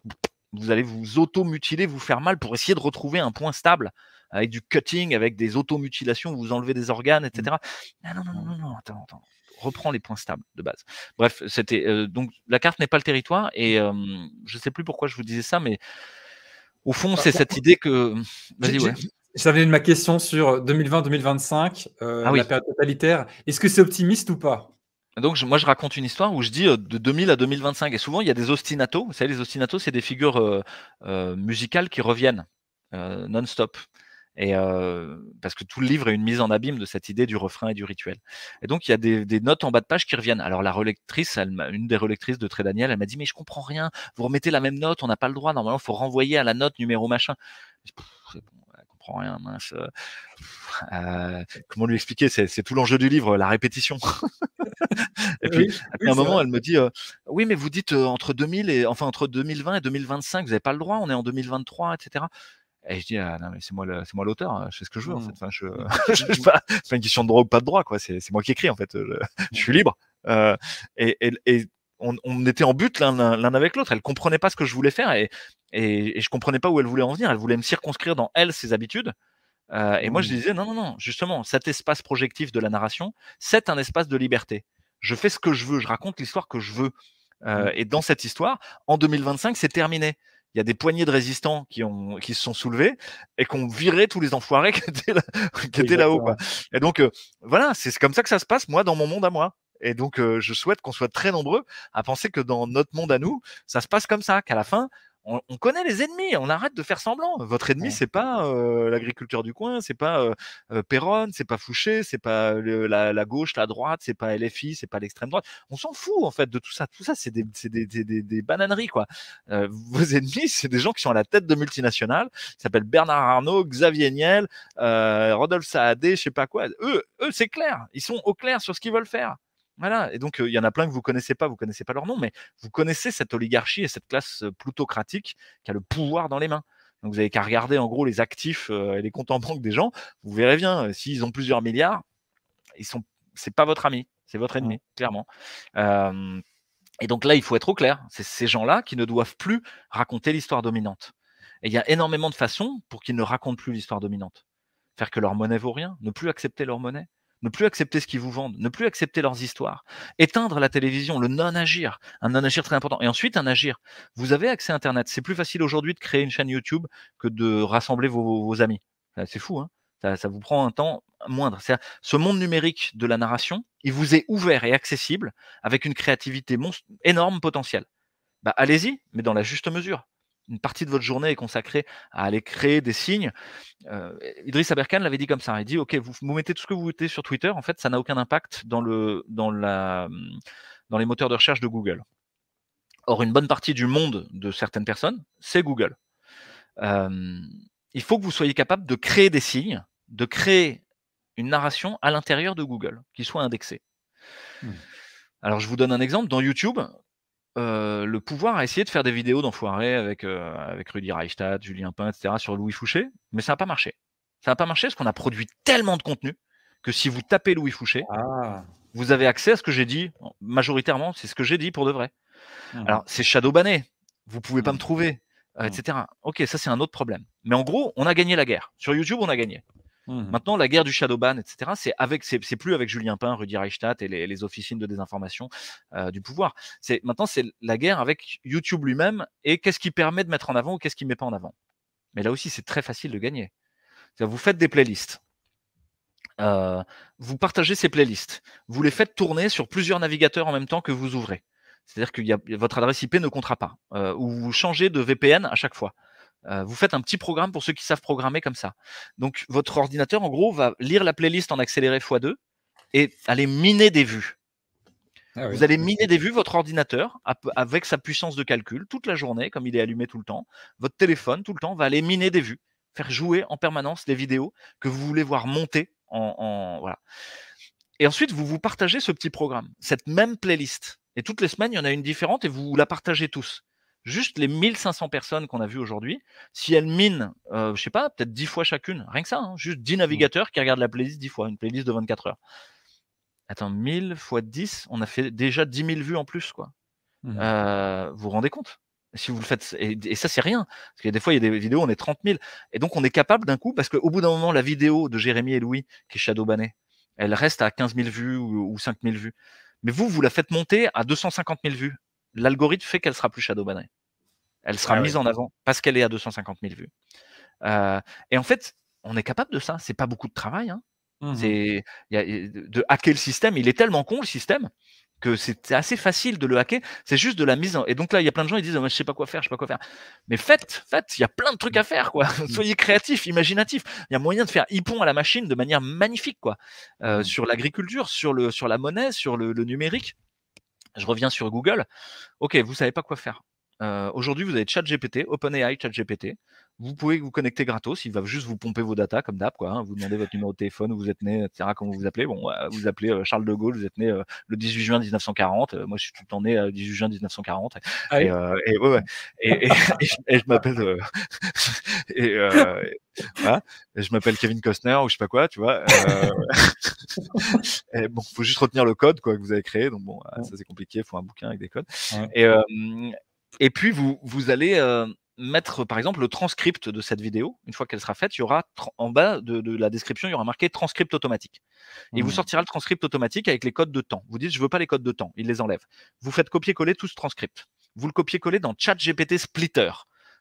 vous allez vous auto-mutiler, vous faire mal pour essayer de retrouver un point stable avec du cutting, avec des auto automutilations, vous enlevez des organes, etc. Mmh. Non, non, non, non, non, attends, Reprends les points stables de base. Bref, c'était euh, donc la carte n'est pas le territoire et mmh. je sais plus pourquoi je vous disais ça, mais au fond, bah, c'est cette idée que. Vas-y, Ça venait de ma question sur 2020-2025, euh, ah la période totalitaire. Est-ce que c'est optimiste ou pas donc, moi, je raconte une histoire où je dis euh, de 2000 à 2025. Et souvent, il y a des ostinatos. Vous savez, les ostinatos, c'est des figures euh, euh, musicales qui reviennent non-stop. Et parce que tout le livre est une mise en abîme de cette idée du refrain et du rituel. Et donc, il y a des, notes en bas de page qui reviennent. Alors, la relectrice, une des relectrices de Très Daniel, elle m'a dit Mais je comprends rien. Vous remettez la même note, on n'a pas le droit. Normalement, il faut renvoyer à la note numéro machin rien, mince. Euh, euh, comment lui expliquer C'est tout l'enjeu du livre, la répétition. et euh, puis, à un moment, elle me dit, oui, mais vous dites entre 2000 et enfin entre 2020 et 2025, vous n'avez pas le droit, on est en 2023, etc. Et je dis, ah, non, mais c'est moi, c'est moi l'auteur, hein, je fais ce que je veux, en mmh. Enfin, je, mmh. pas, une question de droit ou pas de droit, quoi. C'est moi qui écris, en fait. Je, suis libre. et, on, était en but l'un avec l'autre. Elle comprenait pas ce que je voulais faire et, et, je comprenais pas où elle voulait en venir. Elle voulait me circonscrire dans elle ses habitudes. Euh, et moi, je mmh. disais non, non, non. Justement, cet espace projectif de la narration, c'est un espace de liberté. Je fais ce que je veux. Je raconte l'histoire que je veux. Mmh. Euh, et dans cette histoire, en 2025, c'est terminé. Il y a des poignées de résistants qui, ont, qui se sont soulevés et qui ont viré tous les enfoirés qui étaient là-haut. et donc, euh, voilà, c'est comme ça que ça se passe, moi, dans mon monde à moi. Et donc, je souhaite qu'on soit très nombreux à penser que dans notre monde à nous, ça se passe comme ça, qu'à la fin, on, on, connaît les ennemis, on arrête de faire semblant. Votre ennemi, c'est pas l'agriculture l'agriculteur du coin, c'est pas euh, Perron, c'est pas Fouché, c'est pas la, la, gauche, la droite, c'est pas LFI, c'est pas l'extrême droite. On s'en fout en fait de tout ça. Tout ça, c'est des, des, des, des, bananeries quoi. vos ennemis, c'est des gens qui sont à la tête de multinationales. Ils s'appellent Bernard Arnault, Xavier Niel, Rodolphe Saadé, je sais pas quoi. Eux, eux, c'est clair. Ils sont au clair sur ce qu'ils veulent faire. Voilà. Et donc, il y en a plein que vous connaissez pas, vous connaissez pas leur nom, mais vous connaissez cette oligarchie et cette classe plutocratique qui a le pouvoir dans les mains. Donc, vous avez qu'à regarder en gros les actifs et les comptes en banque des gens. Vous verrez bien, s'ils ont plusieurs milliards, ils sont, c'est pas votre ami, c'est votre mmh. ennemi, clairement. et donc là, il faut être au clair. C'est ces gens-là qui ne doivent plus raconter l'histoire dominante. Et il y a énormément de façons pour qu'ils ne racontent plus l'histoire dominante. Faire que leur monnaie vaut rien, ne plus accepter leur monnaie, ne plus accepter ce qu'ils vous vendent, ne plus accepter leurs histoires, éteindre la télévision, le non-agir, un non-agir très important, et ensuite un agir. Vous avez accès à Internet. C'est plus facile aujourd'hui de créer une chaîne YouTube que de rassembler vos, amis. Ah, c'est fou, hein ça, vous prend un temps moindre. Ce monde numérique de la narration, il vous est ouvert et accessible avec une créativité énorme potentielle. Bah, allez-y, mais dans la juste mesure une partie de votre journée est consacrée à aller créer des signes. Euh, Idriss Aberkan l'avait dit comme ça. Il dit OK, vous, mettez tout ce que vous mettez sur Twitter, en fait, ça n'a aucun impact dans, le, dans, la, hum, dans les moteurs de recherche de Google. Or, une bonne partie du monde de certaines personnes, c'est Google. Hum, il faut que vous soyez capable de créer des signes, de créer une narration à l'intérieur de Google qui soit indexée. Mmh. Alors, je vous donne un exemple. Dans YouTube, euh, le pouvoir a essayé de faire des vidéos d'enfoirés avec, euh, avec Rudy Reichstadt, Julien Pain, etc. sur Louis Fouché, mais ça n'a pas marché. Ça n'a pas marché parce qu'on a produit tellement de contenu que si vous tapez Louis Fouché, ah. vous avez accès à ce que j'ai dit. Majoritairement, c'est ce que j'ai dit pour de vrai. Mmh. Alors, c'est shadowbanné. Vous pouvez pas mmh. me trouver, mmh. etc. Ok, ça c'est un autre problème. Mais en gros, on a gagné la guerre. Sur YouTube, on a gagné. Mmh. Maintenant, la guerre du Shadowban, etc., c'est avec, c'est plus avec Julien Pain, Rudy Reichstadt et les, officines de désinformation euh, du pouvoir. C'est maintenant c'est la guerre avec YouTube lui-même et qu'est-ce qui permet de mettre en avant ou qu'est-ce qui met pas en avant. Mais là aussi, c'est très facile de gagner. Vous faites des playlists. Euh, vous partagez ces playlists. Vous les faites tourner sur plusieurs navigateurs en même temps que vous ouvrez. C'est-à-dire que votre adresse IP ne comptera pas. Euh, ou vous changez de VPN à chaque fois vous faites un petit programme pour ceux qui savent programmer comme ça. Donc votre ordinateur, en gros, va lire la playlist en accéléré x2 et aller miner des vues. Ah vous allez miner des vues votre ordinateur avec sa puissance de calcul toute la journée, comme il est allumé tout le temps. Votre téléphone, tout le temps, va aller miner des vues, faire jouer en permanence les vidéos que vous voulez voir monter. voilà. Et ensuite, vous vous partagez ce petit programme, cette même playlist. Et toutes les semaines, il y en a une différente et vous la partagez tous juste les 1500 personnes qu'on a vues aujourd'hui, si elles minent, euh, je sais pas, peut-être 10 fois chacune, rien que ça, hein, juste 10 mmh. navigateurs qui regardent la playlist 10 fois, une playlist de 24 heures. Attends, 1000 fois 10, on a fait déjà 10 000 vues en plus, quoi. Mmh. Euh, vous vous rendez compte si vous le faites, et, ça c'est rien, parce que des fois il y a des vidéos, on est 30 000, et donc on est capable d'un coup, parce qu'au bout d'un moment, la vidéo de Jérémy et Louis, qui est Shadowbanné, elle reste à 15 000 vues ou, ou 5 000 vues. Mais vous, vous la faites monter à 250 000 vues l'algorithme fait qu'elle sera plus shadow Elle sera ah mise en avant parce qu'elle est à 250 000 vues. Euh, et en fait, on est capable de ça. C'est pas beaucoup de travail. Hein. Mmh de hacker le système. Il est tellement con le système que c'est assez facile de le hacker. C'est juste de la mise en. Et donc là, il y a plein de gens qui disent je «Ah, je sais pas quoi faire, je sais pas quoi faire. Mais faites, faites. Il y a plein de trucs à faire, quoi. Mmh. Soyez créatifs, imaginatifs. Il y a moyen de faire hippon à la machine de manière magnifique, quoi. Euh, mmh. Sur l'agriculture, sur sur la monnaie, sur le numérique. Je reviens sur Google. OK, vous savez pas quoi faire. Euh, aujourd'hui, vous avez ChatGPT, OpenAI, ChatGPT. Vous pouvez vous connecter gratos, il va juste vous pomper vos datas comme d'hab, quoi. Hein. Vous demandez votre numéro de téléphone, où vous êtes né, etc. Comment vous vous appelez Bon, vous appelez euh, Charles de Gaulle, vous êtes né euh, le 18 juin 1940. Euh, moi, je suis tout le temps né le 18 juin 1940. et, je m'appelle. et, je m'appelle Kevin Costner ou je sais pas quoi, tu vois. bon, faut juste retenir le code quoi que vous avez créé. Donc bon, ça c'est compliqué, faut un bouquin avec des codes. Et, et puis vous vous allez mettre par exemple le transcript de cette vidéo. Une fois qu'elle sera faite, il y aura en bas de, la description, il y aura marqué transcript automatique. il vous mmh. sortira le transcript automatique avec les codes de temps. Vous dites je veux pas les codes de temps, il les enlève. Vous faites copier-coller tout ce transcript. Vous le copiez coller dans ChatGPT Splitter.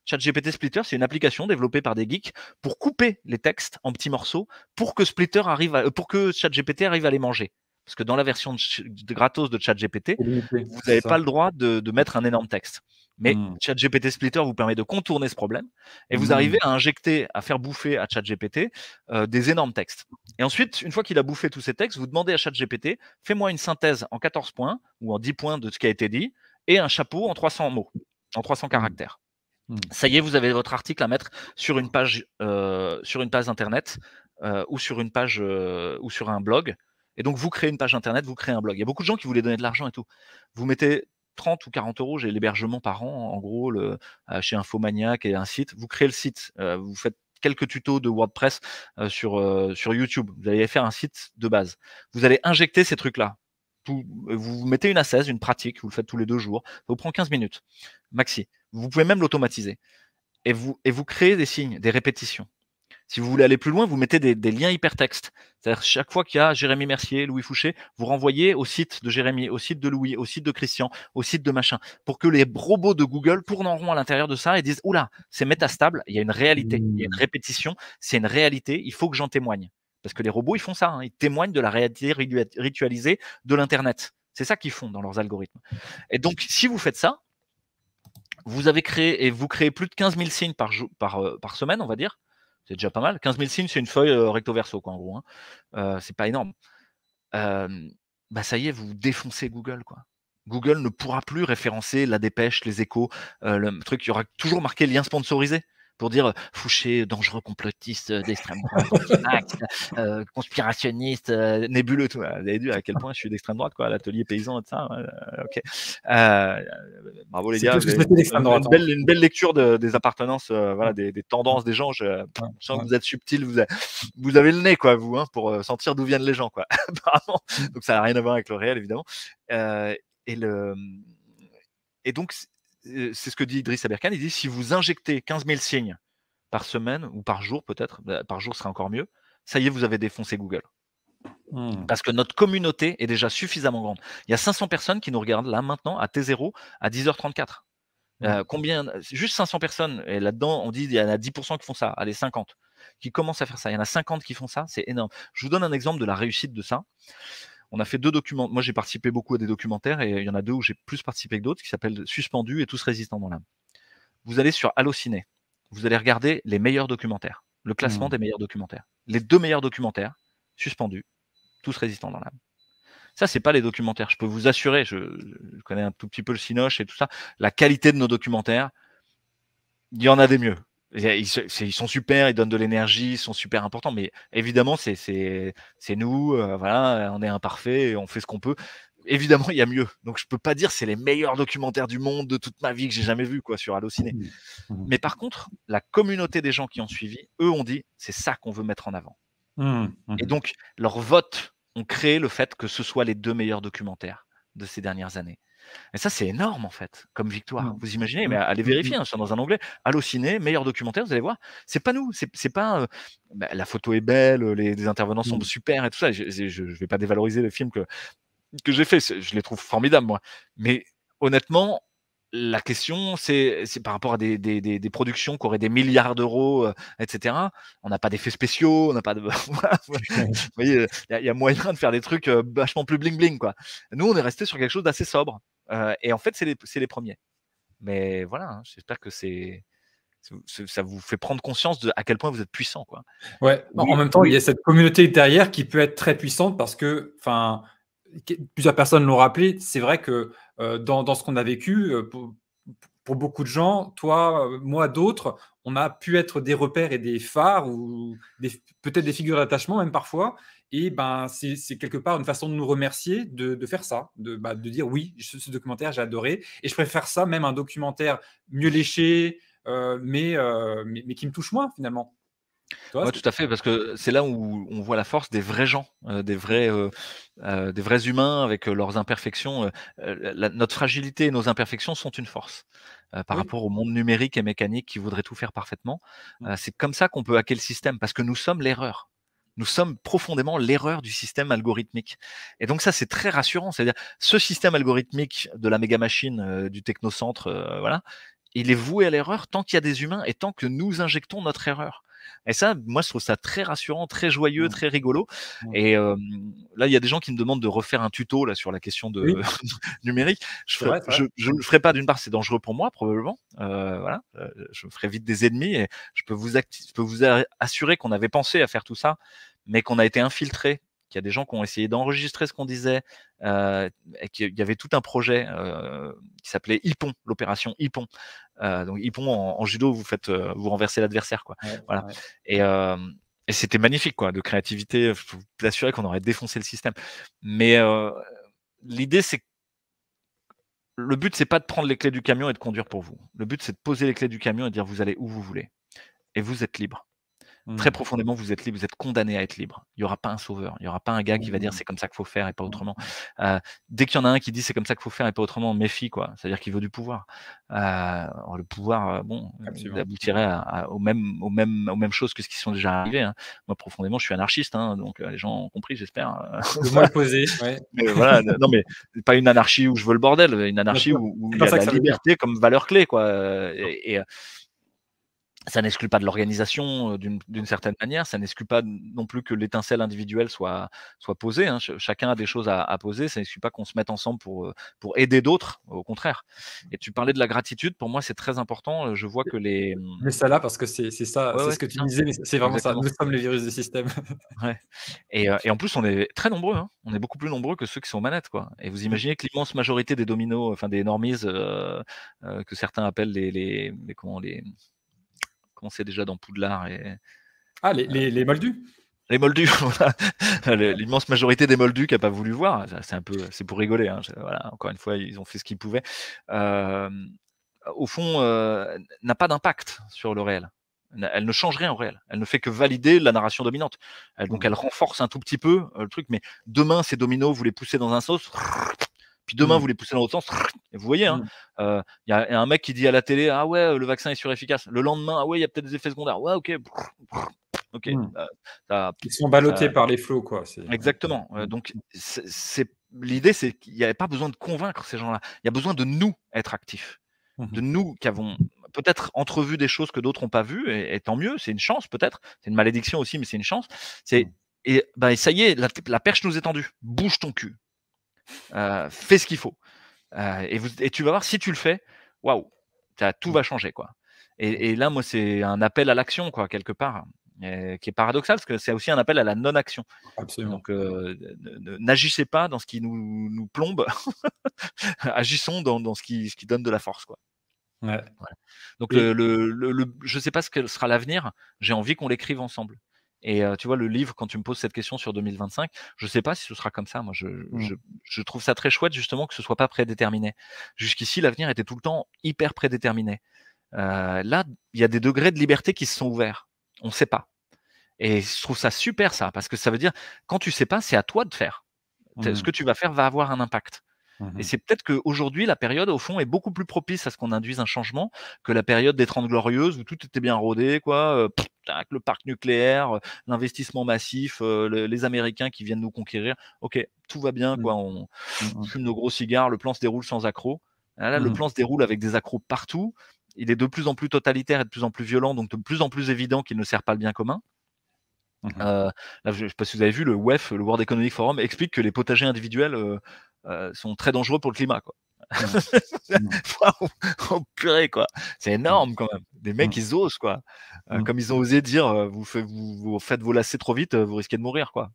ChatGPT Splitter, c'est une application développée par des geeks pour couper les textes en petits morceaux pour que Splitter arrive pour que ChatGPT arrive à les manger. Parce que dans la version de, gratos de ChatGPT, vous n'avez pas le droit de, mettre un énorme texte. Mais hmm. ChatGPT Splitter vous permet de contourner ce problème et vous hmm. arrivez à injecter, à faire bouffer à ChatGPT euh, des énormes textes. Et ensuite, une fois qu'il a bouffé tous ces textes, vous demandez à ChatGPT, fais-moi une synthèse en 14 points ou en 10 points de ce qui a été dit et un chapeau en 300 mots, en 300 hmm. caractères. Ça y est, vous avez votre article à mettre sur une page, euh, sur une page internet euh, ou sur une page ou sur un blog et donc, vous créez une page internet, vous créez un blog. Il y a beaucoup de gens qui voulaient donner de l'argent et tout. Vous mettez 30 ou 40 euros, j'ai l'hébergement par an, en gros, le, euh, chez Infomaniac et un site. Vous créez le site, euh, vous faites quelques tutos de WordPress euh, sur, sur YouTube. Vous allez faire un site de base. Vous allez injecter ces trucs-là. vous mettez une A16, une pratique, vous le faites tous les deux jours. Ça vous prend 15 minutes, maxi. Vous pouvez même l'automatiser. Et vous, et vous créez des signes, des répétitions. Si vous voulez aller plus loin, vous mettez des, liens hypertextes. C'est-à-dire chaque fois qu'il y a Jérémy Mercier, Louis Fouché, vous renvoyez au site de Jérémy, au site de Louis, au site de Christian, au site de machin, pour que les robots de Google tournent en rond à l'intérieur de ça et disent oula, c'est meta-stable, il y a une réalité, il y a une mmh. répétition, c'est une réalité, il faut que j'en témoigne. Parce que les robots, ils font ça, hein, ils témoignent de la réalité ritualisée de l'Internet. C'est ça qu'ils font dans leurs algorithmes. Et donc, si vous faites ça, vous avez créé et vous créez plus de 15 000 signes par, euh, par semaine, on va dire. C'est déjà pas mal. 15 000 signes, c'est une feuille euh, recto verso, quoi, en gros. Hein. Euh, c'est pas énorme. bah ça y est, vous défoncez Google, quoi. Google ne pourra plus référencer la dépêche, les échos, euh, le truc. Il y aura toujours marqué lien sponsorisé pour dire Fouché, euh, dangereux complotiste d'extrême droite, euh, conspirationniste, nébuleux, tout. Vous avez vu à quel point je suis d'extrême droite, quoi, l'atelier paysan, tout ça. Euh, ok. bravo les gars. Hein. Une belle, lecture des appartenances, voilà, des, tendances des gens. Je, je sens que vous êtes subtil, vous, avez, vous avez le nez, quoi, vous, hein, pour sentir d'où viennent les gens, quoi. Apparemment. Mmh. Donc ça n'a rien à voir avec le réel, évidemment. et, le... et donc, euh, c'est ce que dit Idriss Aberkan, il dit si vous injectez 15 000 signes par semaine ou par jour peut-être, bah, par jour serait encore mieux, ça y est, vous avez défoncé Google. Hmm. Parce que notre communauté est déjà suffisamment grande. Il y a 500 personnes qui nous regardent là maintenant à T0 à 10h34. Euh, hmm. combien Juste 500 personnes. Et là-dedans, on dit il y en a 10% qui font ça. Allez, 50 qui commencent à faire ça. Il y en a 50 qui font ça. C'est énorme. Je vous donne un exemple de la réussite de ça on a fait deux documents. Moi, j'ai participé beaucoup à des documentaires et il y en a deux où j'ai plus participé que d'autres qui s'appellent Suspendu et Tous résistants dans l'âme. Vous allez sur Allociné, vous allez regarder les meilleurs documentaires, le classement mmh. des meilleurs documentaires. Les deux meilleurs documentaires, Suspendu, Tous résistants dans l'âme. Ça, c'est pas les documentaires. Je peux vous assurer, je, je, connais un tout petit peu le Cinoche et tout ça, la qualité de nos documentaires, il y en a des mieux. Ils, sont super, ils donnent de l'énergie, ils sont super importants, mais évidemment, c'est nous, euh, voilà, on est imparfait, on fait ce qu'on peut. Évidemment, il y a mieux. Donc, je ne peux pas dire c'est les meilleurs documentaires du monde de toute ma vie que j'ai jamais vu quoi sur Allociné. Mmh. Mmh. Mais par contre, la communauté des gens qui ont suivi, eux, ont dit c'est ça qu'on veut mettre en avant. Mmh. Et donc, leur vote ont créé le fait que ce soit les deux meilleurs documentaires de ces dernières années. Et ça, c'est énorme, en fait, comme victoire. Mmh. Vous imaginez, mmh. mais allez mmh. vérifier, hein, dans un onglet, Allociné, meilleur documentaire, vous allez voir. C'est pas nous, c'est pas. Euh, bah, la photo est belle, euh, les, intervenants sont super et tout ça. Je, je, vais pas dévaloriser le film que, que j'ai fait, je les trouve formidables, moi. Mais honnêtement, la question, c'est par rapport à des, productions qui auraient des milliards d'euros, euh, etc. On n'a pas d'effets spéciaux, on n'a pas de. Vous voyez, il y, a moyen de faire des trucs vachement plus bling bling, quoi. Nous, on est resté sur quelque chose d'assez sobre. Euh, et en fait, c'est les, les, premiers. Mais voilà, hein, j'espère que ça vous fait prendre conscience de à quel point vous êtes puissant bah, en même temps, il y a cette communauté derrière qui peut être très puissante parce que enfin plusieurs personnes l'ont rappelé, c'est vrai que euh, dans, ce qu'on a vécu euh, pour, beaucoup de gens, toi, moi, d'autres, on a pu être des repères et des phares ou peut-être des figures d'attachement même parfois et ben, c'est quelque part une façon de nous remercier de, faire ça, de, bah, dire oui, ce, documentaire, j'ai adoré. Et je préfère ça même un documentaire mieux léché, euh, euh, mais, mais, qui me touche moins finalement. tout à fait, parce que c'est là où on voit la force des vrais gens, euh, des, vrais, des vrais humains avec leurs imperfections. notre fragilité et nos imperfections sont une force par rapport au monde numérique et mécanique qui voudrait tout faire parfaitement. Mmh. c'est comme ça qu'on peut hacker le système, parce que nous sommes l'erreur nous sommes profondément l'erreur du système algorithmique. Et donc ça, c'est très rassurant. C'est-à-dire, ce système algorithmique de la méga machine, euh, du technocentre, euh, voilà, il est voué à l'erreur tant qu'il y a des humains et tant que nous injectons notre erreur. Et ça, moi, je trouve ça très rassurant, très joyeux, mmh. très rigolo. Mmh. Et là, il y a des gens qui me demandent de refaire un tuto là sur la question de numérique. Je, ne le ferai pas d'une part, c'est dangereux pour moi probablement. Euh, euh, je ferai vite des ennemis et je peux vous, je peux vous assurer qu'on avait pensé à faire tout ça, mais qu'on a été infiltré il y a des gens qui ont essayé d'enregistrer ce qu'on disait, euh, Il y avait tout un projet euh, qui s'appelait Hippon, l'opération Hippon. Euh, donc Ippon en, judo, vous faites, vous renversez l'adversaire, quoi. Et, c'était magnifique, quoi, de créativité. Je peux qu'on aurait défoncé le système. Mais l'idée, c'est le but, c'est pas de prendre les clés du camion et de conduire pour vous. Le but, c'est de poser les clés du camion et de dire vous allez où vous voulez. Et vous êtes libre. Très mmh. profondément, vous êtes libre, vous êtes condamné à être libre. Il n'y aura pas un sauveur, il n'y aura pas un gars qui va dire mmh. c'est comme ça qu'il faut faire et pas mmh. autrement. Euh, dès qu'il y en a un qui dit c'est comme ça qu'il faut faire et pas autrement, méfie, quoi. C'est-à-dire qu'il veut du pouvoir. Euh, oh, le pouvoir, euh, bon, aboutirait à, aux, mêmes, choses que ce qui sont déjà arrivés Hein. Moi, profondément, je suis anarchiste, hein, donc euh, les gens ont compris, j'espère. Le moins posé. Ouais. voilà, non, mais pas une anarchie où je veux le bordel, une anarchie où, il y a la liberté comme valeur clé, quoi. et ça n'exclut pas de l'organisation d'une certaine manière, ça n'exclut pas non plus que l'étincelle individuelle soit, posée, hein. chacun a des choses à, poser, ça n'exclut pas qu'on se mette ensemble pour, aider d'autres, au contraire. Et tu parlais de la gratitude, pour moi c'est très important, je vois que les... Mmh mais ça là, parce que c'est ça, c'est ce que tu disais, c'est vraiment ça, nous sommes les virus du système. et, en plus on est très nombreux, hein. on est beaucoup plus nombreux que ceux qui sont aux manettes, quoi. Et vous imaginez que l'immense majorité des dominos, enfin des normies, que certains appellent comment, les sait déjà dans Poudlard. Et, ah, les, les, euh, les Moldus les Moldus, l'immense majorité des Moldus qui a pas voulu voir, c'est un peu, c'est pour rigoler. Hein. encore une fois, ils ont fait ce qu'ils pouvaient. Euh, au fond, euh, n'a pas d'impact sur le réel. Elle ne change rien au réel. Elle ne fait que valider la narration dominante. Elle, donc, mmh. elle renforce un tout petit peu le truc. Mais demain, ces dominos, vous les poussez dans un sauce, puis demain, mmh. vous les poussez dans l'autre sens. vous voyez, hein, mmh. euh, il y, a un mec qui dit à la télé Ah ouais, euh, le vaccin est ». Le lendemain, ah ouais, il y a peut-être des effets secondaires. Ouais, ok. Ok. Mmh. Bah, Ils sont ballottés par les flots, quoi. Exactement. donc, c'est l'idée, c'est qu'il n'y avait pas besoin de convaincre ces gens-là. Il y a besoin de nous être actifs, de nous qui avons peut-être entrevu des choses que d'autres n'ont pas vues, et, tant mieux. C'est une chance, peut-être. C'est une malédiction aussi, mais c'est une chance. C'est et, ben ça y est, la perche nous est tendue. Bouge ton cul fais ce qu'il faut. Et, tu vas voir si tu le fais, waouh, tout mmh. va changer quoi. Mmh. Et, là, moi, c'est un appel à l'action quoi, quelque part. qui est paradoxal parce que c'est aussi un appel à la non-action. Donc, n'agissez pas dans ce qui nous, plombe, agissons dans, ce, qui, donne de la force. Quoi. Donc, je ne sais pas ce que sera l'avenir, j'ai envie qu'on l'écrive ensemble. Et tu vois, le livre, quand tu me poses cette question sur 2025, je ne sais pas si ce sera comme ça. Moi, je, mmh. trouve ça très chouette justement que ce ne soit pas prédéterminé. Jusqu'ici, l'avenir était tout le temps hyper prédéterminé. là, il y a des degrés de liberté qui se sont ouverts. On ne sait pas. Et je trouve ça super ça, parce que ça veut dire, quand tu ne sais pas, c'est à toi de faire. Ce mmh. que tu vas faire va avoir un impact. Mmh et c'est peut-être qu'aujourd'hui, la période, au fond, est beaucoup plus propice à ce qu'on induise un changement que la période des trente glorieuses où tout était bien rodé, quoi. Euh, le parc nucléaire, euh, l'investissement massif, euh, les Américains qui viennent nous conquérir. Ok, tout va bien, mmh. quoi. On, mmh fume nos gros cigares, le plan se déroule sans accrocs ah Là, le plan se déroule avec des accros partout. Il est de plus en plus totalitaire et de plus en plus violent, donc de plus en plus évident qu'il ne sert pas le bien commun. je ne sais pas si vous avez vu, le WEF, le World Economic Forum, explique que les potagers individuels euh, sont très dangereux pour le climat. Quoi. oh, purée, quoi. C'est énorme quand même. Des mecs, ils osent, quoi. Euh, comme ils ont osé dire, euh, vous, faites vous, vous, faites trop vite, vous risquez de mourir, quoi.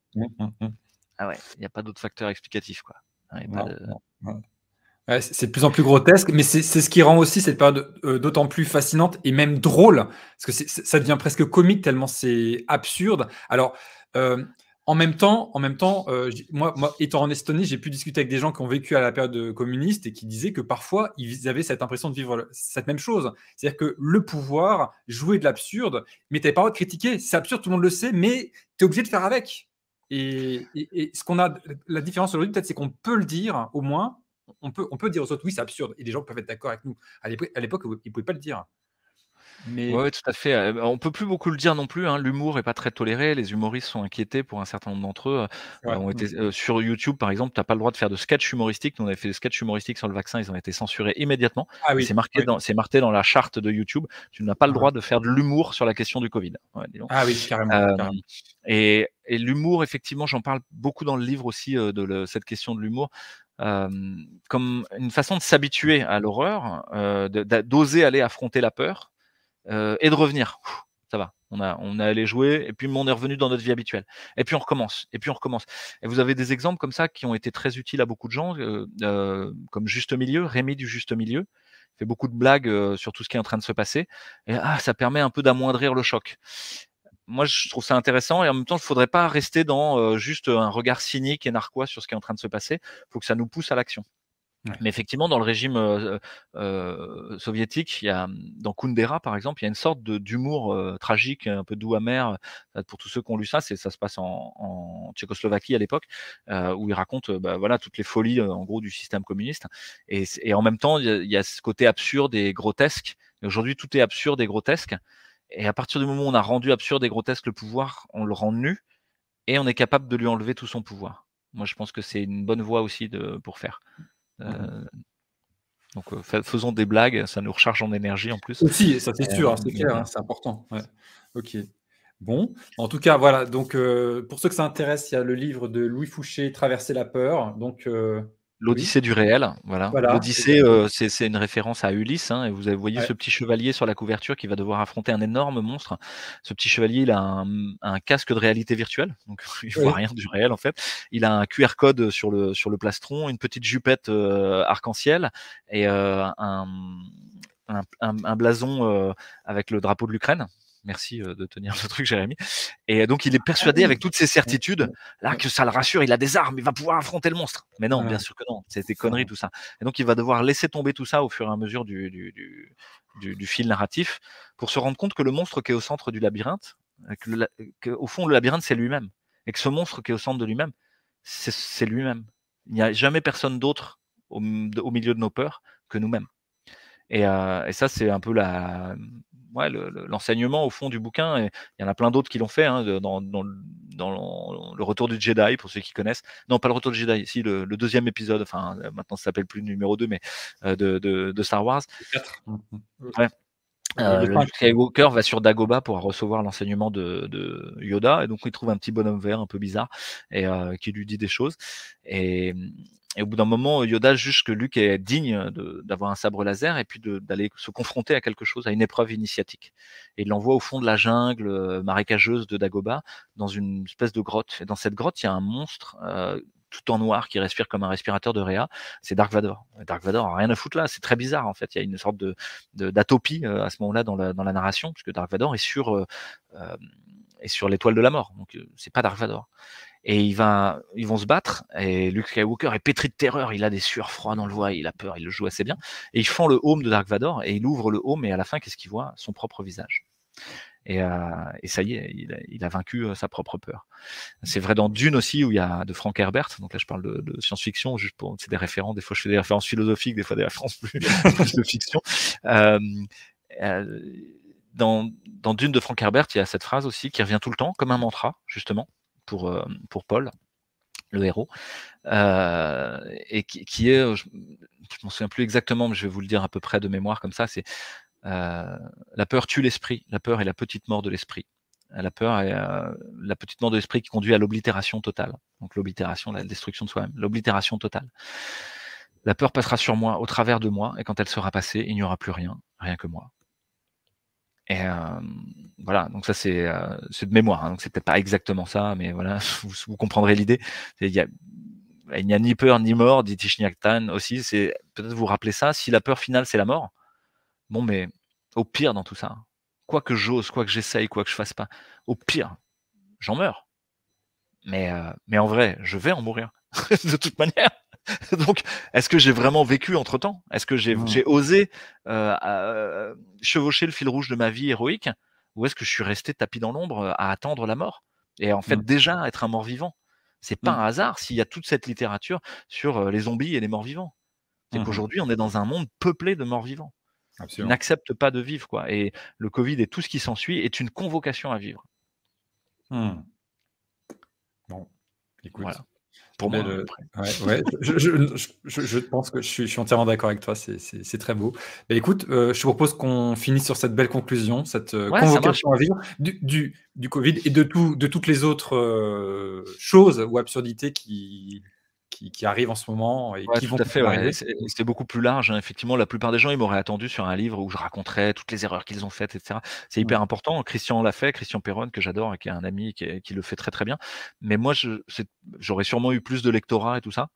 Ah ouais, il n'y a pas d'autres facteurs explicatifs quoi. c'est de plus en plus grotesque, mais c'est ce qui rend aussi cette période d'autant plus fascinante et même drôle, parce que ça devient presque comique tellement c'est absurde. Alors, en même temps, en même temps euh, moi, étant en Estonie, j'ai pu discuter avec des gens qui ont vécu à la période communiste et qui disaient que parfois, ils avaient cette impression de vivre cette même chose. C'est-à-dire que le pouvoir jouait de l'absurde, mais tu n'avais pas le droit de critiquer. C'est absurde, tout le monde le sait, mais tu es obligé de faire avec. Et, ce qu'on a, la différence aujourd'hui, peut-être, c'est qu'on peut le dire, au moins, on peut, on peut dire aux autres, oui, c'est absurde. Et les gens peuvent être d'accord avec nous. À l'époque, ils ne pouvaient pas le dire. Oui, tout à fait. Euh, bah, on peut plus beaucoup le dire non plus. Hein. L'humour est pas très toléré. Les humoristes sont inquiétés pour un certain nombre d'entre eux. Euh, ont été, euh, sur YouTube, par exemple, tu n'as pas le droit de faire de sketch humoristique. Nous, on avait fait des sketchs humoristiques sur le vaccin. Ils ont été censurés immédiatement. Ah c'est marqué, dans, la charte de YouTube. Tu n'as pas le ah. droit de faire de l'humour sur la question du Covid. ah oui, carrément. Et, l'humour, effectivement, j'en parle beaucoup dans le livre aussi de cette question de l'humour. comme une façon de s'habituer à l'horreur, d'oser aller affronter la peur, euh, et de revenir. ça va, on a, on a allé jouer, et puis on est revenu dans notre vie habituelle. Et puis on recommence, et puis on recommence. Et vous avez des exemples comme ça qui ont été très utiles à beaucoup de gens, euh, euh, comme Juste Milieu, Rémi du Juste Milieu, fait beaucoup de blagues sur tout ce qui est en train de se passer. Et ah, ça permet un peu d'amoindrir le choc. Moi, je trouve ça intéressant et en même temps, il ne faudrait pas rester dans juste un regard cynique et narquois sur ce qui est en train de se passer. Il faut que ça nous pousse à l'action. Mais effectivement, dans le régime soviétique, il y a, mmh, dans Kundera, par exemple, il y a une sorte d'humour tragique, un peu doux, amer. Bah, pour tous ceux qui ont lu ça, ça se passe en, Tchécoslovaquie à l'époque, où il raconte bah, voilà, toutes les folies en gros du système communiste. Et, en même temps, il y, a, ce côté absurde et grotesque. Aujourd'hui, tout est absurde et grotesque. Et à partir du moment où on a rendu absurde et grotesque le pouvoir, on le rend nu et on est capable de lui enlever tout son pouvoir. Moi, je pense que c'est une bonne voie aussi de, pour faire. Mmh. Euh, donc euh, faisons des blagues, ça nous recharge en énergie en plus. Si, ça c'est sûr, euh, c'est clair, hein, c'est important. Ok. Bon, en tout cas, voilà. Donc, pour ceux que ça intéresse, il y a le livre de Louis Fouché, Traverser la peur. Donc, L'Odyssée du réel, voilà. L'Odyssée, euh, c'est une référence à Ulysse. Hein, et vous voyez ce petit chevalier sur la couverture qui va devoir affronter un énorme monstre. Ce petit chevalier, il a un, casque de réalité virtuelle, donc il voit rien du réel en fait. Il a un QR code sur le sur le plastron, une petite jupette euh, arc-en-ciel et euh, un, un, blason avec le drapeau de l'Ukraine Merci euh, de tenir ce truc, Jérémy. Et donc, il est ah persuadé avec toutes ses certitudes, là, que ça le rassure, il a des armes, il va pouvoir affronter le monstre. Mais non, bien sûr que non, c'est des conneries, tout ça. Et donc, il va devoir laisser tomber tout ça au fur et à mesure du, du, fil narratif pour se rendre compte que le monstre qui est au centre du labyrinthe, euh, que, au fond, le labyrinthe, c'est lui-même. Et que ce monstre qui est au centre de lui-même, c'est lui-même. Il n'y a jamais personne d'autre au, milieu de nos peurs que nous-mêmes. et, euh, ça, c'est un peu la, ouais, l'enseignement au fond du bouquin, et il y en a plein d'autres qui l'ont fait, hein, dans, le retour du Jedi, pour ceux qui connaissent. Non, pas le retour du Jedi, si, le, deuxième épisode, enfin, euh, maintenant ça s'appelle plus le numéro 2, mais euh, de, Star Wars. 4. Mmh, mmh. Ouais. Euh, va sur Dagoba pour recevoir l'enseignement de, Yoda et donc il trouve un petit bonhomme vert un peu bizarre et euh, qui lui dit des choses et, et au bout d'un moment, euh, Yoda juge que Luke est digne euh, d'avoir un sabre laser et puis d'aller se confronter à quelque chose, à une épreuve initiatique. Et il l'envoie au fond de la jungle euh, marécageuse de Dagoba, dans une espèce de grotte. Et dans cette grotte, il y a un monstre tout en noir qui respire comme un respirateur de Réa, c'est Dark Vador. Dark Vador a rien à foutre là, c'est très bizarre en fait. Il y a une sorte de d'atopie à ce moment-là dans la, dans la narration, puisque Dark Vador est sur euh, sur l'étoile de la mort, donc c'est pas Dark Vador et il va, ils vont se battre. Et Luke Skywalker est pétri de terreur, il a des sueurs froides, dans le voile, il a peur, il le joue assez bien. Et ils font le home de Dark Vador et il ouvre le home et à la fin, qu'est-ce qu'il voit Son propre visage. Euh, et, ça y est, il a, vaincu euh, sa propre peur. C'est vrai dans Dune aussi, où il y a de Frank Herbert, donc là je parle de, science-fiction, juste pour, c'est des références. des fois je fais des références philosophiques, des fois des références plus, de fiction. Euh, dans, dans Dune de Frank Herbert, il y a cette phrase aussi qui revient tout le temps, comme un mantra, justement, euh, pour, Paul le héros, euh, et qui, est, je, ne m'en souviens plus exactement, mais je vais vous le dire à peu près de mémoire comme ça, c'est euh, la peur tue l'esprit, la peur est la petite mort de l'esprit. La peur est la petite mort de l'esprit qui conduit à l'oblitération totale. Donc l'oblitération, la destruction de soi-même, l'oblitération totale. La peur passera sur moi, au travers de moi, et quand elle sera passée, il n'y aura plus rien, rien que moi. Et euh, voilà, donc ça c'est euh, de mémoire, hein, donc c'est peut-être pas exactement ça, mais voilà, vous, comprendrez l'idée. Il n'y a ni peur ni mort, dit Tishniaktan aussi. C'est peut-être vous rappelez ça. Si la peur finale c'est la mort, bon, mais au pire dans tout ça, hein, quoi que j'ose, quoi que j'essaye, quoi que je fasse pas, au pire, j'en meurs. Mais euh, mais en vrai, je vais en mourir de toute manière. Donc, est-ce que j'ai vraiment vécu entre-temps Est-ce que j'ai osé euh, euh, chevaucher le fil rouge de ma vie héroïque Ou est-ce que je suis resté tapis dans l'ombre euh, à attendre la mort Et en fait, déjà, être un mort-vivant, c'est pas un hasard s'il y a toute cette littérature sur les zombies et les morts-vivants. C'est mmh qu'aujourd'hui, on est dans un monde peuplé de morts-vivants. N'accepte pas de vivre. quoi. Et le Covid et tout ce qui s'ensuit est une convocation à vivre. Mmh. Bon, écoute pour moi. Bah, je, pense que je suis, entièrement d'accord avec toi, c'est très beau. Bah, écoute, euh, je te propose qu'on finisse sur cette belle conclusion, cette euh, convocation à vivre du, du, Covid et de, tout, de toutes les autres euh, choses ou absurdités qui, qui, arrivent en ce moment et qui vont tout fait. C'est beaucoup plus large. Hein. Effectivement, la plupart des gens, ils m'auraient attendu sur un livre où je raconterais toutes les erreurs qu'ils ont faites, etc. C'est hyper important. Christian l'a fait, Christian Perron, que j'adore et qui est un ami qui, le fait très très bien. Mais moi, j'aurais sûrement eu plus de lectorat et tout ça.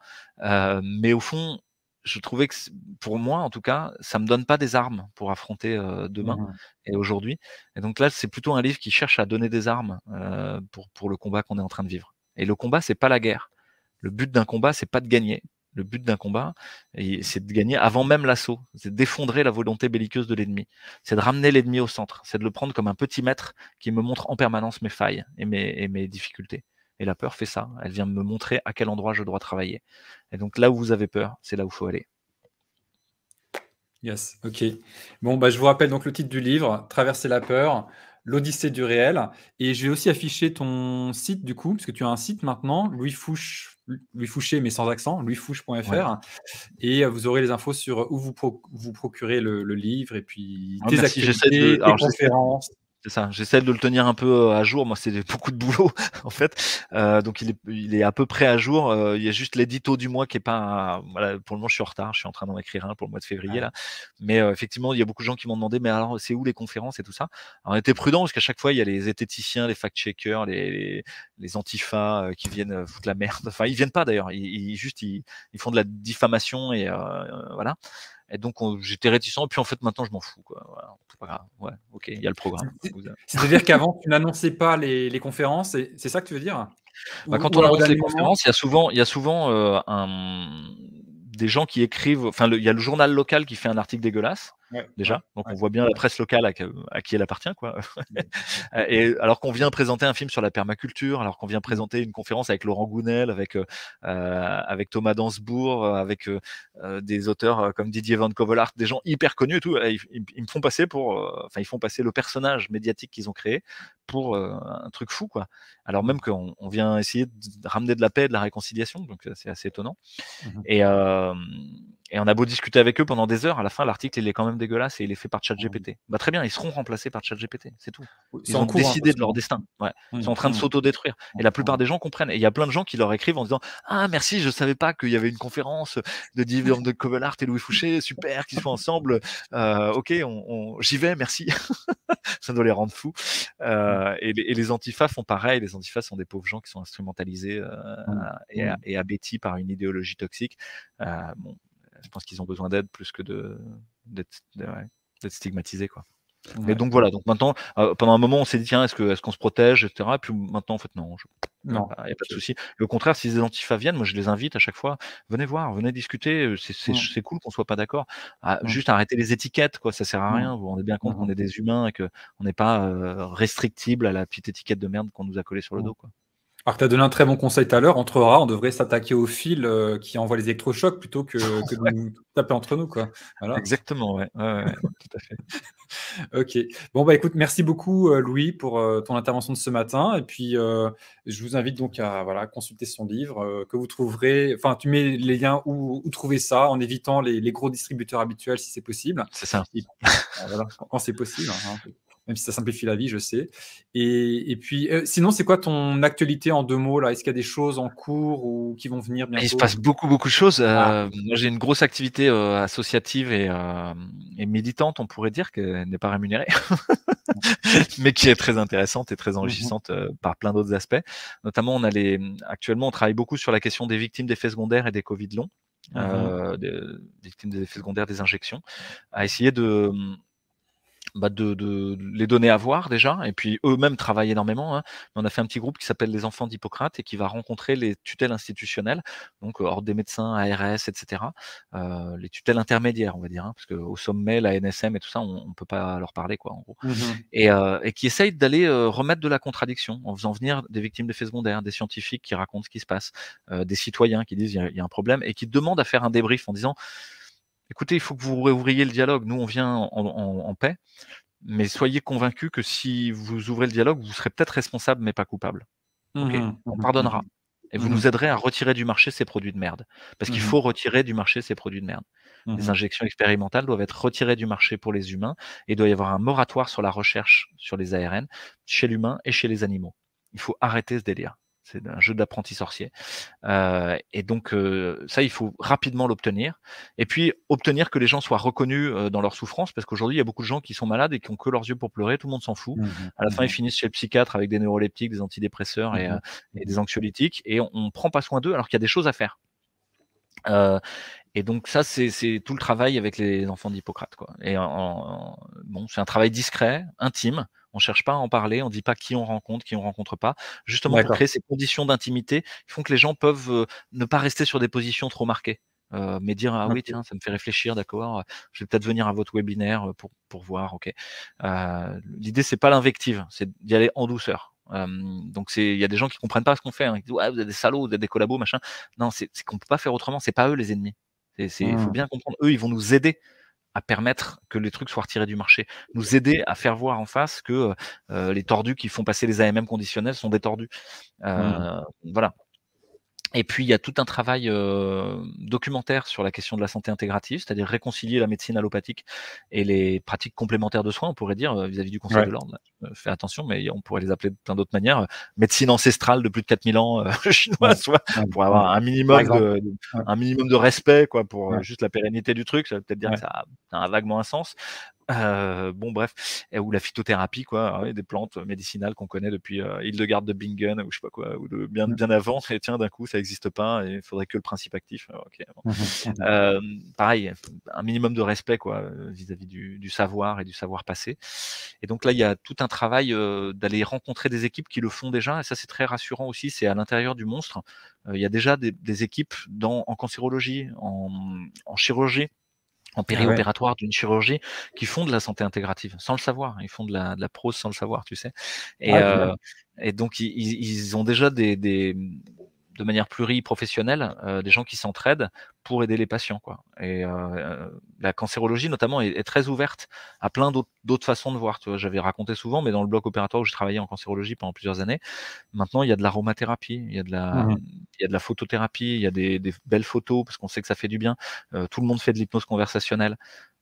Euh, mais au fond, je trouvais que pour moi en tout cas ça me donne pas des armes pour affronter euh, demain et aujourd'hui et donc là c'est plutôt un livre qui cherche à donner des armes euh, pour, pour le combat qu'on est en train de vivre et le combat c'est pas la guerre le but d'un combat, c'est pas de gagner. Le but d'un combat, c'est de gagner avant même l'assaut. C'est d'effondrer la volonté belliqueuse de l'ennemi. C'est de ramener l'ennemi au centre. C'est de le prendre comme un petit maître qui me montre en permanence mes failles et mes, difficultés. Et la peur fait ça. Elle vient me montrer à quel endroit je dois travailler. Et donc là où vous avez peur, c'est là où il faut aller. Yes, ok. Bon, bah, je vous rappelle donc le titre du livre, Traverser la peur, l'Odyssée du réel. Et je vais aussi afficher ton site, du coup, parce que tu as un site maintenant, Louis Fouche lui Fouché, mais sans accent, luifouche.fr, Et euh, vous aurez les infos sur où vous, procurez vous le, livre et puis ah, des tes activités, tes conférences. C'est ça. J'essaie de le tenir un peu à jour. Moi, c'est beaucoup de boulot en fait. Euh, donc, il est, il est à peu près à jour. il y a juste l'édito du mois qui est pas. Voilà, pour le moment, je suis en retard. Je suis en train d'en écrire un pour le mois de février là. Mais effectivement, il y a beaucoup de gens qui m'ont demandé. Mais alors, c'est où les conférences et tout ça on était prudent parce qu'à chaque fois, il y a les zététiciens, les fact-checkers, les, les, les antifas qui viennent foutre la merde. Enfin, ils viennent pas d'ailleurs. Ils, juste ils, ils, font de la diffamation et voilà. Et donc, j'étais réticent. Puis en fait, maintenant, je m'en fous. Quoi. pas grave. Ouais, ok, il y a le programme. C'est-à-dire qu'avant, tu n'annonçais pas les, conférences. C'est ça que tu veux dire bah, Quand on annonce les conférences, il y a souvent, euh, des gens qui écrivent. Enfin, il y a le journal local qui fait un article dégueulasse déjà. Donc on voit bien la presse locale à, qui elle appartient, quoi. et alors qu'on vient présenter un film sur la permaculture, alors qu'on vient mmh. présenter une conférence avec Laurent Gounel, avec euh, euh, Thomas Dansbourg, euh, avec des auteurs comme Didier Van Kovelart, des gens hyper connus et tout, ils, me font passer pour, ils font passer le personnage médiatique qu'ils ont créé pour un truc fou, quoi. Alors même qu'on vient essayer de ramener de la paix, et de la réconciliation, donc c'est assez étonnant. Mmh et et on a beau discuter avec eux pendant des heures, à la fin, l'article, il est quand même dégueulasse et il est fait par ChatGPT. Bah, très bien, ils seront remplacés par ChatGPT, c'est tout. Ils ont décidé de leur destin. Ouais. Ils sont en train de s'auto-détruire. Et la plupart des gens comprennent. Et il y a plein de gens qui leur écrivent en disant Ah, merci, je savais pas qu'il y avait une conférence de de Covelart et Louis Fouché, super, qu'ils soient ensemble. Euh, ok, on, j'y vais, merci. Ça doit les rendre fous. Euh, et, les, antifas font pareil. Les antifas sont des pauvres gens qui sont instrumentalisés euh, et, et par une idéologie toxique. bon, je pense qu'ils ont besoin d'aide plus que de d'être stigmatisés quoi. donc voilà, donc maintenant, euh, pendant un moment, on s'est dit, tiens, est-ce qu'on est qu'on se protège, etc. Et puis maintenant, en fait, non, il n'y a pas de souci. Le contraire, si les antifas viennent, moi, je les invite à chaque fois, venez voir, venez discuter, euh, c'est cool qu'on soit pas d'accord. Ah, juste arrêter les étiquettes, quoi, ça sert à rien. Vous vous rendez bien compte qu'on est des humains et qu'on n'est pas euh, restrictible à la petite étiquette de merde qu'on nous a collée sur le dos, quoi. Alors, tu as donné un très bon conseil tout à l'heure. Entre rats, on devrait s'attaquer au fil euh, qui envoie les électrochocs plutôt que, de nous taper entre nous. Quoi. Exactement, oui. tout à fait. ok. Bon, bah écoute, merci beaucoup, euh, Louis, pour euh, ton intervention de ce matin. Et puis, je vous invite donc à voilà, consulter son livre que vous trouverez. Enfin, tu mets les liens où, trouver ça en évitant les, gros distributeurs habituels si c'est possible. C'est ça. quand c'est possible. Hein, même si ça simplifie la vie, je sais. Et, puis, euh, sinon, c'est quoi ton actualité en deux mots là Est-ce qu'il y a des choses en cours ou qui vont venir bientôt Il se passe beaucoup, beaucoup de choses. Euh, ah. j'ai une grosse activité euh, associative et, et, militante, on pourrait dire, qui n'est pas rémunérée, mais qui est très intéressante et très mmh enrichissante par plein d'autres aspects. Notamment, on a actuellement, on travaille beaucoup sur la question des victimes d'effets secondaires et des Covid longs, mmh des victimes des effets secondaires des injections, à essayer de bah, de, les donner à voir déjà, et puis eux-mêmes travaillent énormément. Hein. On a fait un petit groupe qui s'appelle les enfants d'Hippocrate et qui va rencontrer les tutelles institutionnelles, donc hors euh, des médecins, ARS, etc. Euh, les tutelles intermédiaires, on va dire, hein, parce qu'au sommet, la NSM et tout ça, on peut pas leur parler, quoi, en gros. Mmh euh, et, qui essayent d'aller remettre de la contradiction en faisant venir des victimes d'effets secondaires, des scientifiques qui racontent ce qui se passe, des citoyens qui disent il y, y, a un problème et qui demandent à faire un débrief en disant écoutez, il faut que vous ouvriez le dialogue. Nous, on vient en, paix, mais soyez convaincus que si vous ouvrez le dialogue, vous serez peut-être responsable, mais pas coupable. Mmh on pardonnera. Et vous mmh nous aiderez à retirer du marché ces produits de merde. Parce qu'il mmh faut retirer du marché ces produits de merde. Les injections expérimentales doivent être retirées du marché pour les humains et doit y avoir un moratoire sur la recherche sur les ARN chez l'humain et chez les animaux. Il faut arrêter ce délire. C'est un jeu d'apprenti sorcier. Euh, et donc, euh, ça, il faut rapidement l'obtenir. Et puis, obtenir que les gens soient reconnus euh, dans leur souffrance, parce qu'aujourd'hui, il y a beaucoup de gens qui sont malades et qui ont que leurs yeux pour pleurer. Tout le monde s'en fout. Mmh à la mmh fin, ils finissent chez le psychiatre avec des neuroleptiques, des antidépresseurs et, mmh euh, des anxiolytiques. Et on ne prend pas soin d'eux alors qu'il y a des choses à faire. et donc, ça, c'est tout le travail avec les enfants d'Hippocrate. Quoi. Et bon, c'est un travail discret, intime, on cherche pas à en parler, on dit pas qui on rencontre, qui on rencontre pas, justement pour créer ces conditions d'intimité qui font que les gens peuvent ne pas rester sur des positions trop marquées. mais dire ah oui tiens ça me fait réfléchir d'accord je vais peut-être venir à votre webinaire pour, pour voir ok euh, l'idée c'est pas l'invective c'est d'y aller en douceur donc c'est il y a des gens qui comprennent pas ce qu'on fait hein, qui disent ouais, vous êtes des salauds vous êtes des collabos machin non c'est qu'on peut pas faire autrement c'est pas eux les ennemis c'est faut mmh. bien comprendre eux ils vont nous aider à permettre que les trucs soient retirés du marché, nous aider à faire voir en face que euh, euh, les tordus qui font passer les AMM conditionnels sont des tordus. Mmh. Euh, voilà. Et puis, il y a tout un travail euh, documentaire sur la question de la santé intégrative, c'est-à-dire réconcilier la médecine allopathique et les pratiques complémentaires de soins, on pourrait dire, euh, vis-à-vis du Conseil de l'Ordre. Euh, fais attention, mais on pourrait les appeler de plein d'autres manières. Médecine ancestrale de plus de 4000 ans chinoise, soit, pour avoir un minimum, de, un minimum de respect quoi, pour juste la pérennité du truc. Ça veut peut-être dire que ça a, ça a vaguement un sens. Euh, bon, bref, ou la phytothérapie, quoi, des plantes médicinales qu'on connaît depuis euh, Hildegarde de Bingen ou je sais pas quoi, ou de, bien, mmh. bien avant. Et tiens, d'un coup, ça n'existe pas et il faudrait que le principe actif. Ah, mmh, mmh, pareil, un minimum de respect, quoi, euh, vis-à-vis du, savoir et du savoir passé. Et donc là, il y a tout un travail d'aller rencontrer des équipes qui le font déjà. Et ça, c'est très rassurant aussi. C'est à l'intérieur du monstre. Il y a déjà des, équipes dans, en cancérologie, en chirurgie, en ah périopératoire d'une chirurgie qui font de la santé intégrative sans le savoir. Ils font de la, prose sans le savoir, tu sais. Et, ah euh, et donc, ils, ont déjà des, de manière pluriprofessionnelle euh, des gens qui s'entraident pour aider les patients. Quoi. Et euh, euh, la cancérologie, notamment, est, très ouverte à plein d'autres façons de voir. J'avais raconté souvent, mais dans le bloc opératoire où j'ai travaillé en cancérologie pendant plusieurs années, maintenant, il y a de l'aromathérapie, il, y a de la, mmh il y a de la photothérapie, il y a des, belles photos, parce qu'on sait que ça fait du bien. tout le monde fait de l'hypnose conversationnelle.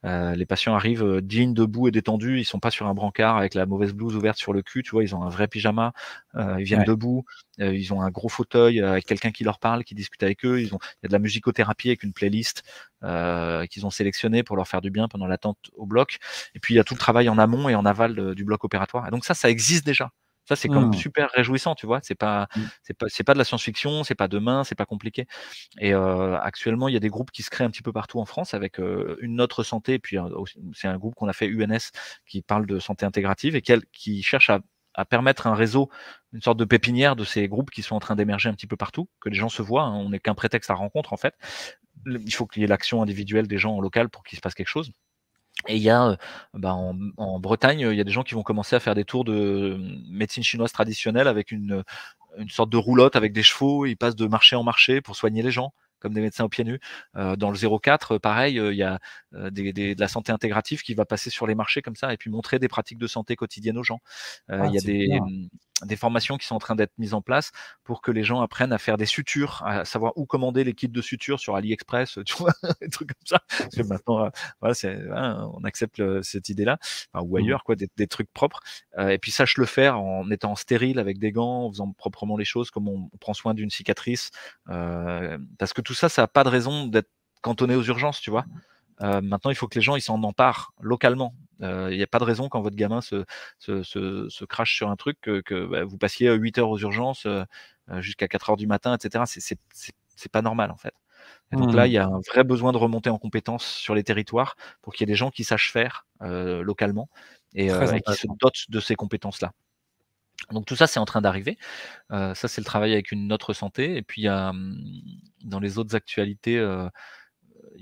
Euh, les patients arrivent euh, dignes, debout et détendus. Ils sont pas sur un brancard avec la mauvaise blouse ouverte sur le cul. Tu vois, ils ont un vrai pyjama. Euh, ils viennent debout. ils ont un gros fauteuil avec quelqu'un qui leur parle, qui discute avec eux. Ils ont, il y a de la musicothérapie avec une playlist qu'ils ont sélectionnée pour leur faire du bien pendant l'attente au bloc. Et puis il y a tout le travail en amont et en aval du bloc opératoire. Et donc ça, ça existe déjà c'est comme même super réjouissant, tu vois. C'est pas, mmh. c'est pas, c'est pas de la science-fiction, c'est pas demain, c'est pas compliqué. Et actuellement, il y a des groupes qui se créent un petit peu partout en France avec une autre santé. puis c'est un groupe qu'on a fait UNS qui parle de santé intégrative et qui, qui cherche à permettre un réseau, une sorte de pépinière de ces groupes qui sont en train d'émerger un petit peu partout, que les gens se voient, hein, on n'est qu'un prétexte à rencontre en fait. Il faut qu'il y ait l'action individuelle des gens en local pour qu'il se passe quelque chose. Et il y a, euh, bah, en, Bretagne, il y a des gens qui vont commencer à faire des tours de mmh, médecine chinoise traditionnelle avec une, une sorte de roulotte avec des chevaux. Ils passent de marché en marché pour soigner les gens comme des médecins au pied nu. Euh, dans le 04, pareil, euh, il y a euh, de la santé intégrative qui va passer sur les marchés comme ça et puis montrer des pratiques de santé quotidiennes aux gens. Euh, ah, il y a mm, des, formations qui sont en train d'être mises en place pour que les gens apprennent à faire des sutures, à savoir où commander les kits de sutures sur AliExpress, euh, tu vois, des trucs comme ça. maintenant, voilà, on accepte cette idée-là, ou mmh. ailleurs, quoi, des, trucs propres. et puis sache le faire en étant stérile avec des gants, en faisant proprement les choses, comme on, prend soin d'une cicatrice. parce que tout ça, ça n'a pas de raison d'être cantonné aux urgences, tu vois. Euh, maintenant, il faut que les gens ils s'en emparent localement. Euh, il n'y a pas de raison quand votre gamin se, crache sur un truc que, bah, vous passiez 8 euh, heures aux urgences jusqu'à 4 heures du matin, etc. C'est pas normal en fait. donc là, mmh. il y a un vrai besoin de remonter en compétences sur les territoires pour qu'il y ait des gens qui sachent faire localement et, et qui se dotent de ces compétences-là. Donc tout ça, c'est en train d'arriver. ça, c'est le travail avec une autre santé. Et puis, hum, dans les autres actualités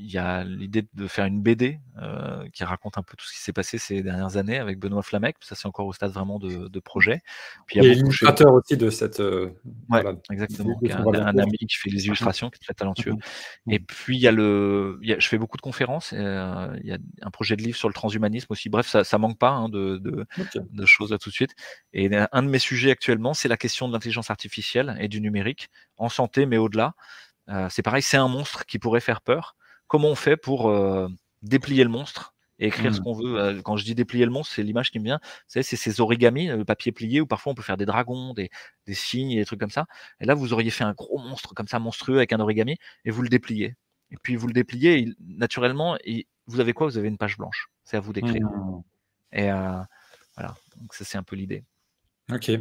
il y a l'idée de faire une BD euh, qui raconte un peu tout ce qui s'est passé ces dernières années avec Benoît Flamec. Ça, c'est encore au stade vraiment de, de projet. Puis, il y a l'illustrateur aussi de cette. Euh, voilà, exactement. Qui un, ami qui fait les illustrations, qui est très talentueux. Mhm. Et puis, il y a le. Il je fais beaucoup de conférences. Euh, il y a un projet de livre sur le transhumanisme aussi. Bref, ça, ça manque pas hein, de, de, de, choses à tout de suite. Et un de mes sujets actuellement, c'est la question de l'intelligence artificielle et du numérique en santé, mais au-delà. Euh, c'est pareil, c'est un monstre qui pourrait faire peur comment on fait pour euh, déplier le monstre et écrire ce mm. qu'on veut. Euh, quand je dis déplier le monstre, c'est l'image qui me vient. C'est ces origamis, le euh, papier plié, où parfois on peut faire des dragons, des, des signes, des trucs comme ça. Et là, vous auriez fait un gros monstre comme ça, monstrueux, avec un origami, et vous le dépliez. Et puis vous le dépliez, naturellement, vous avez quoi Vous avez une page blanche. C'est à vous d'écrire. Mm. Et voilà, donc ça c'est un peu l'idée. Ok.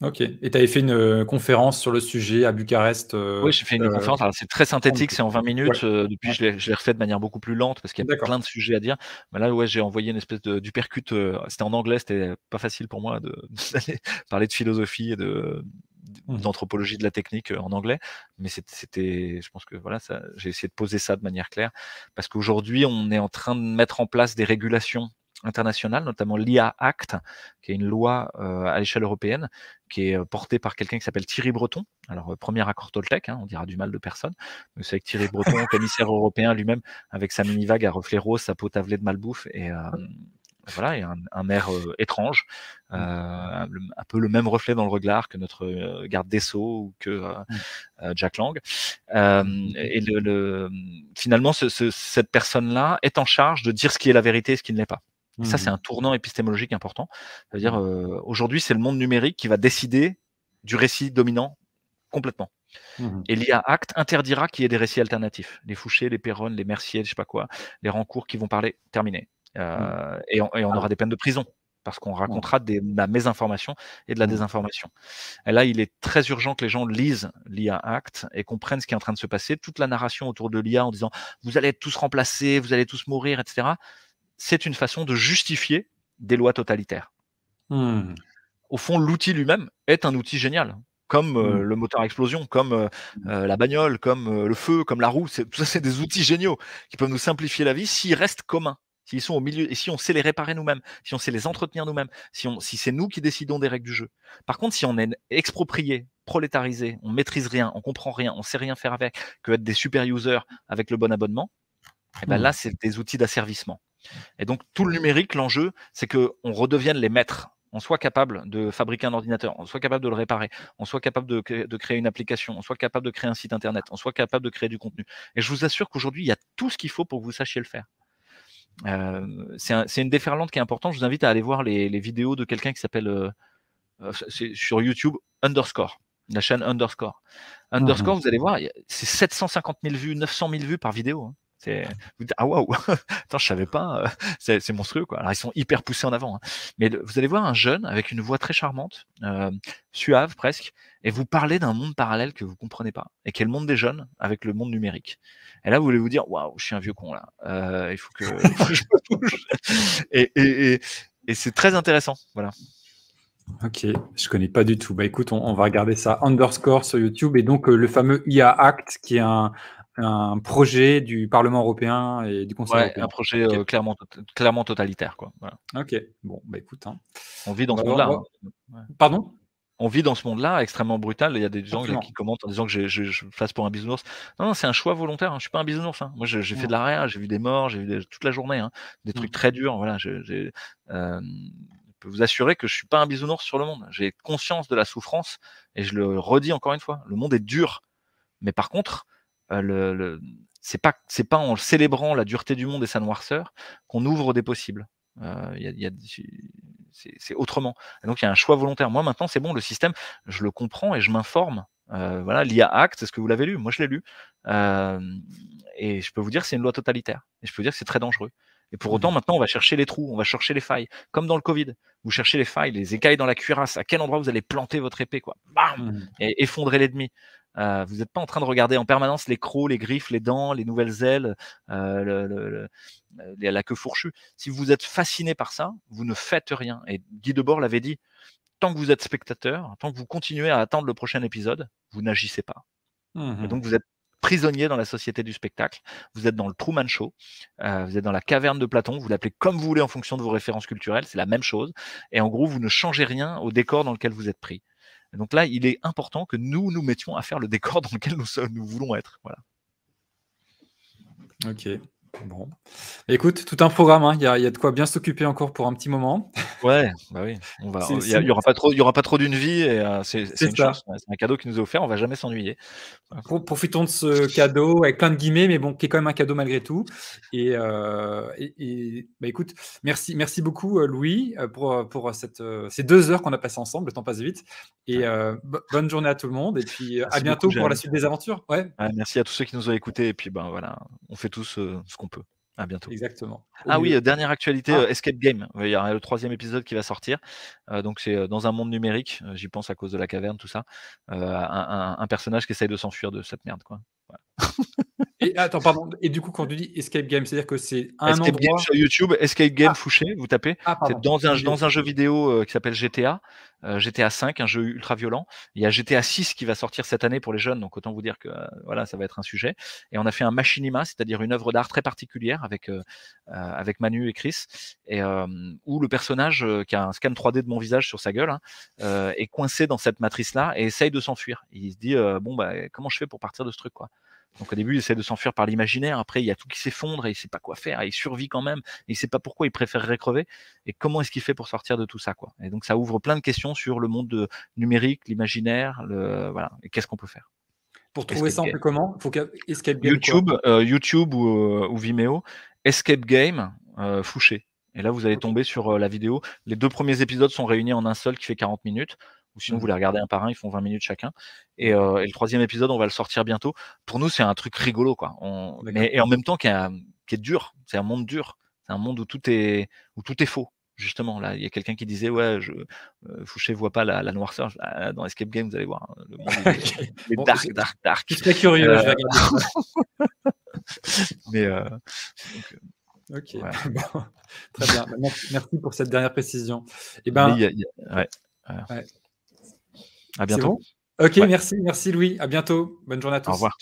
Ok. Et tu avais fait une euh, conférence sur le sujet à Bucarest. Euh, oui, j'ai fait une euh, conférence. Alors, c'est très synthétique, c'est en 20 minutes. depuis, je l'ai, refait de manière beaucoup plus lente parce qu'il y a plein de sujets à dire. Mais là, ouais, j'ai envoyé une espèce de du c'était en anglais, c'était pas facile pour moi de, parler de philosophie et de, mmh d'anthropologie de la technique en anglais, mais c'était, je pense que voilà, j'ai essayé de poser ça de manière claire, parce qu'aujourd'hui on est en train de mettre en place des régulations international, notamment l'IA Act, qui est une loi euh, à l'échelle européenne, qui est euh, portée par quelqu'un qui s'appelle Thierry Breton. Alors, euh, premier accord Toltec, hein, on dira du mal de personne. Mais c'est avec Thierry Breton, commissaire européen lui-même, avec sa mini-vague à reflets roses, sa peau tavelée de malbouffe et, voilà, un, un air étrange, mmh. un, peu le même reflet dans le regard que notre garde des Sceaux ou que mmh. Jack Lang. et le, finalement, cette personne-là est en charge de dire ce qui est la vérité et ce qui ne l'est pas. Ça, mmh c'est un tournant épistémologique important. C'est-à-dire, mmh. aujourd'hui, c'est le monde numérique qui va décider du récit dominant complètement. Mmh et l'IA Act interdira qu'il y ait des récits alternatifs. Les Fouché, les Perronnes, les Mercier, je sais pas quoi, les Rancourt qui vont parler, terminé. Euh, et, on, ah. aura des peines de prison parce qu'on racontera de la mésinformation et de la désinformation. Et là, il est très urgent que les gens lisent l'IA Act et comprennent ce qui est en train de se passer. Toute la narration autour de l'IA en disant vous allez tous remplacer, vous allez tous mourir, etc c'est une façon de justifier des lois totalitaires. Hmm. Au fond, l'outil lui-même est un outil génial, comme euh, hmm. le moteur à explosion, comme euh, euh, la bagnole, comme le feu, comme la roue. ça, c'est des outils géniaux qui peuvent nous simplifier la vie s'ils restent communs, s'ils sont au milieu, et si on sait les réparer nous-mêmes, si on sait les entretenir nous-mêmes, si, c'est nous qui décidons des règles du jeu. Par contre, si on est exproprié, prolétarisé, on maîtrise rien, on comprend rien, on sait rien faire avec, que être des super users avec le bon abonnement, et eh ben hmm. là, c'est des outils d'asservissement. Et donc tout le numérique, l'enjeu, c'est qu'on redevienne les maîtres. On soit capable de fabriquer un ordinateur, on soit capable de le réparer, on soit capable de, créer une application, on soit capable de créer un site internet, on soit capable de créer du contenu. Et je vous assure qu'aujourd'hui, il y a tout ce qu'il faut pour que vous sachiez le faire. Euh, c'est une déferlante qui est importante. Je vous invite à aller voir les, vidéos de quelqu'un qui s'appelle euh, euh, sur YouTube Underscore, la chaîne Underscore. Underscore, vous allez voir, c'est 750 000 vues, 900 000 vues par vidéo. Hein. Vous ah waouh, attends, je savais pas, euh, c'est, monstrueux quoi. Alors ils sont hyper poussés en avant, hein. mais vous allez voir un jeune avec une voix très charmante, euh, suave presque, et vous parlez d'un monde parallèle que vous comprenez pas, et qui est le monde des jeunes avec le monde numérique. Et là, vous voulez vous dire, waouh, je suis un vieux con là, euh, il faut que, je me Et, c'est très intéressant, voilà. Ok, je connais pas du tout. Bah écoute, on, va regarder ça underscore sur YouTube et donc le fameux IA Act qui est un, un projet du Parlement européen et du Conseil Un projet euh, clairement, clairement totalitaire. Quoi. Ok, bon, bah écoute. Hein. On vit dans bah, ce monde-là. Hein. Pardon on vit dans ce monde-là extrêmement brutal. Il y a des gens qui commentent en disant que je, je, fasse pour un bisounours. Non, non c'est un choix volontaire. Hein. Je suis pas un bisounours. Moi, j'ai fait de la j'ai vu des morts, j'ai vu toute la journée, des mmh. trucs très durs. Voilà, euh, je, peux vous assurer que je suis pas un bisounours sur le monde. J'ai conscience de la souffrance et je le redis encore une fois. Le monde est dur. Mais par contre, euh, le, c'est pas c'est pas en célébrant la dureté du monde et sa noirceur qu'on ouvre des possibles. Euh, y a, c'est autrement. donc il y a un choix volontaire. Moi maintenant c'est bon, le système, je le comprends et je m'informe. Euh, voilà, l'IA Act, est-ce que vous l'avez lu Moi je l'ai lu. Euh, et je peux vous dire c'est une loi totalitaire. Et je peux vous dire que c'est très dangereux. Et pour autant, mmh. maintenant, on va chercher les trous, on va chercher les failles. Comme dans le Covid, vous cherchez les failles, les écailles dans la cuirasse. À quel endroit vous allez planter votre épée, quoi Bam mmh. Et effondrer l'ennemi. Euh, vous n'êtes pas en train de regarder en permanence les crocs, les griffes, les dents, les nouvelles ailes, euh, euh, la queue fourchue. Si vous êtes fasciné par ça, vous ne faites rien. Et Guy Debord l'avait dit, tant que vous êtes spectateur, tant que vous continuez à attendre le prochain épisode, vous n'agissez pas. Et mmh donc vous êtes prisonnier dans la société du spectacle. Vous êtes dans le Truman Show, vous êtes dans la caverne de Platon, vous l'appelez comme vous voulez en fonction de vos références culturelles, c'est la même chose. Et en gros, vous ne changez rien au décor dans lequel vous êtes pris donc là, il est important que nous nous mettions à faire le décor dans lequel nous, nous voulons être. Voilà. Ok, Bon. Écoute, tout un programme, hein. il y, a de quoi bien s'occuper encore pour un petit moment. Ouais, bah oui. il n'y aura pas trop, y aura pas trop d'une vie euh, c'est un cadeau qui nous est offert, on va jamais s'ennuyer. Profitons de ce cadeau avec plein de guillemets, mais bon, qui est quand même un cadeau malgré tout. Et, euh, bah écoute, merci, merci beaucoup euh, Louis pour, pour cette, ces deux heures qu'on a passées ensemble, le temps passe vite. Et bonne journée à tout le monde et puis à bientôt pour la suite des aventures. Ouais. merci à tous ceux qui nous ont écoutés et puis ben voilà, on fait tous ce qu'on peut. À bientôt. Exactement. ah oui, dernière actualité, ah. euh, Escape Game. Il y a le troisième épisode qui va sortir. Euh, donc c'est euh, dans un monde numérique, j'y pense à cause de la caverne, tout ça. un, personnage qui essaye de s'enfuir de cette merde. Quoi. Et attends, pardon. Et du coup, quand tu dis Escape Game, c'est-à-dire que c'est un Escape Game sur YouTube, Escape Game ah. Fouché, vous tapez. Ah, c'est dans un, dans un jeu vidéo euh, qui s'appelle GTA, euh, GTA 5, un jeu ultra violent. Il y a GTA 6 qui va sortir cette année pour les jeunes, donc autant vous dire que euh, voilà, ça va être un sujet. Et on a fait un machinima, c'est-à-dire une œuvre d'art très particulière avec, avec Manu et Chris, et, où le personnage qui a un scan 3D de mon visage sur sa gueule hein, est coincé dans cette matrice-là et essaye de s'enfuir. Il se dit bon bah comment je fais pour partir de ce truc quoi. Donc au début, il essaie de s'enfuir par l'imaginaire. Après, il y a tout qui s'effondre et il sait pas quoi faire. Et il survit quand même. Et il sait pas pourquoi il préférerait crever. Et comment est-ce qu'il fait pour sortir de tout ça, quoi Et donc ça ouvre plein de questions sur le monde numérique, l'imaginaire, le voilà. Et qu'est-ce qu'on peut faire Pour trouver ça, on peu comment escape YouTube, euh, YouTube euh, ou, Vimeo, escape game, euh, Fouché. Et là, vous allez tomber sur la vidéo. Les deux premiers épisodes sont réunis en un seul qui fait 40 minutes ou sinon vous mmh. les regardez un par un, ils font 20 minutes chacun. Et, mmh. euh, et le troisième épisode, on va le sortir bientôt. Pour nous, c'est un truc rigolo, quoi. On, mais, et en même temps, qui est, qui est dur. C'est un monde dur. C'est un monde où tout est, où tout est faux justement là il y a quelqu'un qui disait ouais je euh, voit pas la, noirceur ah, dans Escape Game vous allez voir le dark dark dark très curieux euh, mais ok très bien merci, pour cette dernière précision et eh ben y a... À bientôt. ok, merci, merci Louis. À bientôt. Bonne journée à tous. Au revoir.